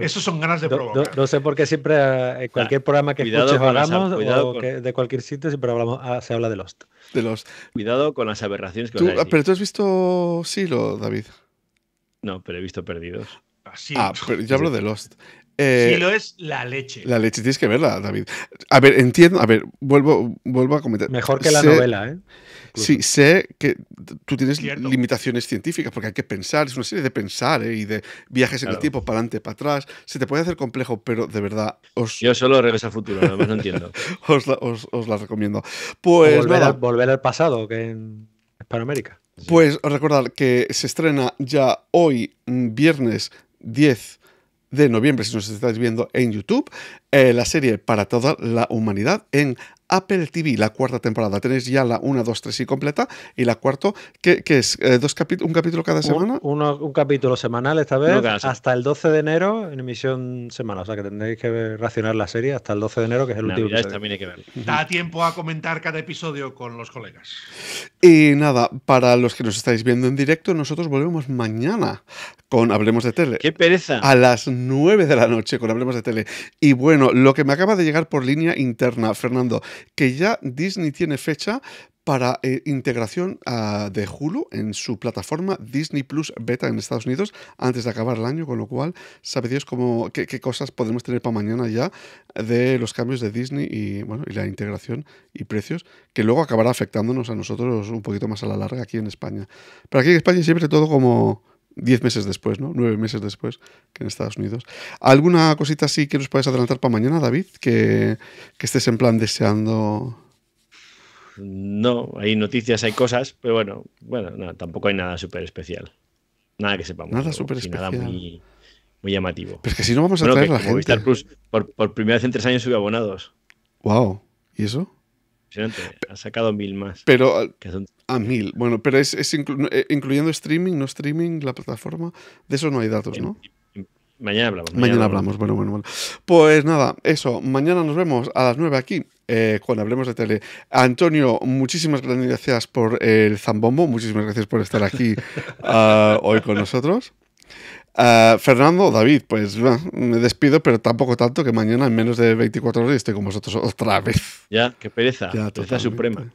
Eso, son ganas de provocar. No, sé por qué siempre eh, en cualquier ah, programa que escuches de cualquier sitio, siempre ah, se habla de Lost. De los, Cuidado con las aberraciones que ah, Pero tú has visto Silo, David. No, pero he visto Perdidos sí. Ah, hablo de Lost. Eh, lo es la leche. La leche, tienes que verla, David. A ver, entiendo, a ver, vuelvo, vuelvo a comentar. Mejor que la novela, ¿eh? Sí, sé que tú tienes limitaciones científicas porque hay que pensar, es una serie de pensar ¿eh? y de viajes en el tiempo, para adelante, para atrás. Se te puede hacer complejo, pero de verdad os... Yo solo regreso al futuro, no entiendo. os, la, recomiendo. Pues... Volver, Al, pasado, que en Hispanoamérica. Pues recordar que se estrena ya hoy, mm, viernes 10 de noviembre, si nos estáis viendo en YouTube, eh, la serie Para toda la humanidad en Apple TV, la cuarta temporada. Tenéis ya la 1, 2, 3 y completa. Y la cuarta, ¿qué es eh, un capítulo cada semana. Un, capítulo semanal esta vez, hasta el 12 de enero en emisión semanal. O sea que tendréis que racionar la serie hasta el 12 de enero, que es el último. También hay que ver. Da tiempo a comentar cada episodio con los colegas. Y nada, para los que nos estáis viendo en directo, nosotros volvemos mañana con Hablemos de Tele. ¡Qué pereza! A las 9 de la noche con Hablemos de Tele. Y bueno, lo que me acaba de llegar por línea interna, Fernando, que ya Disney tiene fecha para eh, integración ah, de Hulu en su plataforma Disney Plus Beta en Estados Unidos antes de acabar el año, con lo cual sabe Dios cómo, qué, cosas podemos tener para mañana ya de los cambios de Disney y, bueno, y la integración y precios, que luego acabará afectándonos a nosotros un poquito más a la larga aquí en España. Pero aquí en España siempre todo como diez meses después, ¿no? Nueve meses después que en Estados Unidos. ¿Alguna cosita así que nos puedes adelantar para mañana, David? Que, estés en plan deseando. No, hay noticias, hay cosas, pero bueno, bueno, tampoco hay nada súper especial. Nada que sepamos. Nada súper especial. Nada muy, muy, llamativo. Pero es que si no vamos a bueno, la gente. por, primera vez en tres años sube abonados. Wow. ¿Y eso? impresionante. Ha sacado mil más. Pero a, ah, ah, mil. Bueno, pero es, eh, incluyendo streaming, no streaming, la plataforma. De eso no hay datos, ¿no? Mañana hablamos. Mañana, hablamos. Bueno, bueno, bueno. Pues nada, eso. Mañana nos vemos a las nueve aquí eh, cuando hablemos de tele. Antonio, muchísimas gracias por el zambombo. Muchísimas gracias por estar aquí ah, hoy con nosotros. Ah, Fernando, David, pues me despido, pero tampoco tanto que mañana en menos de 24 horas esté con vosotros otra vez. Ya, qué pereza. pereza suprema.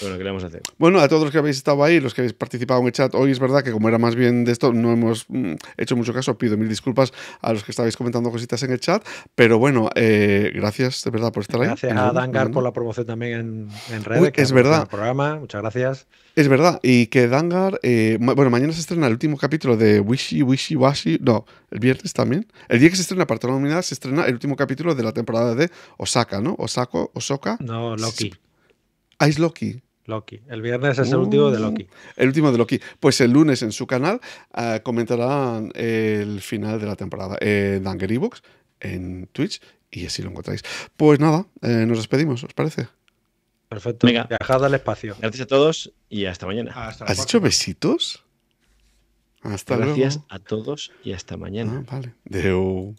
Bueno, a Bueno, a todos los que habéis estado ahí, los que habéis participado en el chat, hoy es verdad que como era más bien de esto, no hemos mm, hecho mucho caso. Pido mil disculpas a los que estabais comentando cositas en el chat, pero bueno, eh, gracias de verdad por estar ahí. Gracias a Dangar por la promoción también en, red que es verdad. programa, muchas gracias. Es verdad, y que Dangar, eh, bueno, mañana se estrena el último capítulo de Wishy, Wishy, Washy, no, el viernes también. El día que se estrena Parte Nominada se estrena el último capítulo de la temporada de Osaka, ¿no? Osako, Osoka. No, Loki. Ah, Loki. Loki. El viernes es el último de Loki. Uh, el último de Loki. Pues el lunes en su canal ah, comentarán el final de la temporada en Danger en Twitch, y así lo encontráis. Pues nada, eh, nos despedimos, ¿os parece? Perfecto. Venga. Viajad al espacio. Gracias a todos y hasta mañana. ¿Has dicho besitos? Hasta Gracias a todos y hasta mañana. Ah, vale. Deu.